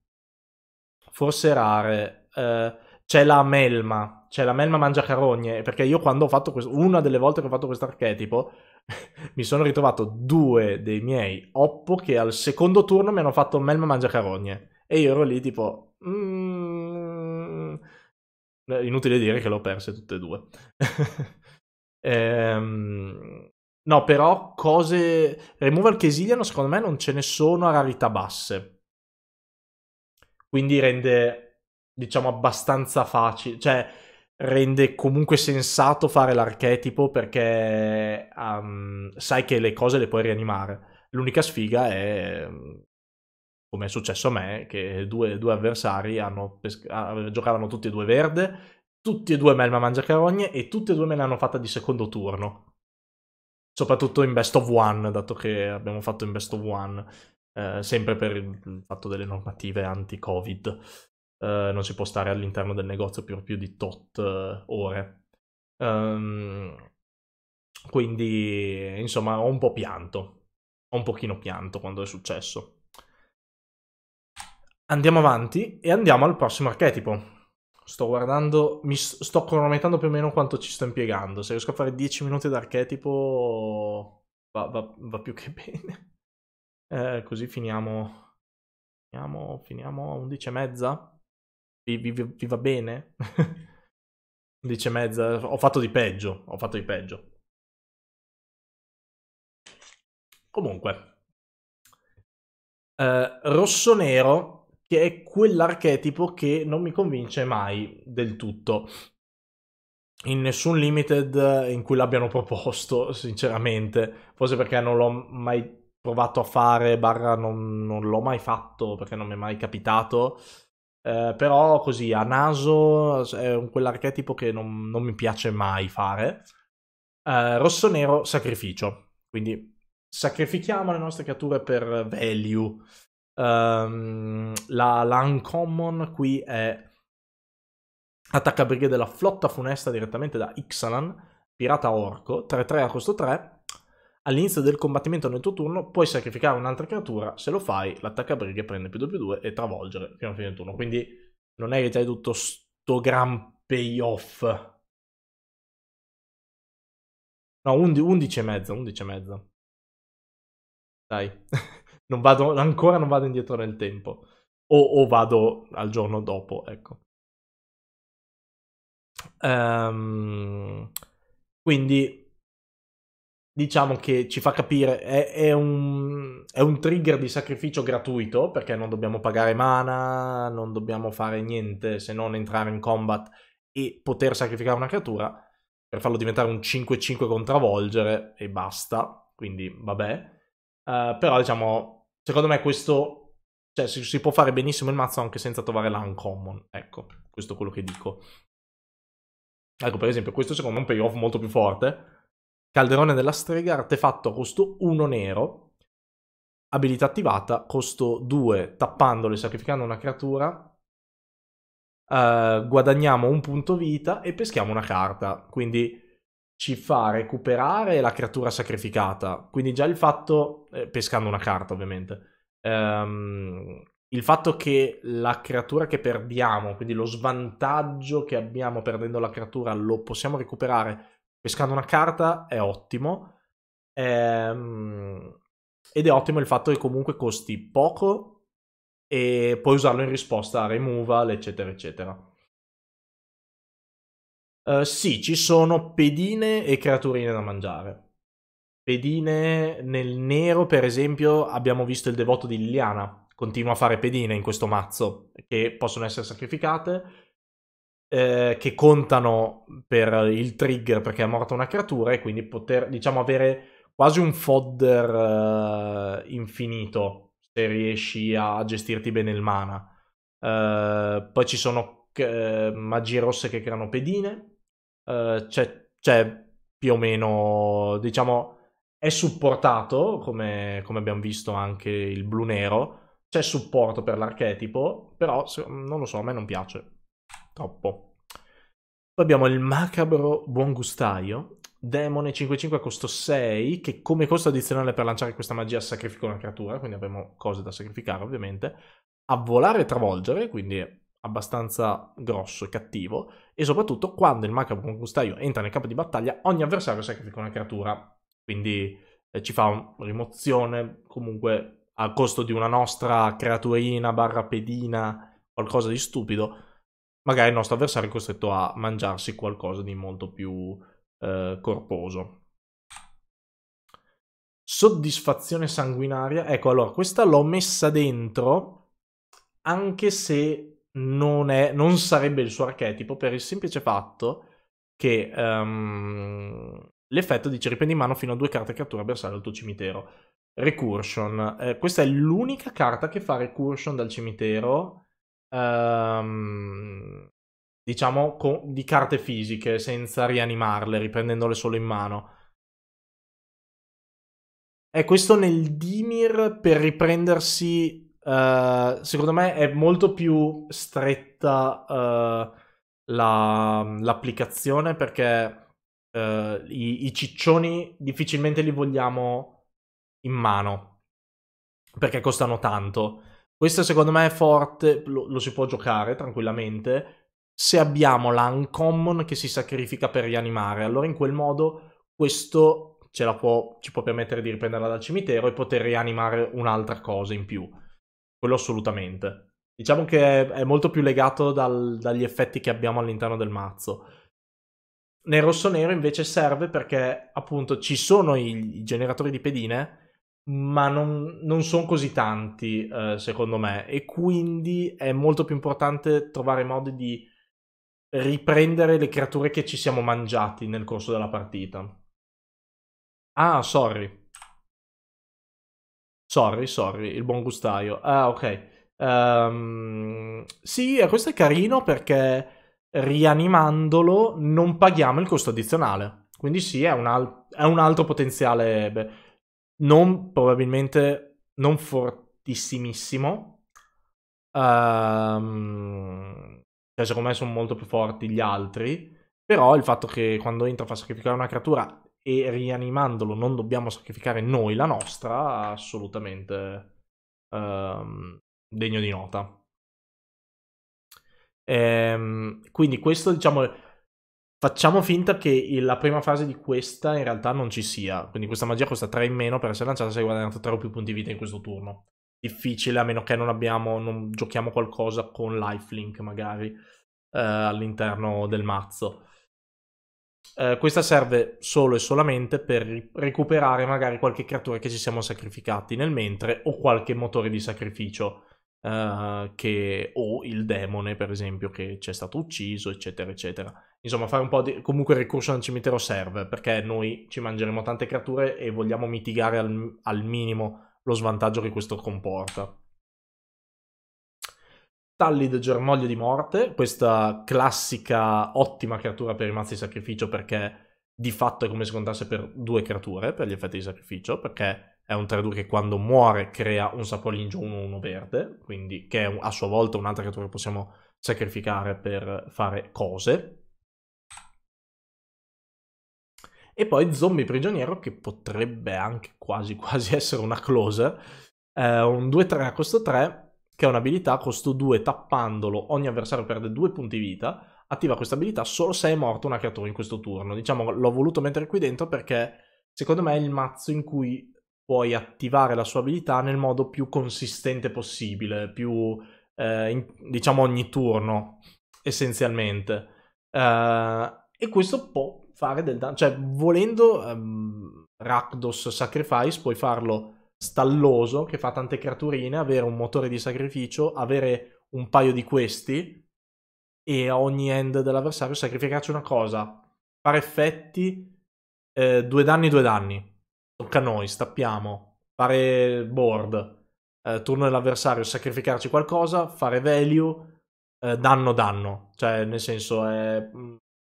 forse rare, eh, c'è la melma, c'è la melma mangia carogne, perché io quando ho fatto questo, una delle volte che ho fatto questo archetipo, mi sono ritrovato due dei miei oppo che al secondo turno mi hanno fatto melma mangia carogne, e io ero lì tipo... Mm... Eh, inutile dire che l'ho perse tutte e due. ehm... No, però cose. Removal che secondo me, non ce ne sono a rarità basse quindi rende, diciamo, abbastanza facile, cioè rende comunque sensato fare l'archetipo perché um, sai che le cose le puoi rianimare. L'unica sfiga è, ehm, come è successo a me, che due, due avversari pes- ah, giocavano tutti e due verde, tutti e due Melma mangia carogne e tutti e due me l'hanno fatta di secondo turno. Soprattutto in Best of One, dato che abbiamo fatto in Best of One. Eh, sempre per il fatto delle normative anti-Covid. Eh, non si può stare all'interno del negozio per più di tot eh, ore. Um, quindi, insomma, ho un po' pianto. Ho un pochino pianto quando è successo. Andiamo avanti e andiamo al prossimo archetipo. Sto guardando, mi sto cronometrando più o meno quanto ci sto impiegando. Se riesco a fare 10 minuti d'archetipo va, va, va più che bene. Eh, così finiamo, finiamo, finiamo a 11 e mezza. Vi, vi, vi va bene? 11 e mezza. Ho fatto di peggio. Ho fatto di peggio. Comunque, eh, rosso nero che è quell'archetipo che non mi convince mai del tutto. In nessun limited in cui l'abbiano proposto, sinceramente, forse perché non l'ho mai provato a fare, barra non, non l'ho mai fatto perché non mi è mai capitato. Eh, però così a naso è un, quell'archetipo che non, non, mi piace mai fare. Eh, rosso nero, sacrificio. Quindi sacrifichiamo le nostre creature per value. Um, la, la uncommon qui è attacca brighe della flotta funesta direttamente da Ixalan, pirata orco, 3-3 a costo 3. All'inizio del combattimento nel tuo turno puoi sacrificare un'altra creatura, se lo fai l'attacca l'attaccabrighe prende più 2 più 2 e travolgere fino a fine del turno. Quindi non è che hai tutto sto gran payoff. No, 11 e mezza, 11 e mezza. Dai, non vado, ancora non vado indietro nel tempo. O, o vado al giorno dopo, ecco. Um, quindi diciamo che ci fa capire, è, è, un, è, un, trigger di sacrificio gratuito perché non dobbiamo pagare mana, non dobbiamo fare niente se non entrare in combat e poter sacrificare una creatura per farlo diventare un 5-5 contravolgere e basta, quindi vabbè. Uh, però diciamo, secondo me questo... Cioè, si, si può fare benissimo il mazzo anche senza trovare l'uncommon. Ecco, questo è quello che dico. Ecco, per esempio, questo secondo me è un payoff molto più forte Calderone della strega, artefatto costo 1 nero, abilità attivata, costo 2, tappandolo e sacrificando una creatura, Uh, guadagniamo un punto vita e peschiamo una carta. Quindi ci fa recuperare la creatura sacrificata. Quindi già il fatto, eh, pescando una carta ovviamente, um, il fatto che la creatura che perdiamo, quindi lo svantaggio che abbiamo perdendo la creatura, lo possiamo recuperare pescando una carta è ottimo. Ehm, ed è ottimo il fatto che comunque costi poco e puoi usarlo in risposta a removal, eccetera, eccetera. Uh, sì, ci sono pedine e creaturine da mangiare. Pedine nel nero, per esempio, abbiamo visto il devoto di Liliana. Continua a fare pedine in questo mazzo che possono essere sacrificate eh, che contano per il trigger perché è morta una creatura e quindi poter, diciamo, avere quasi un fodder eh, infinito se riesci a gestirti bene il mana. Eh, poi ci sono eh, magie rosse che creano pedine, eh, c'è, c'è più o meno, diciamo, è supportato, come, come, abbiamo visto anche il blu nero, c'è supporto per l'archetipo, però non lo so, a me non piace. Troppo. Poi abbiamo il macabro buon gustaio, demone 5-5 a costo 6, che come costo addizionale per lanciare questa magia sacrifica una creatura, quindi avremo cose da sacrificare ovviamente, a volare e travolgere, quindi è abbastanza grosso e cattivo, e soprattutto quando il macabro buon gustaio entra nel campo di battaglia, ogni avversario sacrifica una creatura, quindi eh, ci fa una rimozione comunque a costo di una nostra creaturina barra pedina, qualcosa di stupido, magari il nostro avversario è costretto a mangiarsi qualcosa di molto più eh, corposo. Soddisfazione sanguinaria, ecco allora questa l'ho messa dentro anche se non, è, non sarebbe il suo archetipo per il semplice fatto che um, l'effetto dice riprendi in mano fino a due carte cattura avversario al tuo cimitero. Recursion, eh, questa è l'unica carta che fa recursion dal cimitero ehm, diciamo, con, di carte fisiche, senza rianimarle, riprendendole solo in mano. E questo nel Dimir per riprendersi, uh, secondo me, è molto più stretta uh, la, l'applicazione perché uh, i, i, ciccioni difficilmente li vogliamo in mano perché costano tanto. Questo secondo me è forte, lo, lo si può giocare tranquillamente, se abbiamo la uncommon che si sacrifica per rianimare. Allora in quel modo questo può, ci può permettere di riprenderla dal cimitero e poter rianimare un'altra cosa in più. Quello assolutamente. Diciamo che è molto più legato dal, dagli effetti che abbiamo all'interno del mazzo. Nel rosso-nero invece serve perché appunto ci sono i, i generatori di pedine ma non, non sono così tanti, eh, secondo me, e quindi è molto più importante trovare modi di riprendere le creature che ci siamo mangiati nel corso della partita. Ah, sorry. Sorry, sorry, il buon gustaio. Ah, ok. Um, sì, questo è carino perché rianimandolo non paghiamo il costo addizionale. Quindi sì, è un, al- è un altro potenziale... Beh, non probabilmente non fortissimissimo. Um, cioè, secondo me sono molto più forti gli altri. Però il fatto che quando entra fa sacrificare una creatura e rianimandolo non dobbiamo sacrificare noi la nostra, assolutamente um, degno di nota. Ehm, quindi questo diciamo Facciamo finta che la prima fase di questa in realtà non ci sia, quindi questa magia costa 3 in meno per essere lanciata se hai guadagnato 3 o più punti vita in questo turno. Difficile, a meno che non, abbiamo, non giochiamo qualcosa con lifelink magari eh, all'interno del mazzo. Eh, questa serve solo e solamente per recuperare magari qualche creatura che ci siamo sacrificati nel mentre o qualche motore di sacrificio uh, che, o il demone, per esempio, che ci è stato ucciso, eccetera, eccetera. Insomma, fare un po' di... comunque il ricorso al cimitero serve, perché noi ci mangeremo tante creature e vogliamo mitigare al, al minimo lo svantaggio che questo comporta. Stallid Germoglio di Morte, questa classica ottima creatura per i mazzi di sacrificio perché di fatto è come se contasse per due creature per gli effetti di sacrificio, perché è un 3-2 che quando muore crea un sapolingio 1-1 verde, quindi che è a sua volta un'altra creatura che possiamo sacrificare per fare cose. E poi Zombie Prigioniero, che potrebbe anche quasi quasi essere una closer, è un 2-3 a costo 3, che è un'abilità a costo 2, tappandolo ogni avversario perde 2 punti vita, attiva questa abilità solo se è morto una creatura in questo turno. Diciamo, l'ho voluto mettere qui dentro perché secondo me è il mazzo in cui puoi attivare la sua abilità nel modo più consistente possibile, più eh, in, diciamo ogni turno essenzialmente. Uh, e questo può fare del danno, cioè volendo um, Rakdos Sacrifice puoi farlo stalloso che fa tante creaturine, avere un motore di sacrificio, avere un paio di questi e a ogni end dell'avversario sacrificarci una cosa, fare effetti, eh, due danni, due danni tocca a noi, stappiamo, fare board, eh, turno dell'avversario, sacrificarci qualcosa, fare value, eh, danno danno, cioè nel senso eh,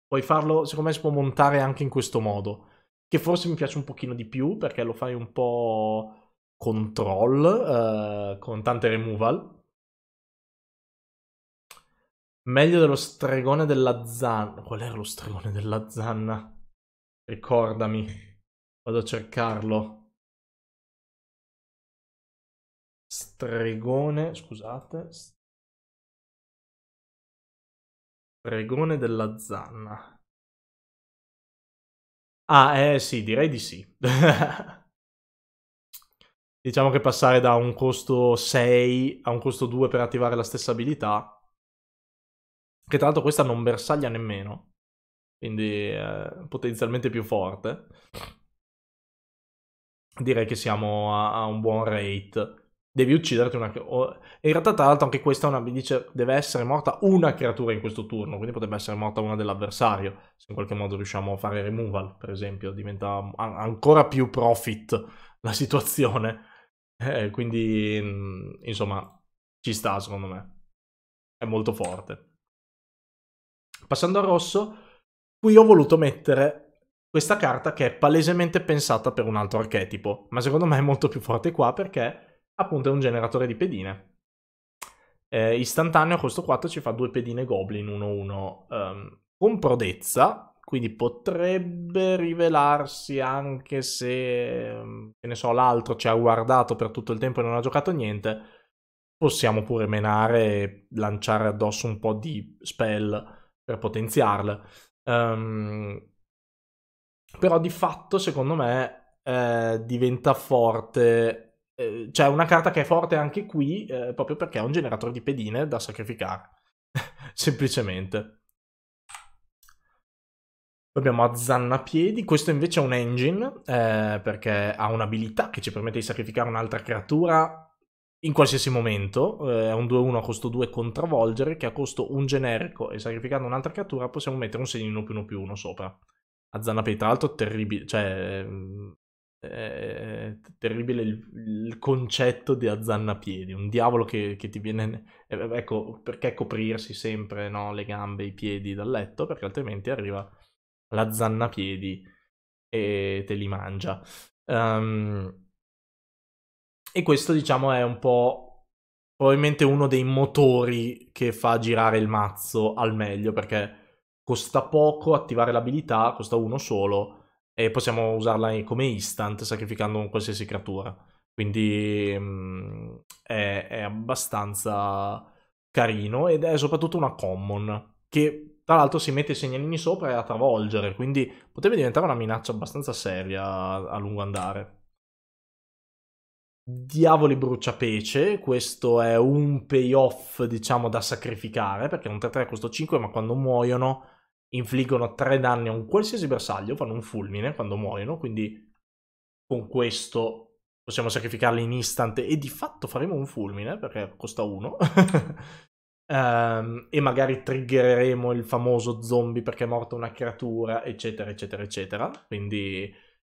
puoi farlo, secondo me si può montare anche in questo modo, che forse mi piace un pochino di più perché lo fai un po' control eh, con tante removal. Meglio dello stregone della zanna. Qual era lo stregone della zanna? Ricordami. Vado a cercarlo. Stregone, scusate. Stregone della zanna. Ah, eh sì, direi di sì. diciamo che passare da un costo 6 a un costo 2 per attivare la stessa abilità, che tra l'altro questa non bersaglia nemmeno, quindi eh, potenzialmente più forte direi che siamo a, a un buon rate. Devi ucciderti una... In realtà, tra l'altro, anche questa è una, mi dice deve essere morta una creatura in questo turno, quindi potrebbe essere morta una dell'avversario, se in qualche modo riusciamo a fare removal, per esempio, diventa ancora più profit la situazione. Eh, quindi, mm, insomma, ci sta, secondo me. È molto forte. Passando al rosso, qui ho voluto mettere questa carta che è palesemente pensata per un altro archetipo, ma secondo me è molto più forte qua perché appunto è un generatore di pedine. Eh, istantaneo questo 4 ci fa due pedine goblin 1-1 um, ehm, con prodezza, quindi potrebbe rivelarsi anche se, ehm, che ne so, l'altro ci ha guardato per tutto il tempo e non ha giocato niente, possiamo pure menare e lanciare addosso un po' di spell per potenziarle. Um, però di fatto secondo me eh, diventa forte, eh, cioè una carta che è forte anche qui eh, proprio perché è un generatore di pedine da sacrificare, semplicemente. poi Abbiamo Azzannapiedi, questo invece è un engine eh, perché ha un'abilità che ci permette di sacrificare un'altra creatura in qualsiasi momento, eh, è un 2-1 a costo 2 contravolgere che a costo un generico e sacrificando un'altra creatura possiamo mettere un segnino più 1 più 1 sopra a Zanapei. Tra l'altro, terribile, cioè, è ehm, eh, terribile il, il congetto di azzannapiedi, un diavolo che, che ti viene... Eh, eh, ecco, perché coprirsi sempre no, le gambe, i piedi dal letto? Perché altrimenti arriva l'azzannapiedi e te li mangia. Um, e questo, diciamo, è un po' probabilmente uno dei motori che fa girare il mazzo al meglio, perché costa poco attivare l'abilità, costa uno solo, e possiamo usarla come instant sacrificando qualsiasi creatura. Quindi mh, mm, è, è, abbastanza carino ed è soprattutto una common che tra l'altro si mette i segnalini sopra e a travolgere, quindi potrebbe diventare una minaccia abbastanza seria a, a lungo andare. Diavoli bruciapece, questo è un payoff diciamo da sacrificare perché è un 3-3 costo 5 ma quando muoiono infliggono tre danni a un qualsiasi bersaglio, fanno un fulmine quando muoiono, quindi con questo possiamo sacrificarli in instant e di fatto faremo un fulmine perché costa uno. um, e magari triggereremo il famoso zombie perché è morta una creatura, eccetera, eccetera, eccetera. Quindi...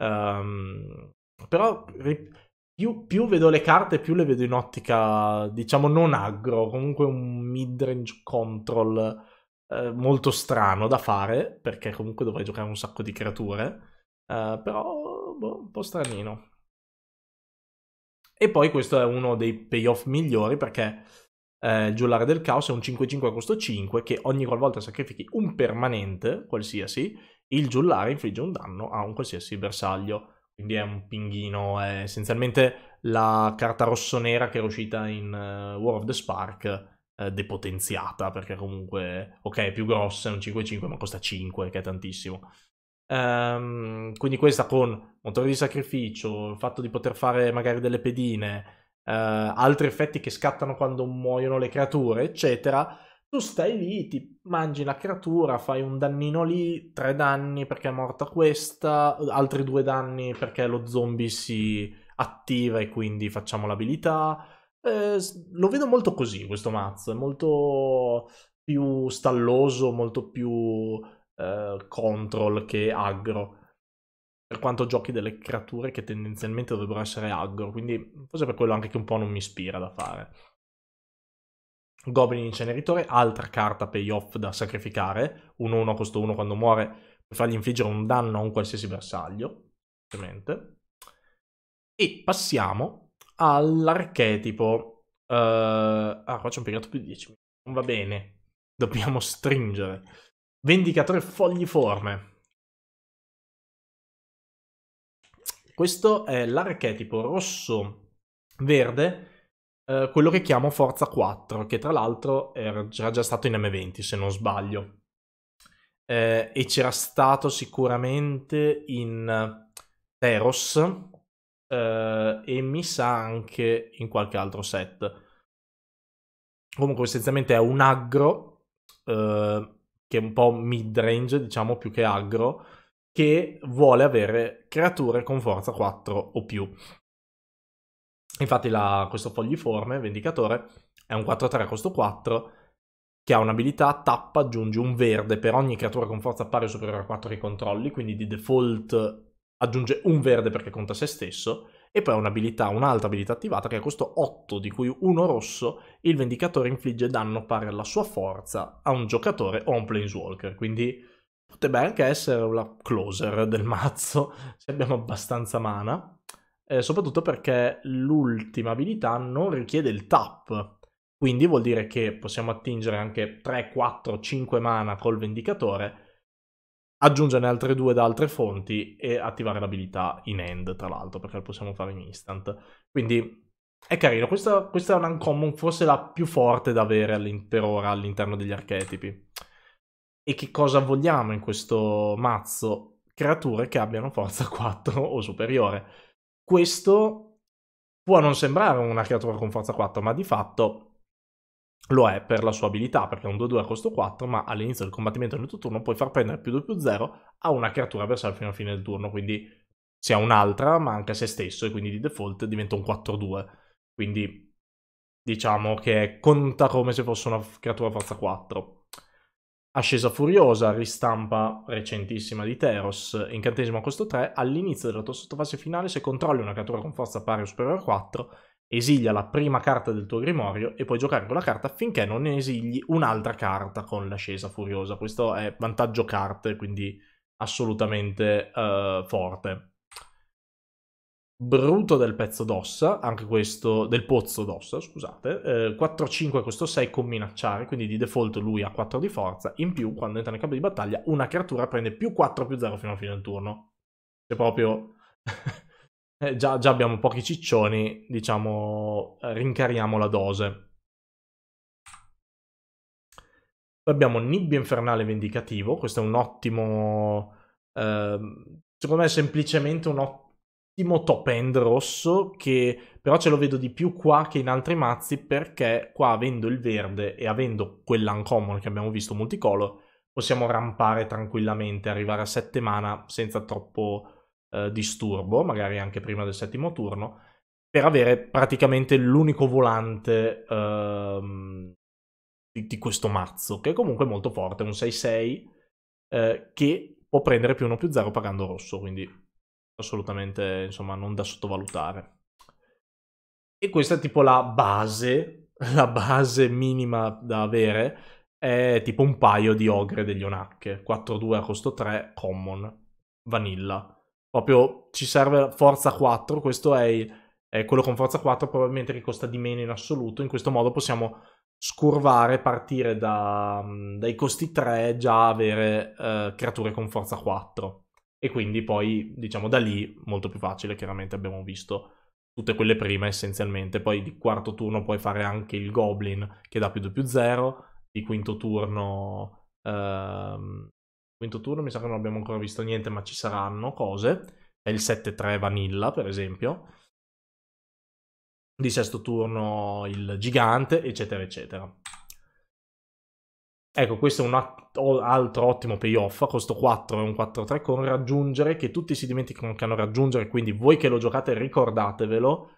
Um, però più, più, vedo le carte, più le vedo in ottica, diciamo, non aggro, comunque un mid-range control eh, molto strano da fare, perché comunque dovrai giocare un sacco di creature, eh, però boh, un po' stranino. E poi questo è uno dei payoff migliori perché eh, il giullare del caos è un 5-5 a costo 5 che ogni volta sacrifichi un permanente, qualsiasi, il giullare infligge un danno a un qualsiasi bersaglio. Quindi è un pinghino, è essenzialmente la carta rossonera che era uscita in uh, War of the Spark eh, depotenziata, perché comunque, ok, è più grossa, è un 5.5, ma costa 5, che è tantissimo. Um, quindi questa con motore di sacrificio, il fatto di poter fare magari delle pedine, eh, altri effetti che scattano quando muoiono le creature, eccetera, tu stai lì, ti mangi la creatura, fai un dannino lì, tre danni perché è morta questa, altri due danni perché lo zombie si attiva e quindi facciamo l'abilità, eh, lo vedo molto così questo mazzo, è molto più stalloso, molto più eh, control che aggro. Per quanto giochi delle creature che tendenzialmente dovrebbero essere aggro, quindi forse per quello anche che un po' non mi ispira da fare. Goblin Inceneritore, altra carta payoff da sacrificare, 1-1 costo 1 quando muore, per fargli infliggere un danno a un qualsiasi bersaglio, ovviamente. E passiamo all'archetipo. Uh, ah, qua c'è un piegato più di 10. Non va bene. Dobbiamo stringere. Vendicatore fogliforme. Questo è l'archetipo rosso-verde, eh, quello che chiamo Forza 4, che tra l'altro era già, già stato in M20 se non sbaglio. Eh, e c'era stato sicuramente in Teros, eh, e mi sa anche in qualche altro set. Comunque essenzialmente è un aggro eh, che è un po' mid range, diciamo più che aggro, che vuole avere creature con forza 4 o più. Infatti la, questo fogliforme, vendicatore, è un 4-3 costo 4 che ha un'abilità tappa, aggiungi un verde per ogni creatura con forza pari o superiore a 4 che controlli, quindi di default aggiunge un verde perché conta se stesso, e poi ha un'abilità, un'altra abilità attivata che a costo 8, di cui uno rosso, il Vendicatore infligge danno pari alla sua forza a un giocatore o a un Planeswalker, quindi potrebbe anche essere la closer del mazzo, se abbiamo abbastanza mana, eh, soprattutto perché l'ultima abilità non richiede il tap, quindi vuol dire che possiamo attingere anche 3, 4, 5 mana col Vendicatore, aggiungerne altre due da altre fonti e attivare l'abilità in end, tra l'altro, perché lo possiamo fare in instant. Quindi è carino, questa, questa, è una uncommon forse la più forte da avere per ora all'interno degli archetipi. E che cosa vogliamo in questo mazzo? Creature che abbiano forza 4 o superiore. Questo può non sembrare una creatura con forza 4, ma di fatto lo è per la sua abilità, perché è un 2-2 a costo 4, ma all'inizio del combattimento del tuo turno puoi far prendere più 2 0 a una creatura avversaria fino alla fine del turno, quindi sia un'altra, ma anche a se stesso, e quindi di default diventa un 4-2. Quindi diciamo che conta come se fosse una creatura forza 4. Ascesa furiosa, ristampa recentissima di Teros, incantesimo a costo 3, all'inizio della tua sottofase finale se controlli una creatura con forza pari o superiore a 4, esilia la prima carta del tuo grimorio e puoi giocare quella carta finché non ne esili un'altra carta con l'ascesa furiosa. Questo è vantaggio carte, quindi assolutamente uh, forte. Bruto del pezzo d'ossa, anche questo del pozzo d'ossa, scusate. Eh, 4-5 questo 6 con minacciare, quindi di default lui ha 4 di forza. In più, quando entra nel campo di battaglia, una creatura prende più 4 più 0 fino alla fine del turno. C'è cioè, proprio eh, già, già, abbiamo pochi ciccioni, diciamo, eh, rincariamo la dose. Poi abbiamo Nibbio Infernale Vendicativo, questo è un ottimo... Eh, secondo me è semplicemente un ottimo top end rosso che però ce lo vedo di più qua che in altri mazzi perché qua avendo il verde e avendo quell'uncommon che abbiamo visto multicolor possiamo rampare tranquillamente, arrivare a 7 mana senza troppo eh, disturbo, magari anche prima del settimo turno, per avere praticamente l'unico volante ehm, di, di, questo mazzo, che è comunque molto forte, un 6-6 eh, che può prendere più 1 più 0 pagando rosso, quindi assolutamente insomma non da sottovalutare. E questa è tipo la base, la base minima da avere è tipo un paio di ogre degli onacche, 4-2 a costo 3, common, vanilla. Proprio ci serve forza 4, questo è, è quello con forza 4 probabilmente che costa di meno in assoluto, in questo modo possiamo scurvare, partire da, dai costi 3, già avere eh, creature con forza 4. E quindi poi, diciamo, da lì molto più facile, chiaramente abbiamo visto tutte quelle prime essenzialmente. Poi di quarto turno puoi fare anche il Goblin che dà più 2 più 0, di quinto turno ehm, quinto turno mi sa che non abbiamo ancora visto niente, ma ci saranno cose. È il 7-3 Vanilla, per esempio. Di sesto turno il gigante, eccetera, eccetera. Ecco, questo è un altro ottimo payoff, a costo 4 e un 4-3 con raggiungere, che tutti si dimenticano che hanno raggiungere, quindi voi che lo giocate ricordatevelo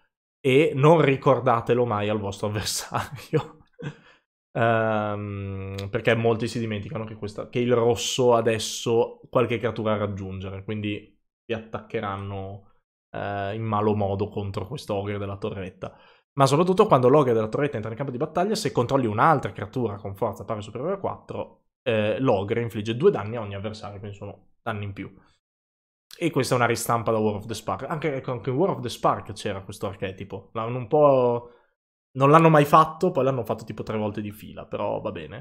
e non ricordatelo mai al vostro avversario. Um, perché molti si dimenticano che, questa, che, il rosso adesso qualche creatura raggiungere, quindi vi attaccheranno uh, in malo modo contro questo ogre della torretta. Ma soprattutto quando l'ogre della torretta entra in campo di battaglia, se controlli un'altra creatura con forza pari o superiore a 4, eh, l'ogre infligge due danni a ogni avversario, quindi sono danni in più. E questa è una ristampa da War of the Spark. Anche, ecco, anche in War of the Spark c'era questo archetipo. Un po' Non l'hanno mai fatto, poi l'hanno fatto tipo tre volte di fila, però va bene.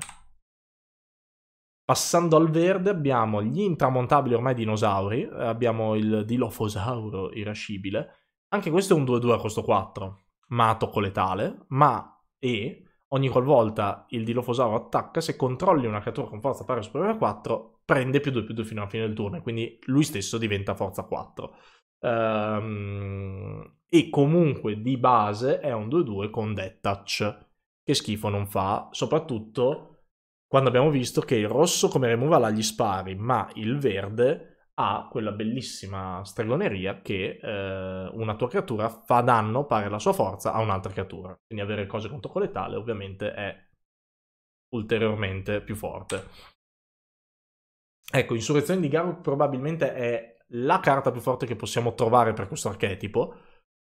Passando al verde abbiamo gli intramontabili ormai dinosauri, eh, abbiamo il Dilophosauro irascibile. Anche questo è un 2-2 a costo 4, ma tocco letale, ma e ogni qualvolta il Dilophosauro attacca, se controlli una creatura con forza pari o superiore a 4, prende più 2 più 2 fino alla fine del turno, e quindi lui stesso diventa forza 4. Um, e comunque di base è un 2-2 con death touch, che schifo non fa, soprattutto quando abbiamo visto che il rosso come removal ha gli spari, ma il verde ha quella bellissima stregoneria che eh, una tua creatura fa danno pari alla sua forza a un'altra creatura. Quindi avere cose contro coletale ovviamente è ulteriormente più forte. Ecco, Insurrezione di Garuk probabilmente è la carta più forte che possiamo trovare per questo archetipo.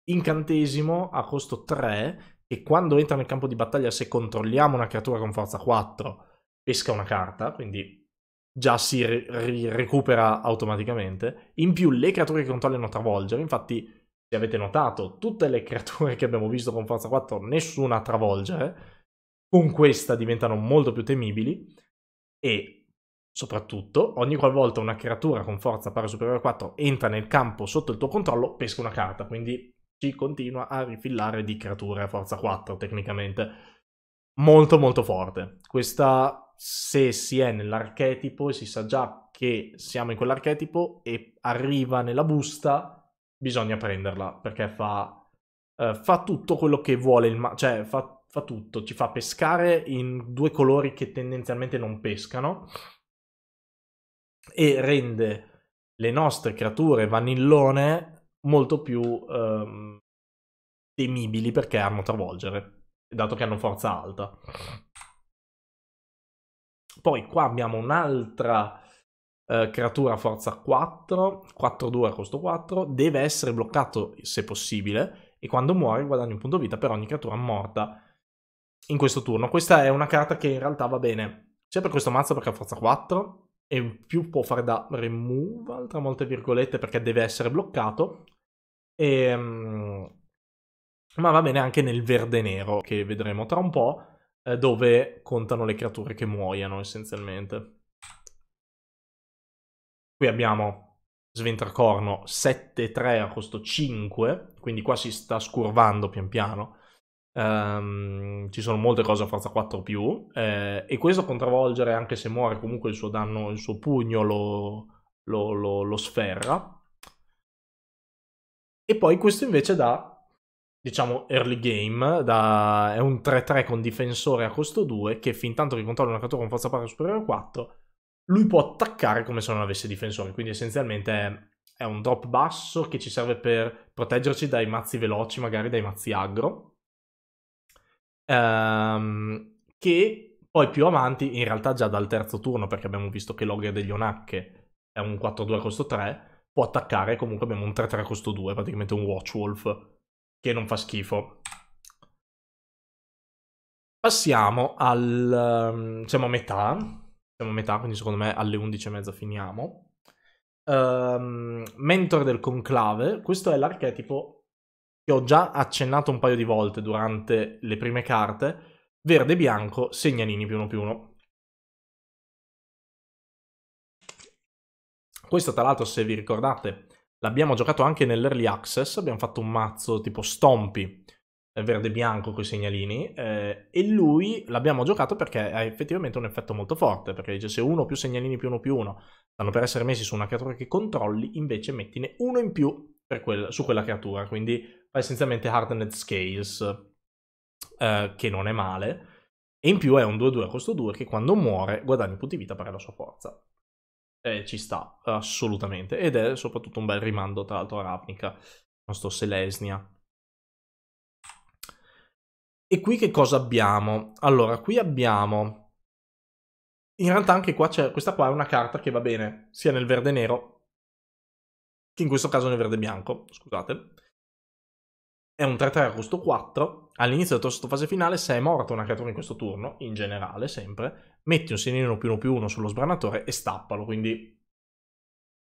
Incantesimo a costo 3, che quando entra nel campo di battaglia, se controlliamo una creatura con forza 4, pesca una carta, quindi già si ri- recupera automaticamente. In più le creature che controllano travolgere, infatti se avete notato tutte le creature che abbiamo visto con forza 4, nessuna travolgere, con questa diventano molto più temibili e Soprattutto, ogni qualvolta una creatura con forza pari superiore a 4 entra nel campo sotto il tuo controllo, pesca una carta, quindi ci continua a rifillare di creature a forza 4 tecnicamente. Molto molto forte. Questa, se si è nell'archetipo e si sa già che siamo in quell'archetipo e arriva nella busta, bisogna prenderla, perché fa, eh, fa tutto quello che vuole il ma- cioè fa, fa tutto, ci fa pescare in due colori che tendenzialmente non pescano e rende le nostre creature vanillone molto più ehm, temibili perché hanno travolgere, dato che hanno forza alta. Poi qua abbiamo un'altra eh, creatura forza 4, 4-2 a costo 4, deve essere bloccato se possibile e quando muore guadagna un punto vita per ogni creatura morta in questo turno. Questa è una carta che in realtà va bene sia per questo mazzo perché ha forza 4, e in più può fare da removal, tra molte virgolette, perché deve essere bloccato. E, ehm, ma va bene anche nel verde nero, che vedremo tra un po', eh, dove contano le creature che muoiono essenzialmente. Qui abbiamo Sventracorno 7-3 a costo 5, quindi qua si sta scurvando pian piano Um, ci sono molte cose a forza 4 più eh, e questo contravolgere anche se muore comunque il suo danno il suo pugno lo, lo, lo, lo sferra e poi questo invece da diciamo early game da, è un 3-3 con difensore a costo 2 che fin tanto che controlla una creatura con forza pari superiore a 4 lui può attaccare come se non avesse difensore quindi essenzialmente è, è un drop basso che ci serve per proteggerci dai mazzi veloci magari dai mazzi aggro ehm, che poi più avanti, in realtà già dal terzo turno, perché abbiamo visto che l'Ogre degli Onacche è un 4-2 costo 3, può attaccare, comunque abbiamo un 3-3 costo 2, praticamente un Watchwolf, che non fa schifo. Passiamo al... Ehm, siamo a metà, siamo a metà, quindi secondo me alle 11 e mezza finiamo. Um, mentor del conclave, questo è l'archetipo che ho già accennato un paio di volte durante le prime carte, verde e bianco, segnalini più uno più uno. Questo tra l'altro se vi ricordate l'abbiamo giocato anche nell'early access, abbiamo fatto un mazzo tipo stompi eh, verde e bianco con i segnalini eh, e lui l'abbiamo giocato perché ha effettivamente un effetto molto forte perché dice se uno più segnalini più uno più uno stanno per essere messi su una creatura che controlli invece mettine uno in più quel, su quella creatura quindi fa essenzialmente Hardened Scales, eh, che non è male, e in più è un 2-2 a costo 2 che quando muore guadagna punti vita per la sua forza. Eh, ci sta, assolutamente, ed è soprattutto un bel rimando tra l'altro a Ravnica, il nostro Selesnia. E qui che cosa abbiamo? Allora, qui abbiamo... In realtà anche qua c'è, questa qua è una carta che va bene sia nel verde nero che in questo caso nel verde bianco, scusate è un 3-3 costo 4, all'inizio della tua fase finale se è morta una creatura in questo turno, in generale sempre, metti un segnalino più 1 più 1 sullo sbranatore e stappalo, quindi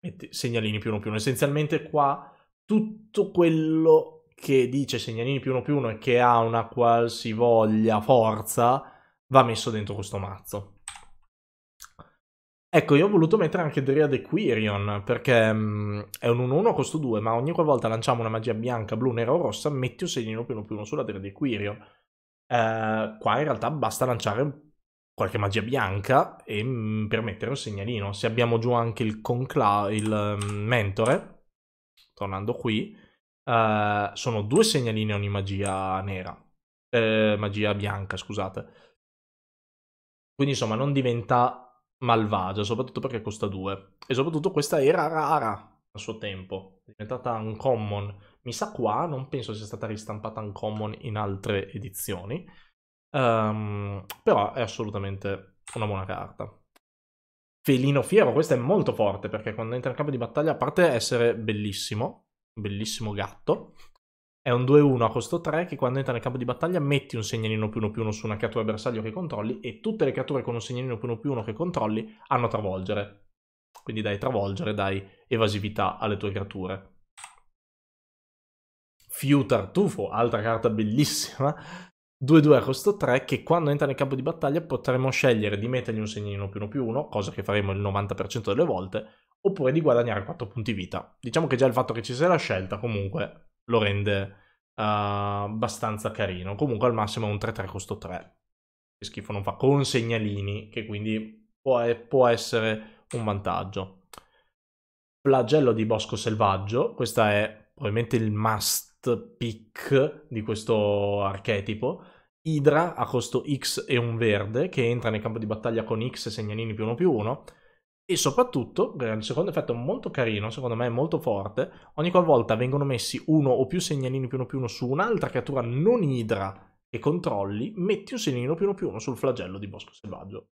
metti segnalini più 1 più 1. Essenzialmente qua tutto quello che dice segnalini più 1 più 1 e che ha una qualsivoglia forza va messo dentro questo mazzo. Ecco, io ho voluto mettere anche Dryad e Quirion, perché mh, mm, è un 1-1 costo 2, ma ogni volta lanciamo una magia bianca, blu, nera o rossa, metti un segnino più 1 più 1 sulla Dryad e Quirion. Eh, qua in realtà basta lanciare qualche magia bianca e mh, mm, per mettere un segnalino. Se abbiamo giù anche il concla, il mh, mm, mentore, tornando qui, eh, sono due segnalini ogni magia nera, eh, magia bianca, scusate. Quindi insomma non diventa malvagia, soprattutto perché costa 2. E soprattutto questa era rara a suo tempo, è diventata un common. Mi sa qua, non penso sia stata ristampata un common in altre edizioni, um, però è assolutamente una buona carta. Felino fiero, questa è molto forte perché quando entra in campo di battaglia, a parte essere bellissimo, un bellissimo gatto, è un 2-1 a costo 3 che quando entra nel campo di battaglia metti un segnalino più 1 più 1 su una creatura bersaglio che controlli e tutte le creature con un segnalino più 1 più 1 che controlli hanno travolgere. Quindi dai travolgere, dai evasività alle tue creature. Fiutar Tufo, altra carta bellissima. 2-2 a costo 3 che quando entra nel campo di battaglia potremo scegliere di mettergli un segnalino più 1 più 1, cosa che faremo il 90% delle volte, oppure di guadagnare 4 punti vita. Diciamo che già il fatto che ci sia la scelta comunque lo rende uh, abbastanza carino. Comunque al massimo è un 3-3 costo 3. Che schifo non fa con segnalini, che quindi può, può essere un vantaggio. Flagello di Bosco Selvaggio, questa è probabilmente il must pick di questo archetipo. Idra a costo X e un verde, che entra nel campo di battaglia con X segnalini più uno più uno. E soprattutto, il secondo effetto è molto carino, secondo me è molto forte, ogni qualvolta vengono messi uno o più segnalini più uno più uno su un'altra creatura non idra che controlli, metti un segnalino più uno più uno sul flagello di Bosco Selvaggio.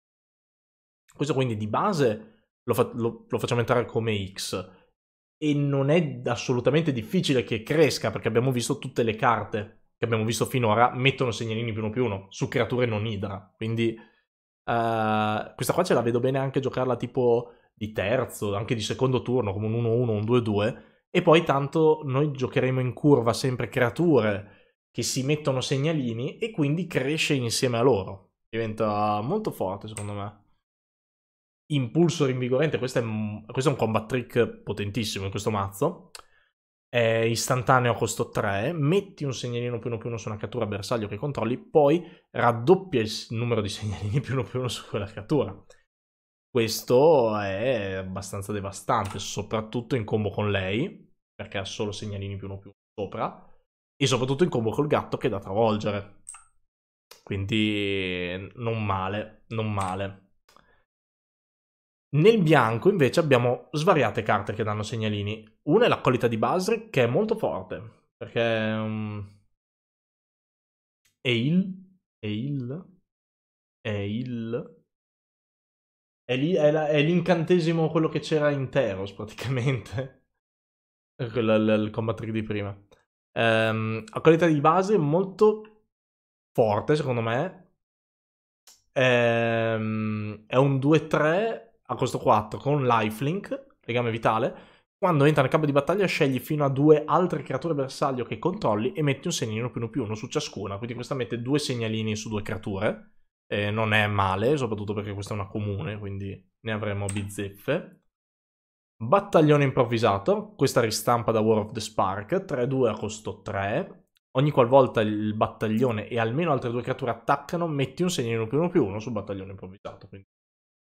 Questo quindi di base lo, fa- lo, lo facciamo entrare come X e non è assolutamente difficile che cresca perché abbiamo visto tutte le carte che abbiamo visto finora mettono segnalini più uno più uno su creature non idra, quindi Uh, questa qua ce la vedo bene anche giocarla tipo di terzo, anche di secondo turno, come un 1-1, un 2-2. E poi tanto noi giocheremo in curva sempre creature che si mettono segnalini e quindi cresce insieme a loro. Diventa molto forte secondo me. Impulso rinvigorente, questo è, questo è un combat trick potentissimo in questo mazzo è istantaneo, a costo 3, metti un segnalino più uno più uno su una cattura bersaglio che controlli, poi raddoppia il numero di segnalini più uno più uno su quella cattura. Questo è abbastanza devastante, soprattutto in combo con lei, perché ha solo segnalini più uno più uno sopra, e soprattutto in combo col gatto che è da travolgere. Quindi non male, non male. Nel bianco invece abbiamo svariate carte che danno segnalini. Una è la qualità di Basri che è molto forte, perché... Um, è il... è il... è il... È, lì, è, la, è l'incantesimo quello che c'era in Teros praticamente. Quello, del il combat trick di prima. Um, a qualità di base è molto forte secondo me. Um, è un 2-3 a costo 4 con lifelink, legame vitale. Quando entra nel campo di battaglia scegli fino a due altre creature bersaglio che controlli e metti un segnalino più uno più uno su ciascuna. Quindi questa mette due segnalini su due creature. Eh, non è male, soprattutto perché questa è una comune, quindi ne avremo bizzeffe. Battaglione improvvisato, questa ristampa da War of the Spark, 3-2 a costo 3. Ogni qualvolta il battaglione e almeno altre due creature attaccano, metti un segnalino più uno più uno sul battaglione improvvisato. Quindi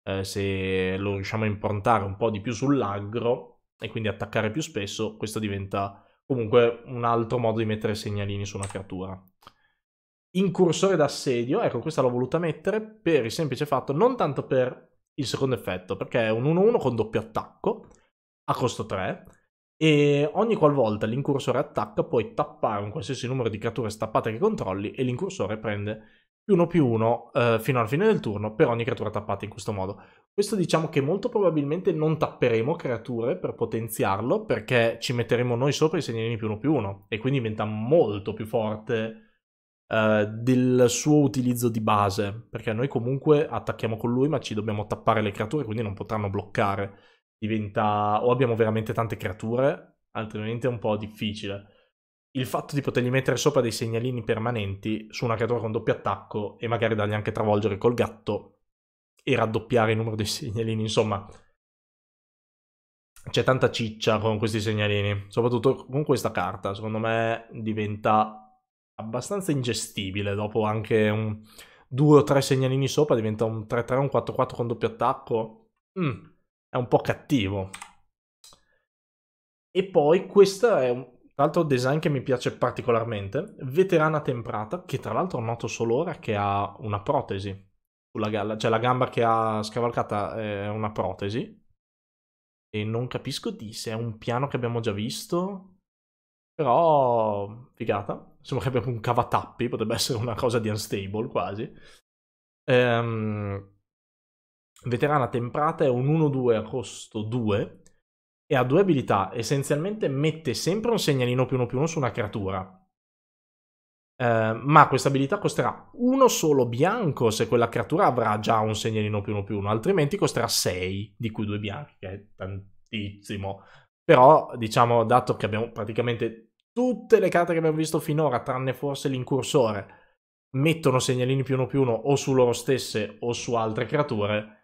eh, se lo riusciamo a improntare un po' di più sull'aggro e quindi attaccare più spesso, questo diventa comunque un altro modo di mettere segnalini su una creatura. Incursore d'assedio, ecco questa l'ho voluta mettere per il semplice fatto, non tanto per il secondo effetto, perché è un 1-1 con doppio attacco a costo 3 e ogni qualvolta l'incursore attacca puoi tappare un qualsiasi numero di creature stappate che controlli e l'incursore prende più 1 più 1 eh, fino alla fine del turno per ogni creatura tappata in questo modo. Questo diciamo che molto probabilmente non tapperemo creature per potenziarlo perché ci metteremo noi sopra i segnalini più 1 più 1 e quindi diventa molto più forte eh, del suo utilizzo di base perché noi comunque attacchiamo con lui ma ci dobbiamo tappare le creature quindi non potranno bloccare. Diventa o abbiamo veramente tante creature altrimenti è un po' difficile il fatto di potergli mettere sopra dei segnalini permanenti su una creatura con doppio attacco e magari dargli anche travolgere col gatto e raddoppiare il numero dei segnalini, insomma, c'è tanta ciccia con questi segnalini, soprattutto con questa carta, secondo me diventa abbastanza ingestibile dopo anche un 2 o tre segnalini sopra, diventa un 3-3, un 4-4 con doppio attacco. Mm, è un po' cattivo. E poi questa è un tra l'altro design che mi piace particolarmente, veterana temprata, che tra l'altro noto solo ora che ha una protesi sulla galla, cioè la gamba che ha scavalcata è una protesi. E non capisco di se è un piano che abbiamo già visto, però figata. Sembra che abbiamo un cavatappi, potrebbe essere una cosa di unstable quasi. Ehm, veterana temprata è un 1-2 a costo 2 e ha due abilità. Essenzialmente mette sempre un segnalino più uno più uno su una creatura. Eh, ma questa abilità costerà uno solo bianco se quella creatura avrà già un segnalino più uno più uno, altrimenti costerà 6, di cui due bianchi, che è tantissimo. Però, diciamo, dato che abbiamo praticamente tutte le carte che abbiamo visto finora, tranne forse l'incursore, mettono segnalini più uno più uno o su loro stesse o su altre creature,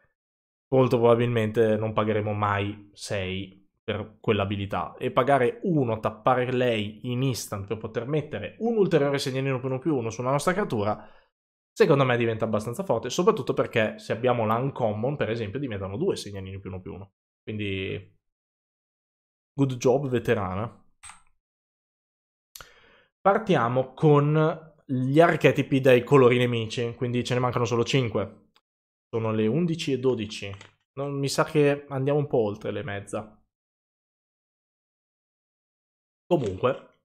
molto probabilmente non pagheremo mai 6 per quell'abilità e pagare uno, tappare lei in instant per poter mettere un ulteriore segnalino più uno più uno sulla nostra creatura, secondo me diventa abbastanza forte, soprattutto perché se abbiamo l'uncommon, per esempio, diventano due segnalini più uno più uno. Quindi, good job veterana. Partiamo con gli archetipi dai colori nemici, quindi ce ne mancano solo 5. Sono le 11 e 12. Non, mi sa che andiamo un po' oltre le mezza. Comunque,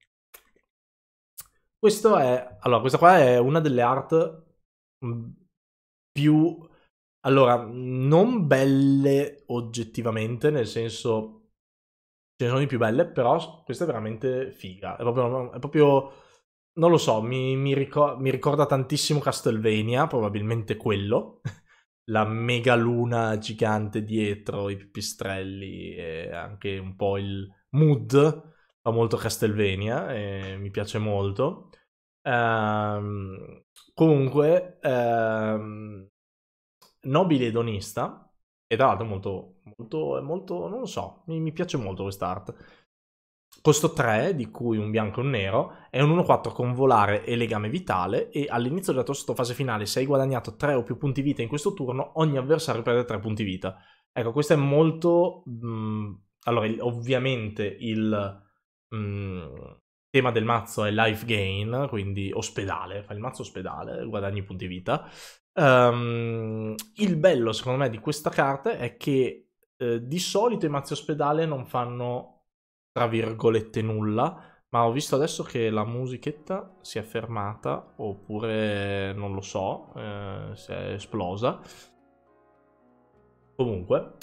questo è, allora, questa qua è una delle art mm, più, allora, non belle oggettivamente, nel senso ce ne sono di più belle, però questa è veramente figa. È proprio, è proprio non lo so, mi, mi, ricor- mi, ricorda tantissimo Castlevania, probabilmente quello. La mega luna gigante dietro, i pipistrelli e anche un po' il mood fa molto Castlevania e mi piace molto. Ehm, comunque, ehm, nobile edonista, e tra l'altro molto, molto, molto non lo so, mi, mi piace molto quest'art. Costo 3, di cui un bianco e un nero, è un 1-4 con volare e legame vitale e all'inizio della tua sottofase finale se hai guadagnato 3 o più punti vita in questo turno, ogni avversario perde 3 punti vita. Ecco, questo è molto... Mh, mhmm, allora, ovviamente il, mh, tema del mazzo è life gain, quindi ospedale, fai il mazzo ospedale, guadagni punti vita. Um, il bello secondo me di questa carta è che eh, di solito i mazzi ospedale non fanno tra virgolette nulla, ma ho visto adesso che la musichetta si è fermata oppure non lo so, eh, si è esplosa. Comunque,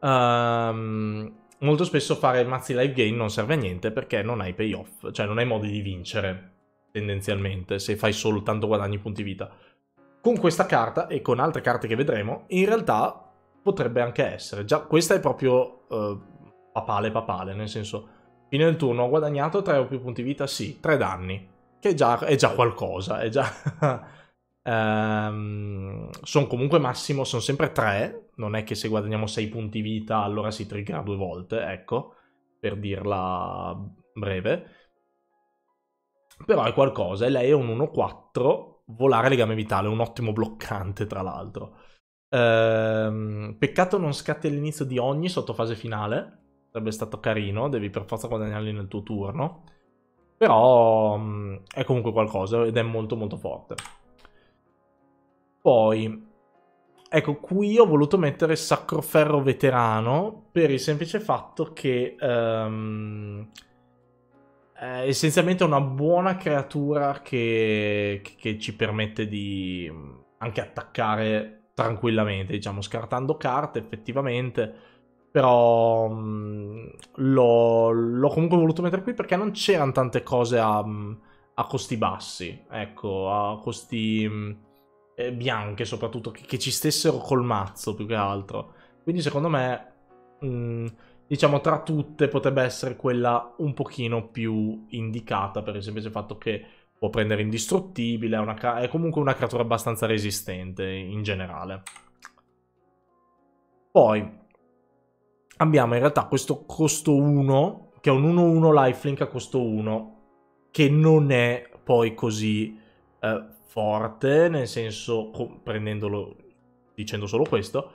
um, molto spesso fare mazzi live game non serve a niente perché non hai payoff, cioè non hai modi di vincere tendenzialmente se fai soltanto guadagni punti vita. Con questa carta e con altre carte che vedremo, in realtà potrebbe anche essere. Già, questa è proprio eh, papale papale, nel senso, fine del turno ho guadagnato 3 o più punti vita, sì, 3 danni, che già, è già qualcosa, è già... ehm, sono comunque massimo, sono sempre 3, non è che se guadagniamo 6 punti vita allora si triggerà due volte, ecco, per dirla breve. Però è qualcosa e lei è un 1-4, volare legame vitale, un ottimo bloccante tra l'altro. Ehm, peccato non scatti all'inizio di ogni sottofase finale, sarebbe stato carino, devi per forza guadagnarli nel tuo turno. Però mm, è comunque qualcosa ed è molto molto forte. Poi Ecco, qui ho voluto mettere Sacroferro Veterano per il semplice fatto che um, è essenzialmente una buona creatura che, che, ci permette di mm, anche attaccare tranquillamente, diciamo, scartando carte effettivamente, però um, l'ho, l'ho, comunque voluto mettere qui perché non c'erano tante cose a, mm, a costi bassi, ecco, a costi eh, bianche soprattutto, che, che, ci stessero col mazzo più che altro. Quindi secondo me, mh, mm, diciamo tra tutte potrebbe essere quella un pochino più indicata per il semplice fatto che può prendere indistruttibile, è, una, è comunque una creatura abbastanza resistente in generale. Poi abbiamo in realtà questo costo 1, che è un 1-1 lifelink a costo 1, che non è poi così eh, forte, nel senso, prendendolo, dicendo solo questo,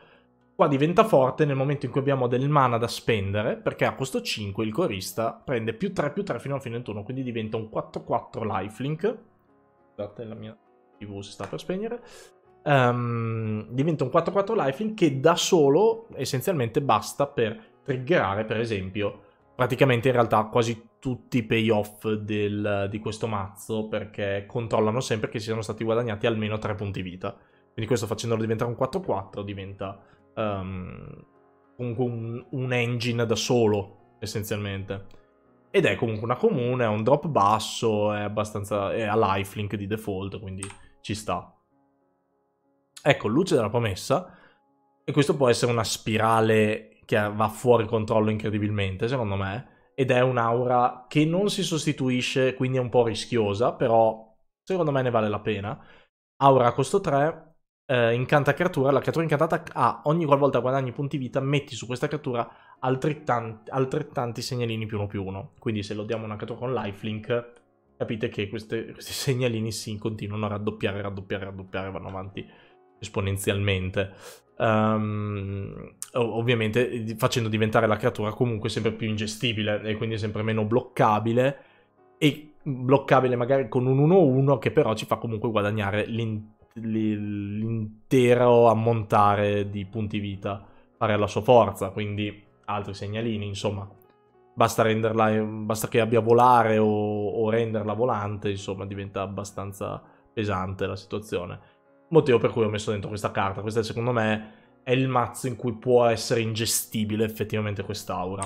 qua diventa forte nel momento in cui abbiamo del mana da spendere, perché a costo 5 il corista prende più 3 più 3 fino alla fine del turno, quindi diventa un 4-4 lifelink. Scusate, la mia tv si sta per spegnere. Um, diventa un 4-4 lifelink che da solo essenzialmente basta per triggerare, per esempio, praticamente in realtà quasi tutti i payoff del, di questo mazzo perché controllano sempre che siano stati guadagnati almeno 3 punti vita. Quindi questo facendolo diventare un 4-4 diventa um, comunque un, un, engine da solo essenzialmente. Ed è comunque una comune, è un drop basso, è abbastanza... è a lifelink di default, quindi ci sta. Ecco, luce della promessa. E questo può essere una spirale che va fuori controllo incredibilmente, secondo me, ed è un'aura che non si sostituisce, quindi è un po' rischiosa, però secondo me ne vale la pena. Aura costo 3, eh, incanta creatura, la creatura incantata ha ogni qualvolta guadagni punti vita, metti su questa creatura altrettanti, altrettanti segnalini più uno più uno. Quindi se lo diamo una creatura con lifelink, capite che queste, questi segnalini si continuano a raddoppiare, raddoppiare, raddoppiare, vanno avanti esponenzialmente um, ovviamente facendo diventare la creatura comunque sempre più ingestibile e quindi sempre meno bloccabile e bloccabile magari con un 1-1 che però ci fa comunque guadagnare l'intero ammontare di punti vita pari alla sua forza, quindi altri segnalini, insomma. Basta, renderla, basta che abbia volare o, o renderla volante, insomma, diventa abbastanza pesante la situazione motivo per cui ho messo dentro questa carta. Questa secondo me è il mazzo in cui può essere ingestibile effettivamente quest'aura.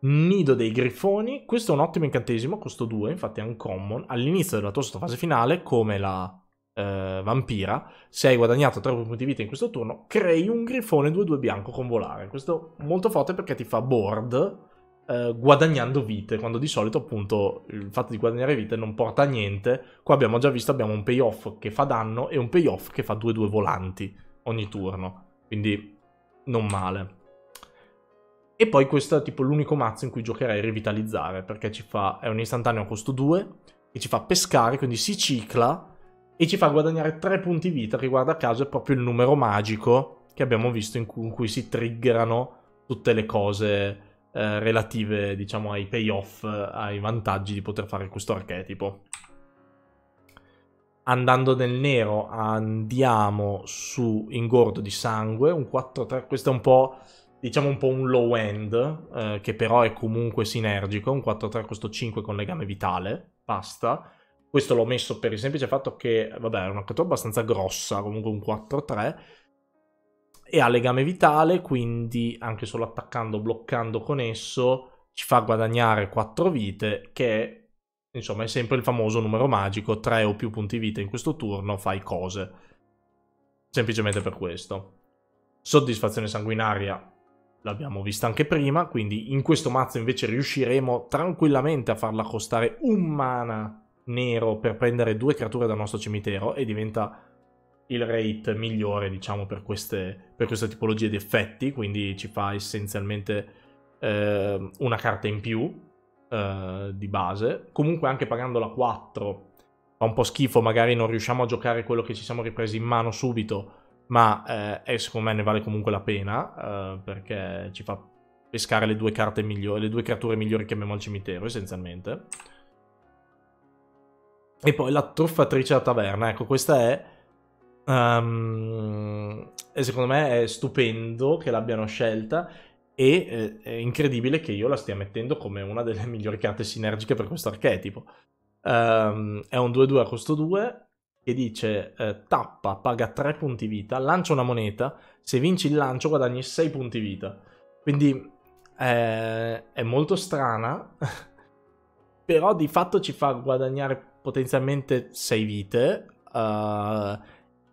Nido dei Grifoni, questo è un ottimo incantesimo, costo 2, infatti è un common. All'inizio della tua sottofase finale, come la eh, vampira, se hai guadagnato 3 punti di vita in questo turno, crei un Grifone 2-2 bianco con volare. Questo è molto forte perché ti fa board eh, guadagnando vite, quando di solito appunto il fatto di guadagnare vite non porta a niente. Qua abbiamo già visto, abbiamo un payoff che fa danno e un payoff che fa 2-2 volanti ogni turno, quindi non male. E poi questo è tipo l'unico mazzo in cui giocherei rivitalizzare, perché ci fa, è un istantaneo a costo 2, che ci fa pescare, quindi si cicla e ci fa guadagnare 3 punti vita, che guarda caso è proprio il numero magico che abbiamo visto in cui, in cui si triggerano tutte le cose eh, relative diciamo ai payoff, ai vantaggi di poter fare questo archetipo. Andando nel nero andiamo su ingordo di sangue, un 4-3, questo è un po' diciamo un po' un low end, eh, che però è comunque sinergico, un 4-3 costo 5 con legame vitale, basta. Questo l'ho messo per il semplice fatto che, vabbè, è una cattura abbastanza grossa, comunque un 4-3, e ha legame vitale, quindi anche solo attaccando, bloccando con esso, ci fa guadagnare 4 vite, che insomma è sempre il famoso numero magico, 3 o più punti vita in questo turno, fai cose. Semplicemente per questo. Soddisfazione sanguinaria l'abbiamo vista anche prima, quindi in questo mazzo invece riusciremo tranquillamente a farla costare un mana nero per prendere due creature dal nostro cimitero e diventa il rate migliore, diciamo, per, queste, per questa tipologia di effetti, quindi ci fa essenzialmente eh, una carta in più eh, di base. Comunque anche pagandola 4 fa un po' schifo, magari non riusciamo a giocare quello che ci siamo ripresi in mano subito, ma eh, secondo me ne vale comunque la pena, eh, perché ci fa pescare le due carte migliori, le due creature migliori che abbiamo al cimitero, essenzialmente. E poi la truffatrice da taverna, ecco, questa è Um, e secondo me è stupendo che l'abbiano scelta e eh, è incredibile che io la stia mettendo come una delle migliori carte sinergiche per questo archetipo. Um, è un 2-2 a costo 2 che dice eh, tappa, paga 3 punti vita, lancia una moneta, se vinci il lancio guadagni 6 punti vita. Quindi eh, è molto strana, però di fatto ci fa guadagnare potenzialmente 6 vite. Uh,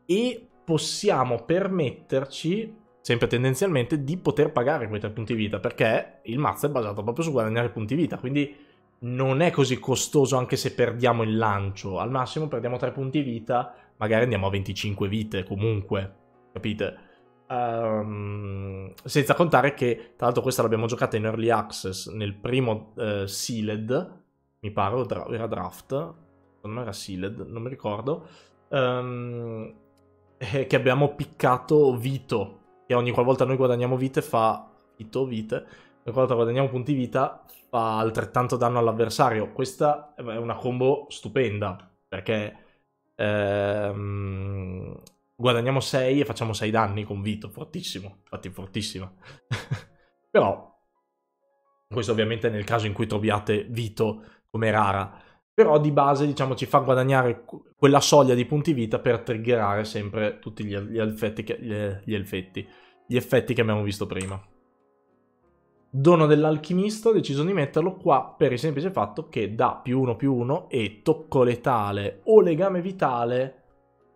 e possiamo permetterci sempre tendenzialmente di poter pagare quei tre punti vita perché il mazzo è basato proprio su guadagnare punti vita quindi non è così costoso anche se perdiamo il lancio al massimo perdiamo tre punti vita magari andiamo a 25 vite comunque capite um, senza contare che tra l'altro questa l'abbiamo giocata in early access nel primo uh, sealed mi pare era draft non era sealed non mi ricordo um, eh, che abbiamo piccato Vito, che ogni qualvolta noi guadagniamo vite fa Vito, vite, ogni qualvolta guadagniamo punti vita fa altrettanto danno all'avversario. Questa è una combo stupenda, perché ehm, guadagniamo 6 e facciamo 6 danni con Vito, fortissimo, infatti fortissima. Però questo ovviamente nel caso in cui troviate Vito come rara però di base diciamo ci fa guadagnare quella soglia di punti vita per triggerare sempre tutti gli, gli, effetti, che, gli, gli effetti, gli effetti che abbiamo visto prima. Dono dell'alchimista, ho deciso di metterlo qua per il semplice fatto che dà più uno più uno e tocco letale o legame vitale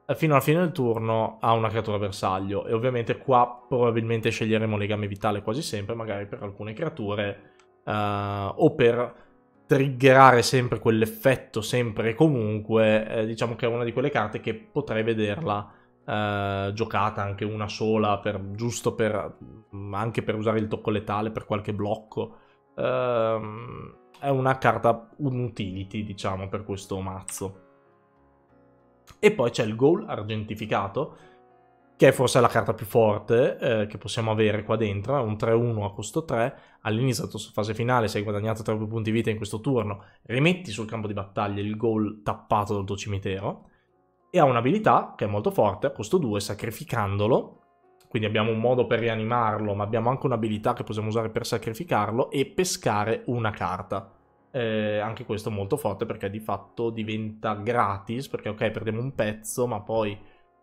eh, fino alla fine del turno a una creatura bersaglio e ovviamente qua probabilmente sceglieremo legame vitale quasi sempre magari per alcune creature uh, o per triggerare sempre quell'effetto, sempre e comunque, eh, diciamo che è una di quelle carte che potrei vederla eh, giocata anche una sola, per, giusto per, mm, anche per usare il tocco letale per qualche blocco. Eh, è una carta un utility, diciamo, per questo mazzo. E poi c'è il goal argentificato, che è forse la carta più forte eh, che possiamo avere qua dentro, un 3-1 a costo 3, all'inizio della tua fase finale se hai guadagnato 3 punti vita in questo turno, rimetti sul campo di battaglia il gol tappato dal tuo cimitero, e ha un'abilità che è molto forte, a costo 2, sacrificandolo, quindi abbiamo un modo per rianimarlo, ma abbiamo anche un'abilità che possiamo usare per sacrificarlo, e pescare una carta. Eh, anche questo molto forte perché di fatto diventa gratis, perché ok perdiamo un pezzo, ma poi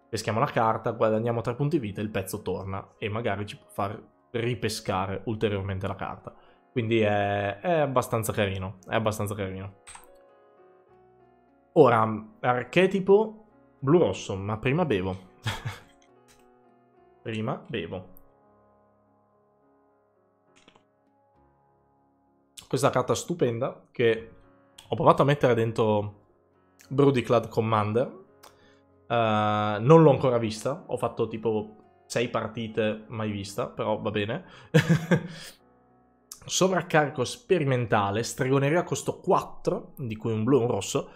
peschiamo la carta, guadagniamo 3 punti vita, il pezzo torna e magari ci può far ripescare ulteriormente la carta. Quindi è, è abbastanza carino, è abbastanza carino. Ora, archetipo blu-rosso, ma prima bevo. prima bevo. Questa carta stupenda che ho provato a mettere dentro Broody Cloud Commander Uh, non l'ho ancora vista, ho fatto tipo 6 partite mai vista, però va bene. Sovraccarico sperimentale, stregoneria costo 4, di cui un blu e un rosso.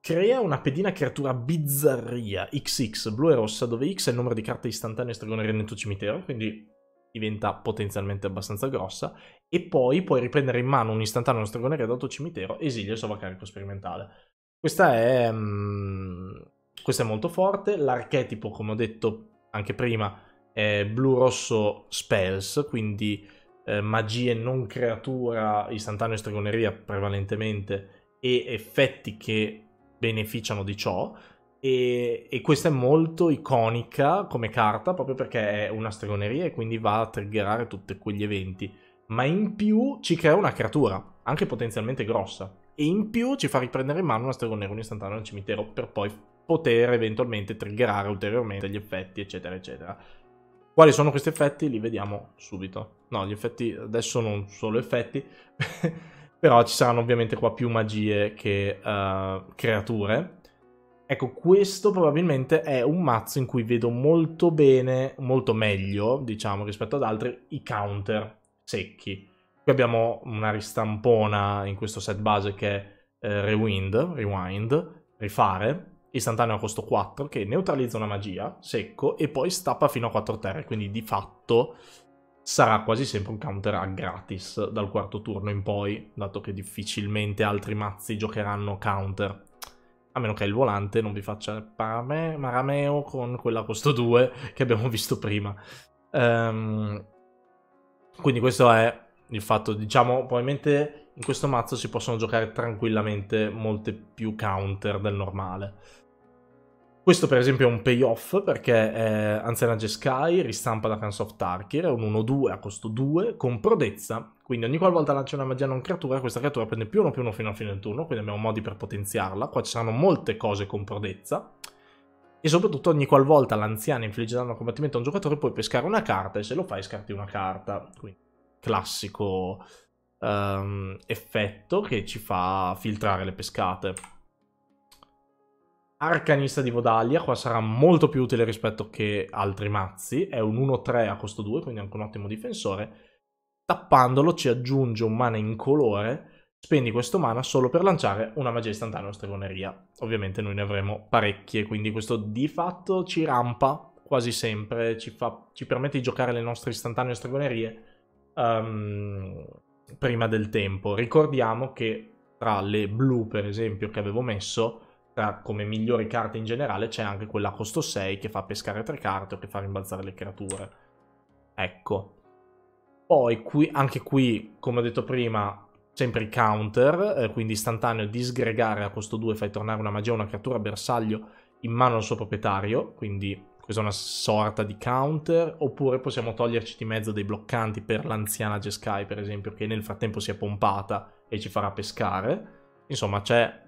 Crea una pedina creatura bizzarria XX, blu e rossa, dove X è il numero di carte istantanee stregoneria nel tuo cimitero, quindi diventa potenzialmente abbastanza grossa. E poi puoi riprendere in mano un istantaneo stregoneria dal tuo cimitero, esilio e sovraccarico sperimentale. Questa è... Um questo è molto forte. L'archetipo, come ho detto anche prima, è blu-rosso spells, quindi eh, magie non creatura, istantaneo e stregoneria prevalentemente, e effetti che beneficiano di ciò. E, e, questa è molto iconica come carta proprio perché è una stregoneria e quindi va a triggerare tutti quegli eventi. Ma in più ci crea una creatura, anche potenzialmente grossa. E in più ci fa riprendere in mano una stregoneria, un istantaneo al cimitero per poi poter eventualmente triggerare ulteriormente gli effetti, eccetera, eccetera. Quali sono questi effetti? Li vediamo subito. No, gli effetti adesso non solo effetti, però ci saranno ovviamente qua più magie che uh, creature. Ecco, questo probabilmente è un mazzo in cui vedo molto bene, molto meglio, diciamo, rispetto ad altri, i counter secchi. Qui abbiamo una ristampona in questo set base che è eh, Rewind, Rewind, Rifare, istantaneo a costo 4 che neutralizza una magia, secco, e poi stappa fino a 4 terre, quindi di fatto sarà quasi sempre un counter gratis dal quarto turno in poi, dato che difficilmente altri mazzi giocheranno counter. A meno che il volante non vi faccia parame, Marameo con quella a costo 2 che abbiamo visto prima. Um, quindi questo è il fatto, diciamo, probabilmente in questo mazzo si possono giocare tranquillamente molte più counter del normale. Questo per esempio è un payoff perché eh, Anzenage Sky ristampa da Fans of Tarkir, è un 1-2 a costo 2 con prodezza, quindi ogni qualvolta lancia una magia non creatura questa creatura prende più 1 più 1 fino a fine del turno, quindi abbiamo modi per potenziarla, qua ci saranno molte cose con prodezza e soprattutto ogni qualvolta l'anziana infligge danno a combattimento a un giocatore puoi pescare una carta e se lo fai scarti una carta, quindi classico um, effetto che ci fa filtrare le pescate. Arcanista di Vodalia, qua sarà molto più utile rispetto che altri mazzi, è un 1-3 a costo 2, quindi anche un ottimo difensore. Tappandolo ci aggiunge un mana incolore, spendi questo mana solo per lanciare una magia istantanea o stregoneria. Ovviamente noi ne avremo parecchie, quindi questo di fatto ci rampa quasi sempre, ci, fa, ci permette di giocare le nostre istantanee o stregonerie um, prima del tempo. Ricordiamo che tra le blu, per esempio, che avevo messo tra, come migliori carte in generale c'è anche quella a costo 6 che fa pescare tre carte o che fa rimbalzare le creature. Ecco. Poi qui, anche qui, come ho detto prima, sempre i counter, eh, quindi istantaneo disgregare a costo 2 fai tornare una magia o una creatura bersaglio in mano al suo proprietario, quindi questa è una sorta di counter, oppure possiamo toglierci di mezzo dei bloccanti per l'anziana Jeskai, per esempio, che nel frattempo si è pompata e ci farà pescare. Insomma, c'è,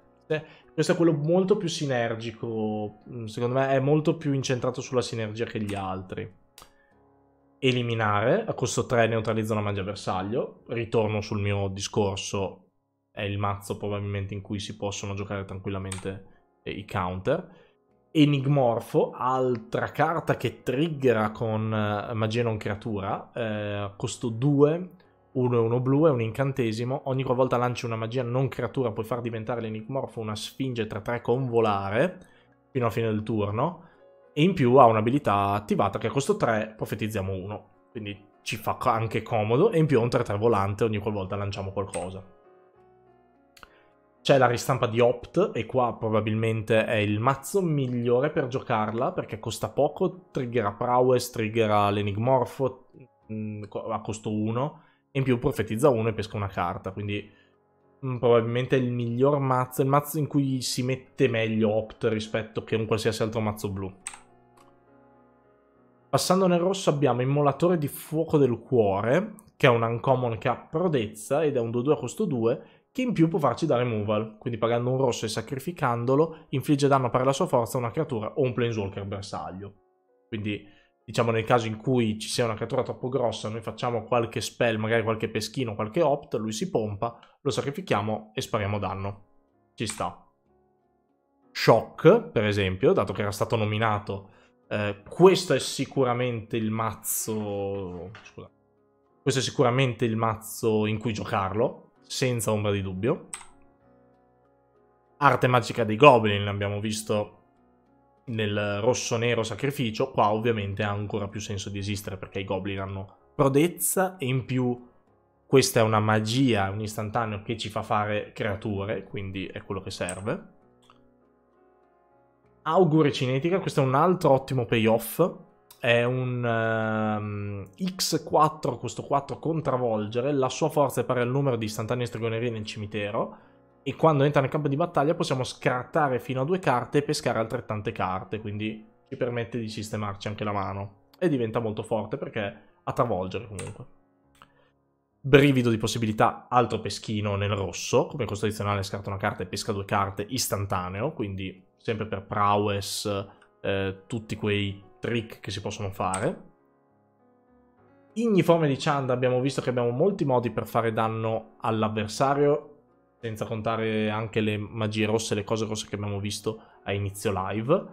questo è quello molto più sinergico, mm, secondo me è molto più incentrato sulla sinergia che gli altri. Eliminare, a costo 3 neutralizza una magia bersaglio, ritorno sul mio discorso, è il mazzo probabilmente in cui si possono giocare tranquillamente eh, i counter. Enigmorfo, altra carta che triggera con eh, magia non creatura, eh, costo 2 1 e 1 blu è un incantesimo, ogni volta lanci una magia non creatura puoi far diventare l'enigmorfo una sfinge 3-3 con volare fino alla fine del turno e in più ha un'abilità attivata che a costo 3 profetizziamo 1, quindi ci fa anche comodo e in più è un 3-3 volante ogni volta lanciamo qualcosa. C'è la ristampa di Opt e qua probabilmente è il mazzo migliore per giocarla perché costa poco, triggerà Prowess, triggerà l'enigmorfo mm, a costo 1 in più profetizza uno e pesca una carta, quindi mh, mm, probabilmente è il miglior mazzo, il mazzo in cui si mette meglio Opt rispetto che un qualsiasi altro mazzo blu. Passando nel rosso abbiamo Immolatore di Fuoco del Cuore, che è un uncommon che ha prodezza ed è un 2-2 a costo 2, che in più può farci da removal, quindi pagando un rosso e sacrificandolo, infligge danno per la sua forza a una creatura o un planeswalker bersaglio. Quindi diciamo nel caso in cui ci sia una creatura troppo grossa, noi facciamo qualche spell, magari qualche peschino, qualche opt, lui si pompa, lo sacrifichiamo e spariamo danno. Ci sta. Shock, per esempio, dato che era stato nominato, eh, questo è sicuramente il mazzo... Scusa. Questo è sicuramente il mazzo in cui giocarlo, senza ombra di dubbio. Arte magica dei goblin, l'abbiamo visto nel rosso-nero sacrificio, qua ovviamente ha ancora più senso di esistere perché i goblin hanno prodezza e in più questa è una magia, un istantaneo che ci fa fare creature, quindi è quello che serve. Augure cinetica, questo è un altro ottimo payoff, è un um, ehm, X4, questo 4 contravolgere, la sua forza è pari al numero di istantanei stregonerie nel cimitero, e quando entra nel campo di battaglia possiamo scartare fino a due carte e pescare altrettante carte, quindi ci permette di sistemarci anche la mano. E diventa molto forte perché a travolgere comunque. Brivido di possibilità, altro peschino nel rosso, come costo addizionale scarta una carta e pesca due carte istantaneo, quindi sempre per prowess, eh, tutti quei trick che si possono fare. Igniforme di Chanda abbiamo visto che abbiamo molti modi per fare danno all'avversario senza contare anche le magie rosse, le cose rosse che abbiamo visto a inizio live.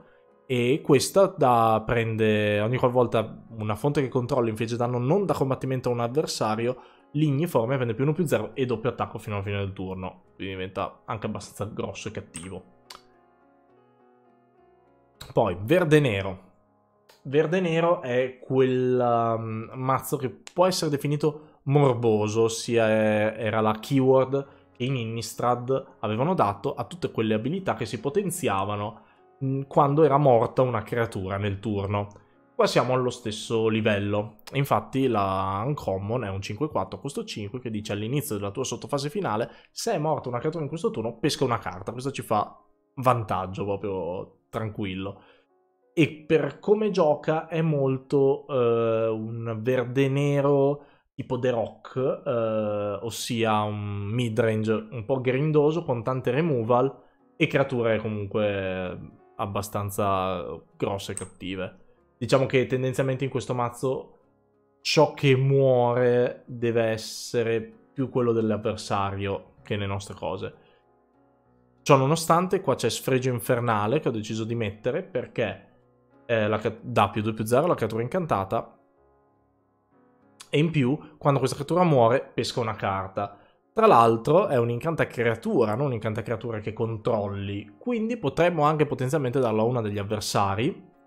E questa da, prende ogni qualvolta una fonte che controlla infligge danno non da combattimento a un avversario, l'igniforme prende più 1 più 0 e doppio attacco fino alla fine del turno. Quindi diventa anche abbastanza grosso e cattivo. Poi, verde-nero. Verde-nero è quel um, mazzo che può essere definito morboso, sia eh, era la keyword che in Innistrad avevano dato a tutte quelle abilità che si potenziavano mm, quando era morta una creatura nel turno. Qua siamo allo stesso livello, infatti la Uncommon è un 5-4 costo 5 che dice all'inizio della tua sottofase finale se è morta una creatura in questo turno pesca una carta, questo ci fa vantaggio proprio tranquillo. E per come gioca è molto eh, un verde-nero tipo The Rock, eh, ossia un midrange un po' grindoso con tante removal e creature comunque abbastanza grosse e cattive. Diciamo che tendenzialmente in questo mazzo ciò che muore deve essere più quello dell'avversario che le nostre cose. Ciò nonostante qua c'è Sfregio Infernale che ho deciso di mettere perché eh, la, dà più 2 più 0 la creatura incantata e in più, quando questa creatura muore, pesca una carta. Tra l'altro è un'incanta creatura, non un'incanta creatura che controlli, quindi potremmo anche potenzialmente darlo a una degli avversari. Uh,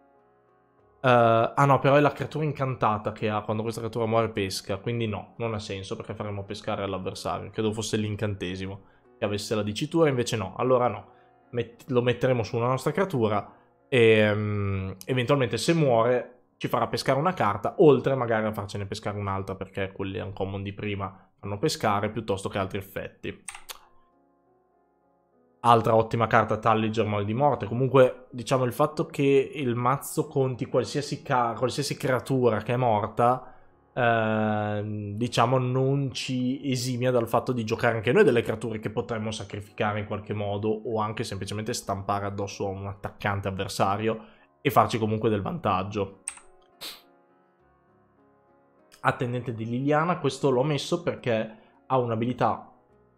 ah no, però è la creatura incantata che ha quando questa creatura muore pesca, quindi no, non ha senso perché faremmo pescare all'avversario. Credo fosse l'incantesimo che avesse la dicitura, invece no, allora no. Met lo metteremo su una nostra creatura e um, eventualmente se muore ci farà pescare una carta, oltre magari a farcene pescare un'altra perché quelli uncommon di prima fanno pescare piuttosto che altri effetti. Altra ottima carta Talliger Mal di Morte. Comunque, diciamo, il fatto che il mazzo conti qualsiasi, qualsiasi creatura che è morta... Eh, diciamo non ci esimia dal fatto di giocare anche noi delle creature che potremmo sacrificare in qualche modo o anche semplicemente stampare addosso a un attaccante avversario e farci comunque del vantaggio attendente di Liliana, questo l'ho messo perché ha un'abilità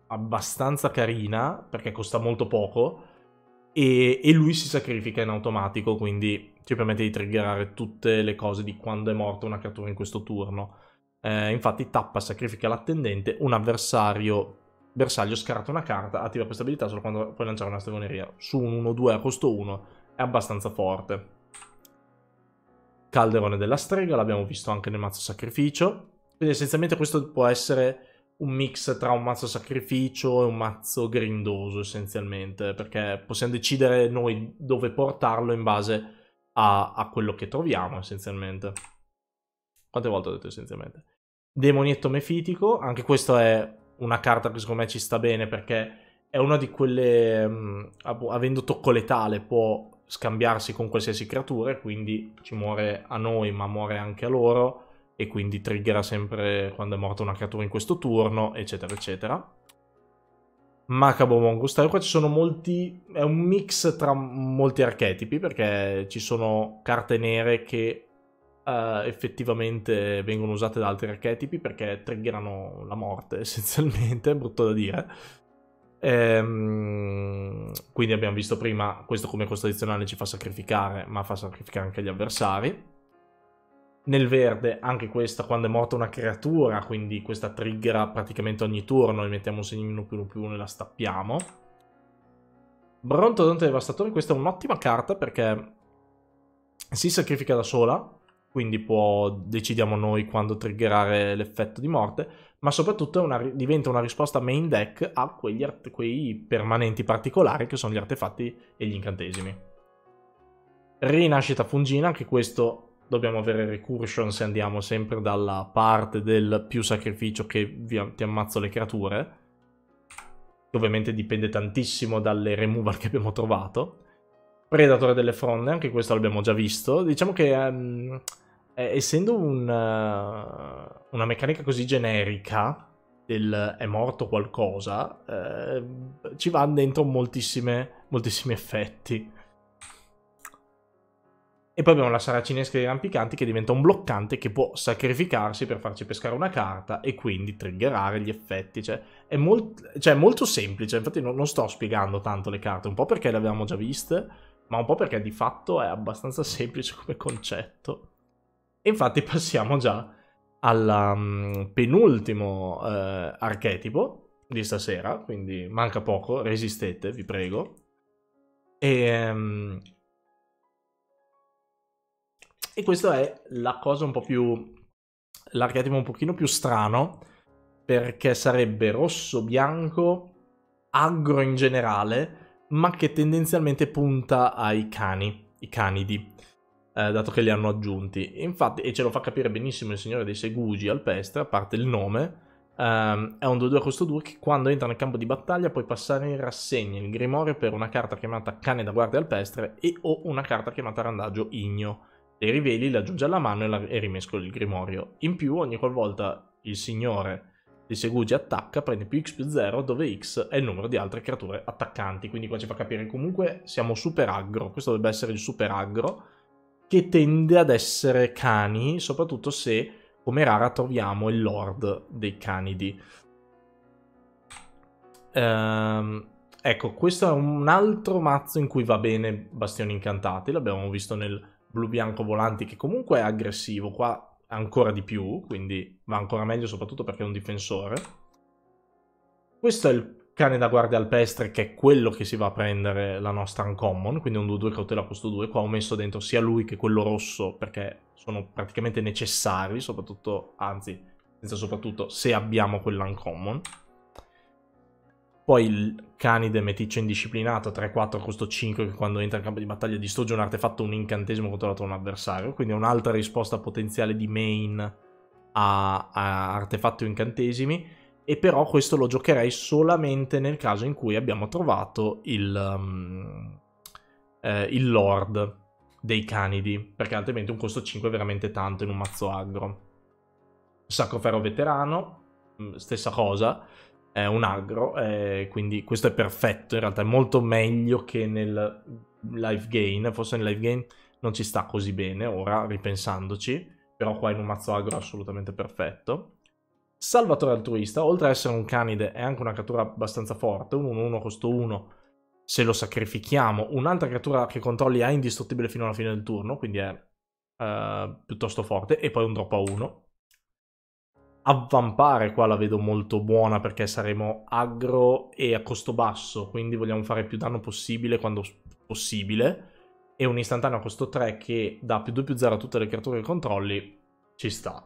abbastanza carina, perché costa molto poco, e, e, lui si sacrifica in automatico, quindi ci permette di triggerare tutte le cose di quando è morta una creatura in questo turno. Eh, infatti tappa, sacrifica l'attendente, un avversario bersaglio scarta una carta, attiva questa abilità solo quando puoi lanciare una stregoneria. Su un 1-2 a costo 1 è abbastanza forte. Calderone della Strega, l'abbiamo visto anche nel mazzo sacrificio. Quindi essenzialmente questo può essere un mix tra un mazzo sacrificio e un mazzo grindoso essenzialmente, perché possiamo decidere noi dove portarlo in base a, a quello che troviamo essenzialmente. Quante volte ho detto essenzialmente? Demonietto mefitico, anche questa è una carta che secondo me ci sta bene perché è una di quelle, mm, avendo tocco letale, può scambiarsi con qualsiasi creatura e quindi ci muore a noi ma muore anche a loro e quindi triggerà sempre quando è morta una creatura in questo turno eccetera eccetera Macabo Mongustai qua ci sono molti è un mix tra molti archetipi perché ci sono carte nere che uh, effettivamente vengono usate da altri archetipi perché triggerano la morte essenzialmente è brutto da dire Ehm, quindi abbiamo visto prima questo come costo addizionale ci fa sacrificare, ma fa sacrificare anche gli avversari. Nel verde, anche questa, quando è morta una creatura, quindi questa trigger praticamente ogni turno, le mettiamo un segnino più più uno e la stappiamo. Brontodonte Devastatore, questa è un'ottima carta perché si sacrifica da sola, quindi può, decidiamo noi quando triggerare l'effetto di morte, ma soprattutto una, diventa una risposta main deck a quegli art, quei permanenti particolari che sono gli artefatti e gli incantesimi. Rinascita fungina, anche questo dobbiamo avere recursion se andiamo sempre dalla parte del più sacrificio che vi, ti ammazzo le creature, che ovviamente dipende tantissimo dalle removal che abbiamo trovato. Predatore delle fronde, anche questo l'abbiamo già visto. Diciamo che... Um, eh, essendo un, uh, una meccanica così generica del è morto qualcosa, eh, ci vanno dentro moltissimi effetti. E poi abbiamo la saracinesca dei rampicanti che diventa un bloccante che può sacrificarsi per farci pescare una carta e quindi triggerare gli effetti. Cioè, è molt- cioè, molto semplice, infatti non, non sto spiegando tanto le carte, un po' perché le avevamo già viste, ma un po' perché di fatto è abbastanza semplice come concetto. E infatti passiamo già al mm, penultimo eh, archetipo di stasera, quindi manca poco, resistete, vi prego. E, ehm, e questa è la cosa un po' più... l'archetipo un pochino più strano, perché sarebbe rosso-bianco, agro in generale, ma che tendenzialmente punta ai cani, i canidi eh, dato che li hanno aggiunti. Infatti, e ce lo fa capire benissimo il signore dei Segugi Alpestre, a parte il nome, ehm, è un 2-2 a costo 2 che quando entra nel campo di battaglia puoi passare in rassegna il Grimorio per una carta chiamata Cane da Guardia Alpestre e o una carta chiamata Randaggio Igno. Le riveli, le aggiungi alla mano e, la, e rimescoli il Grimorio. In più, ogni qualvolta il signore di Segugi attacca, prende più X più 0, dove X è il numero di altre creature attaccanti. Quindi qua ci fa capire che comunque siamo super aggro. Questo dovrebbe essere il super aggro che tende ad essere cani, soprattutto se come rara troviamo il lord dei canidi. Ehm, ecco, questo è un altro mazzo in cui va bene Bastioni Incantati, l'abbiamo visto nel blu-bianco volanti che comunque è aggressivo, qua ancora di più, quindi va ancora meglio soprattutto perché è un difensore. Questo è il cane da guardia alpestre che è quello che si va a prendere la nostra uncommon, quindi un 2-2 cautela costo 2, qua ho messo dentro sia lui che quello rosso perché sono praticamente necessari, soprattutto, anzi, senza soprattutto se abbiamo quell'uncommon. Poi il canide meticcio indisciplinato 3-4 costo 5 che quando entra in campo di battaglia distrugge un artefatto un incantesimo controllato da un avversario, quindi è un'altra risposta potenziale di main a, a artefatti o incantesimi e però questo lo giocherei solamente nel caso in cui abbiamo trovato il, um, eh, il Lord dei Canidi, perché altrimenti un costo 5 è veramente tanto in un mazzo aggro. Sacroferro veterano, mm, stessa cosa, è un agro, eh, quindi questo è perfetto, in realtà è molto meglio che nel life gain, forse nel life gain non ci sta così bene ora, ripensandoci, però qua in un mazzo agro è assolutamente perfetto. Salvatore altruista, oltre ad essere un canide, è anche una creatura abbastanza forte, un 1-1 costo 1, se lo sacrifichiamo. Un'altra creatura che controlli è indistruttibile fino alla fine del turno, quindi è uh, piuttosto forte, e poi un drop a 1. Avvampare qua la vedo molto buona perché saremo aggro e a costo basso, quindi vogliamo fare più danno possibile quando possibile. E un istantaneo a costo 3 che dà più 2 più 0 a tutte le creature che controlli, ci sta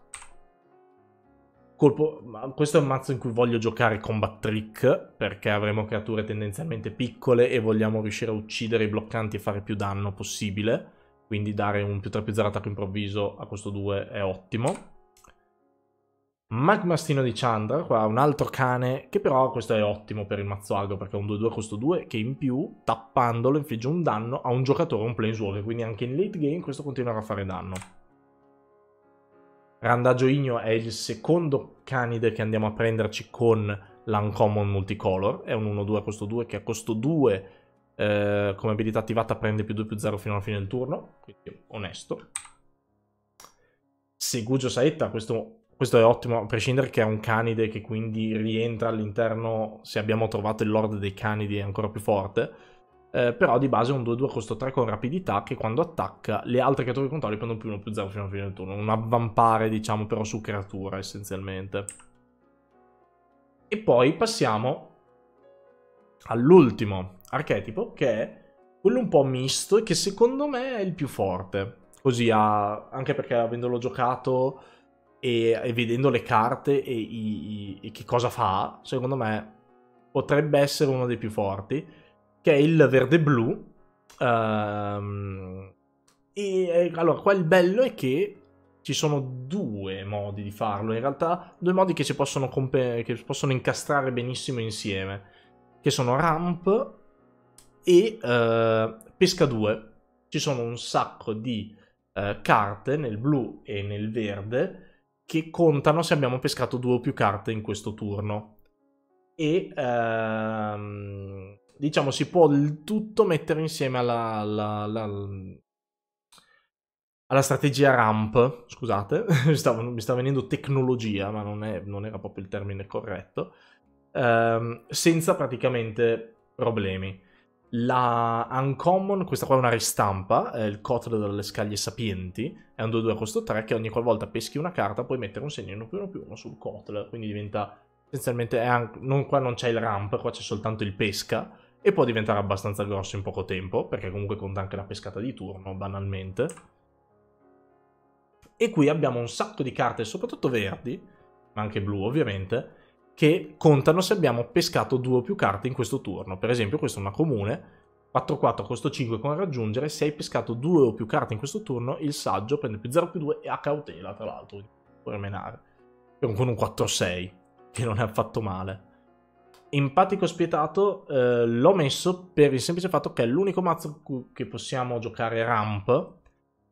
colpo... Questo è un mazzo in cui voglio giocare combat trick, perché avremo creature tendenzialmente piccole e vogliamo riuscire a uccidere i bloccanti e fare più danno possibile. Quindi dare un più 3 più 0 attacco improvviso a questo 2 è ottimo. Magmastino di Chandra, qua un altro cane, che però questo è ottimo per il mazzo agro perché è un 2-2 costo 2 che in più, tappandolo, infligge un danno a un giocatore, un planeswalker, quindi anche in late game questo continuerà a fare danno. Randaggio Igno è il secondo canide che andiamo a prenderci con l'Uncommon Multicolor, è un 1-2 a costo 2 che a costo 2 eh, come abilità attivata prende più 2 più 0 fino alla fine del turno, quindi onesto. Segugio Saetta, questo, questo, è ottimo, a prescindere che è un canide che quindi rientra all'interno, se abbiamo trovato il Lord dei Canidi è ancora più forte, eh, però di base è un 2-2 costo 3 con rapidità che quando attacca le altre creature contrarie prendono più 1 più 0 fino alla fine del turno, un avvampare diciamo però su creatura essenzialmente. E poi passiamo all'ultimo archetipo che è quello un po' misto e che secondo me è il più forte. Così ha, anche perché avendolo giocato e, e vedendo le carte e, i, e, che cosa fa, secondo me potrebbe essere uno dei più forti che è il verde-blu. Um, ehm, e eh, allora, qua il bello è che ci sono due modi di farlo, in realtà due modi che si possono, comp- che possono incastrare benissimo insieme, che sono ramp e uh, pesca 2. Ci sono un sacco di uh, carte nel blu e nel verde che contano se abbiamo pescato due o più carte in questo turno. E uh, diciamo, si può il tutto mettere insieme alla, alla, alla, alla strategia RAMP, scusate, mi, stava, mi, sta venendo tecnologia, ma non, è, non era proprio il termine corretto, ehm, senza praticamente problemi. La Uncommon, questa qua è una ristampa, è il Kotl delle Scaglie Sapienti, è un 2-2 a costo 3 che ogni qualvolta peschi una carta puoi mettere un segno 1 1 più 1 sul Kotl, quindi diventa essenzialmente, anche, non, qua non c'è il ramp, qua c'è soltanto il pesca, e può diventare abbastanza grosso in poco tempo, perché comunque conta anche la pescata di turno, banalmente. E qui abbiamo un sacco di carte, soprattutto verdi, ma anche blu ovviamente, che contano se abbiamo pescato due o più carte in questo turno. Per esempio questa è una comune, 4-4 costo 5 con raggiungere, se hai pescato due o più carte in questo turno, il saggio prende più 0 più 2 e a cautela tra l'altro, puoi menare. Con un 4-6, che non è affatto male. Empatico spietato eh, l'ho messo per il semplice fatto che è l'unico mazzo che possiamo giocare ramp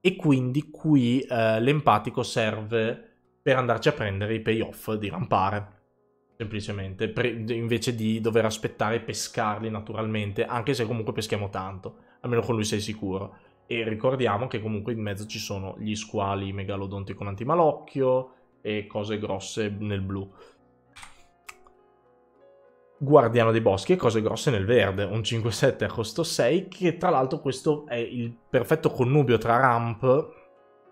e quindi qui eh, l'empatico serve per andarci a prendere i payoff di rampare semplicemente invece di dover aspettare e pescarli naturalmente anche se comunque peschiamo tanto almeno con lui sei sicuro e ricordiamo che comunque in mezzo ci sono gli squali megalodonti con antimalocchio e cose grosse nel blu Guardiano dei Boschi e Cose Grosse nel Verde, un 5-7 a costo 6, che tra l'altro questo è il perfetto connubio tra Ramp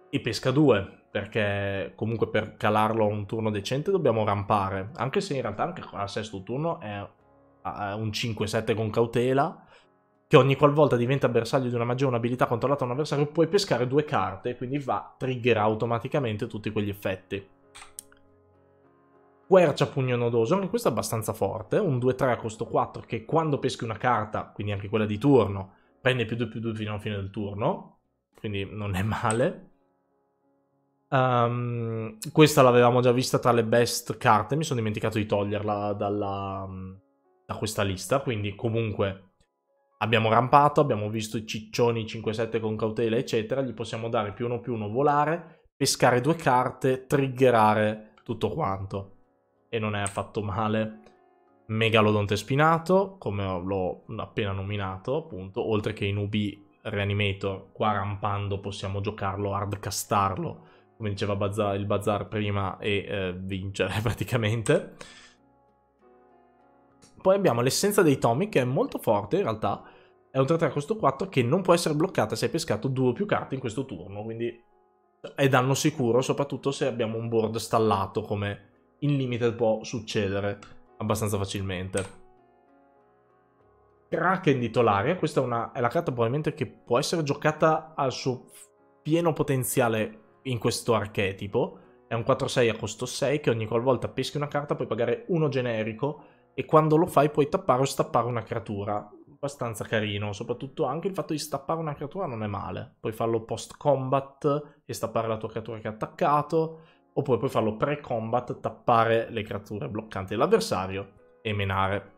e Pesca 2, perché comunque per calarlo a un turno decente dobbiamo rampare, anche se in realtà anche al sesto turno è un 5-7 con cautela, che ogni qualvolta diventa bersaglio di una magia o un'abilità controllata da un avversario puoi pescare due carte, quindi va, triggerà automaticamente tutti quegli effetti. Quercia Pugno Nodoso, anche questo è abbastanza forte, un 2-3 a costo 4 che quando peschi una carta, quindi anche quella di turno, prende più 2 più 2 fino alla fine del turno, quindi non è male. Um, questa l'avevamo già vista tra le best carte, mi sono dimenticato di toglierla dalla, da questa lista, quindi comunque abbiamo rampato, abbiamo visto i ciccioni 5-7 con cautela, eccetera, gli possiamo dare più 1 più 1 volare, pescare due carte, triggerare tutto quanto e non è affatto male. Megalodonte spinato, come l'ho appena nominato, appunto, oltre che in UB Reanimator, qua rampando possiamo giocarlo, hardcastarlo, come diceva Bazzar, il Bazar prima, e eh, vincere praticamente. Poi abbiamo l'essenza dei Tommy, che è molto forte in realtà, è un 3-3 costo 4 che non può essere bloccata se hai pescato due o più carte in questo turno, quindi è danno sicuro, soprattutto se abbiamo un board stallato come in limite può succedere abbastanza facilmente. Kraken di Tolaria, questa è, una, è la carta probabilmente che può essere giocata al suo pieno potenziale in questo archetipo. È un 4-6 a costo 6 che ogni qualvolta peschi una carta puoi pagare uno generico e quando lo fai puoi tappare o stappare una creatura. Abbastanza carino, soprattutto anche il fatto di stappare una creatura non è male. Puoi farlo post combat e stappare la tua creatura che ha attaccato oppure puoi farlo pre-combat, tappare le creature bloccanti dell'avversario e menare.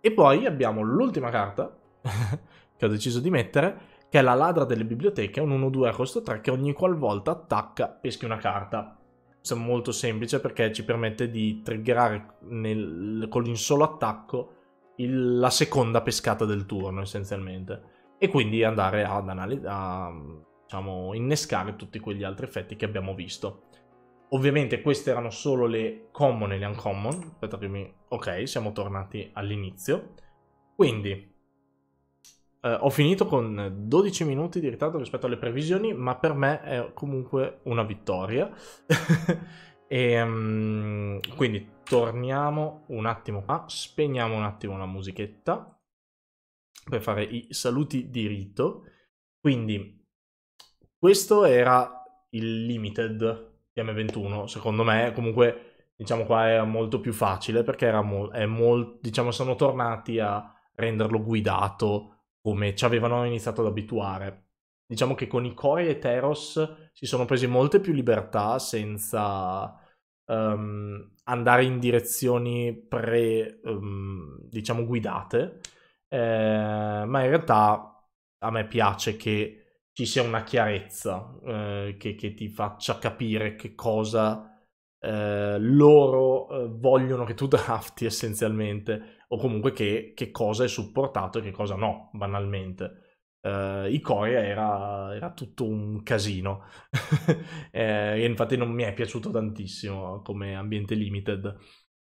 E poi abbiamo l'ultima carta che ho deciso di mettere, che è la ladra delle biblioteche, un 1-2 a costo 3 che ogni qualvolta attacca peschi una carta. Questo è molto semplice perché ci permette di triggerare nel, con un solo attacco il, la seconda pescata del turno essenzialmente e quindi andare ad, a, diciamo, innescare tutti quegli altri effetti che abbiamo visto. Ovviamente queste erano solo le common e le uncommon. Aspetta Ok, siamo tornati all'inizio. Quindi, eh, ho finito con 12 minuti di ritardo rispetto alle previsioni, ma per me è comunque una vittoria. e, um, quindi torniamo un attimo qua, spegniamo un attimo la musichetta per fare i saluti di rito. Quindi questo era il limited di M21, secondo me, comunque diciamo qua era molto più facile perché era mo- molto, diciamo sono tornati a renderlo guidato come ci avevano iniziato ad abituare. Diciamo che con i Core e Teros si sono presi molte più libertà senza um, andare in direzioni pre, um, diciamo, guidate, eh, ma in realtà a me piace che ci sia una chiarezza eh, che, che, ti faccia capire che cosa eh, loro eh, vogliono che tu drafti essenzialmente o comunque che, che, cosa è supportato e che cosa no, banalmente. Uh, I era, era, tutto un casino eh, e infatti non mi è piaciuto tantissimo come ambiente limited.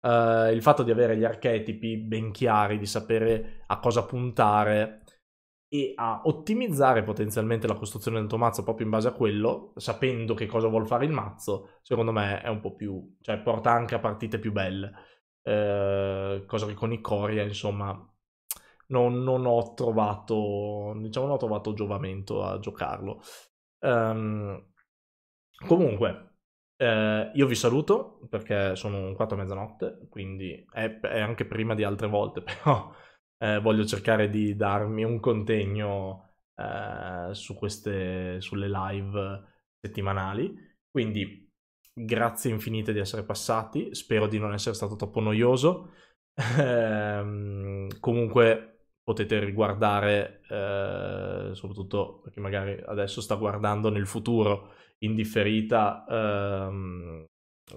Uh, il fatto di avere gli archetipi ben chiari, di sapere a cosa puntare, e a ottimizzare potenzialmente la costruzione del tuo mazzo proprio in base a quello, sapendo che cosa vuol fare il mazzo, secondo me è un po' più, cioè porta anche a partite più belle, eh, cosa che con i Coria, insomma non, non, ho trovato, diciamo non ho trovato giovamento a giocarlo. Um, comunque, eh, io vi saluto perché sono un quarto a mezzanotte, quindi è, è anche prima di altre volte, però eh, voglio cercare di darmi un contegno eh, su queste, sulle live settimanali. Quindi grazie infinite di essere passati, spero di non essere stato troppo noioso. Ehm, comunque potete riguardare, eh, soprattutto perché magari adesso sta guardando nel futuro in differita, ehm,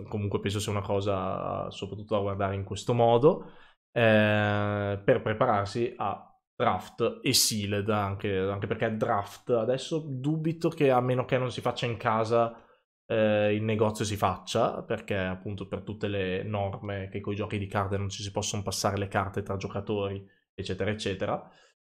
comunque penso sia una cosa soprattutto da guardare in questo modo eh, per prepararsi a draft e sealed anche, anche, perché draft adesso dubito che a meno che non si faccia in casa eh, il negozio si faccia perché appunto per tutte le norme che con i giochi di carte non ci si possono passare le carte tra giocatori eccetera eccetera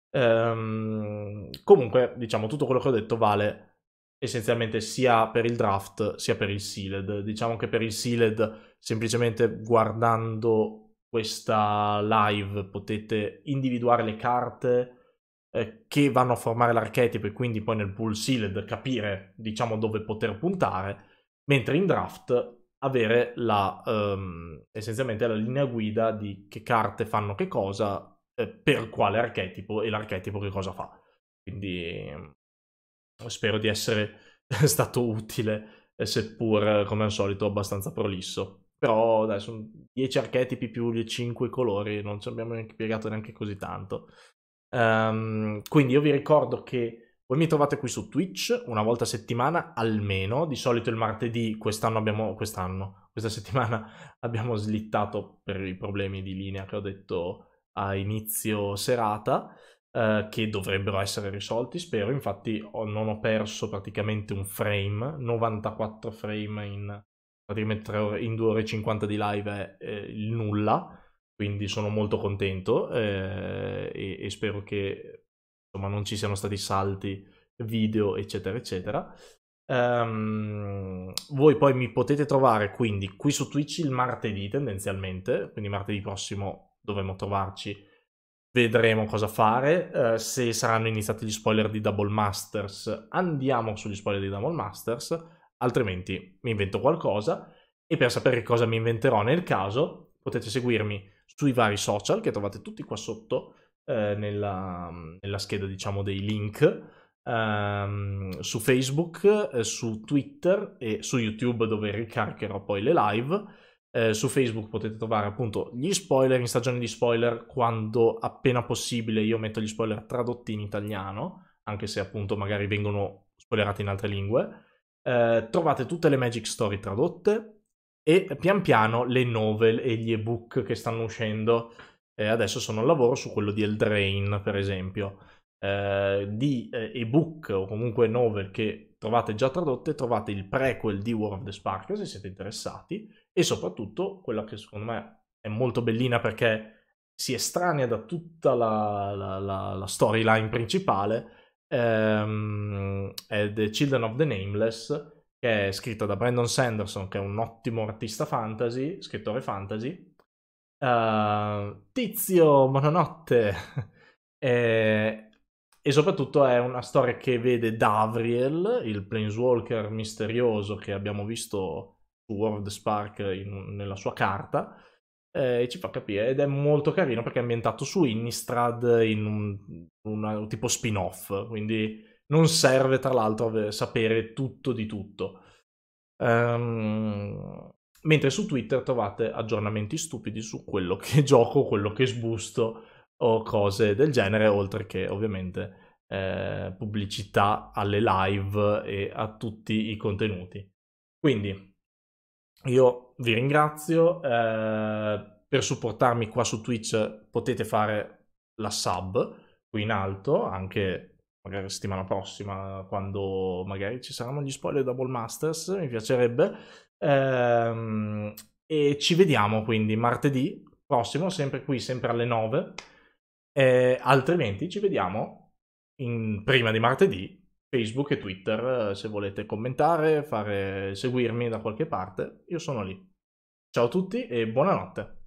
ehm, comunque diciamo tutto quello che ho detto vale essenzialmente sia per il draft sia per il sealed diciamo che per il sealed semplicemente guardando questa live potete individuare le carte eh, che vanno a formare l'archetipo e quindi poi nel pool sealed capire diciamo dove poter puntare, mentre in draft avere la, ehm, essenzialmente la linea guida di che carte fanno che cosa, eh, per quale archetipo e l'archetipo che cosa fa. Quindi ehm, spero di essere stato utile, seppur come al solito abbastanza prolisso però dai, sono 10 archetipi più gli 5 colori, non ci abbiamo neanche piegato neanche così tanto. Um, quindi io vi ricordo che voi mi trovate qui su Twitch una volta a settimana almeno, di solito il martedì, quest'anno abbiamo, quest'anno, questa settimana abbiamo slittato per i problemi di linea che ho detto a inizio serata, uh, che dovrebbero essere risolti, spero, infatti ho, non ho perso praticamente un frame, 94 frame in praticamente ore, in 2 ore e 50 di live è eh, il nulla, quindi sono molto contento eh, e, e, spero che insomma, non ci siano stati salti video eccetera eccetera. Um, voi poi mi potete trovare quindi qui su Twitch il martedì tendenzialmente, quindi martedì prossimo dovremo trovarci vedremo cosa fare. Uh, se saranno iniziati gli spoiler di Double Masters, andiamo sugli spoiler di Double Masters altrimenti mi invento qualcosa e per sapere cosa mi inventerò nel caso potete seguirmi sui vari social che trovate tutti qua sotto eh, nella, nella, scheda diciamo dei link ehm, su Facebook, eh, su Twitter e su YouTube dove ricaricherò poi le live. Eh, su Facebook potete trovare appunto gli spoiler in stagione di spoiler quando appena possibile io metto gli spoiler tradotti in italiano, anche se appunto magari vengono spoilerati in altre lingue. Eh, trovate tutte le Magic Story tradotte e pian piano le novel e gli ebook che stanno uscendo. Eh, adesso sono al lavoro su quello di Eldrain, per esempio. Eh, di eh, ebook o comunque novel che trovate già tradotte, trovate il prequel di War of the Spark se siete interessati e soprattutto quella che secondo me è molto bellina perché si estranea da tutta la, la, la, la storyline principale ehm, è The Children of the Nameless, che è scritta da Brandon Sanderson, che è un ottimo artista fantasy, scrittore fantasy. Uh, tizio, buonanotte. e, e, soprattutto è una storia che vede Davriel, il planeswalker misterioso che abbiamo visto su World Spark in, nella sua carta, eh, ci fa capire ed è molto carino perché è ambientato su Innistrad in un, una, tipo spin-off, quindi non serve tra l'altro sapere tutto di tutto. Um, mentre su Twitter trovate aggiornamenti stupidi su quello che gioco, quello che sbusto o cose del genere, oltre che ovviamente eh, pubblicità alle live e a tutti i contenuti. Quindi io vi ringrazio. Eh, per supportarmi qua su Twitch potete fare la sub qui in alto, anche magari settimana prossima, quando magari ci saranno gli spoiler Double Masters, mi piacerebbe. Eh, e ci vediamo quindi martedì prossimo, sempre qui, sempre alle 9. Eh, altrimenti ci vediamo in, prima di martedì Facebook e Twitter eh, se volete commentare, fare, seguirmi da qualche parte, io sono lì. Ciao a tutti e buonanotte.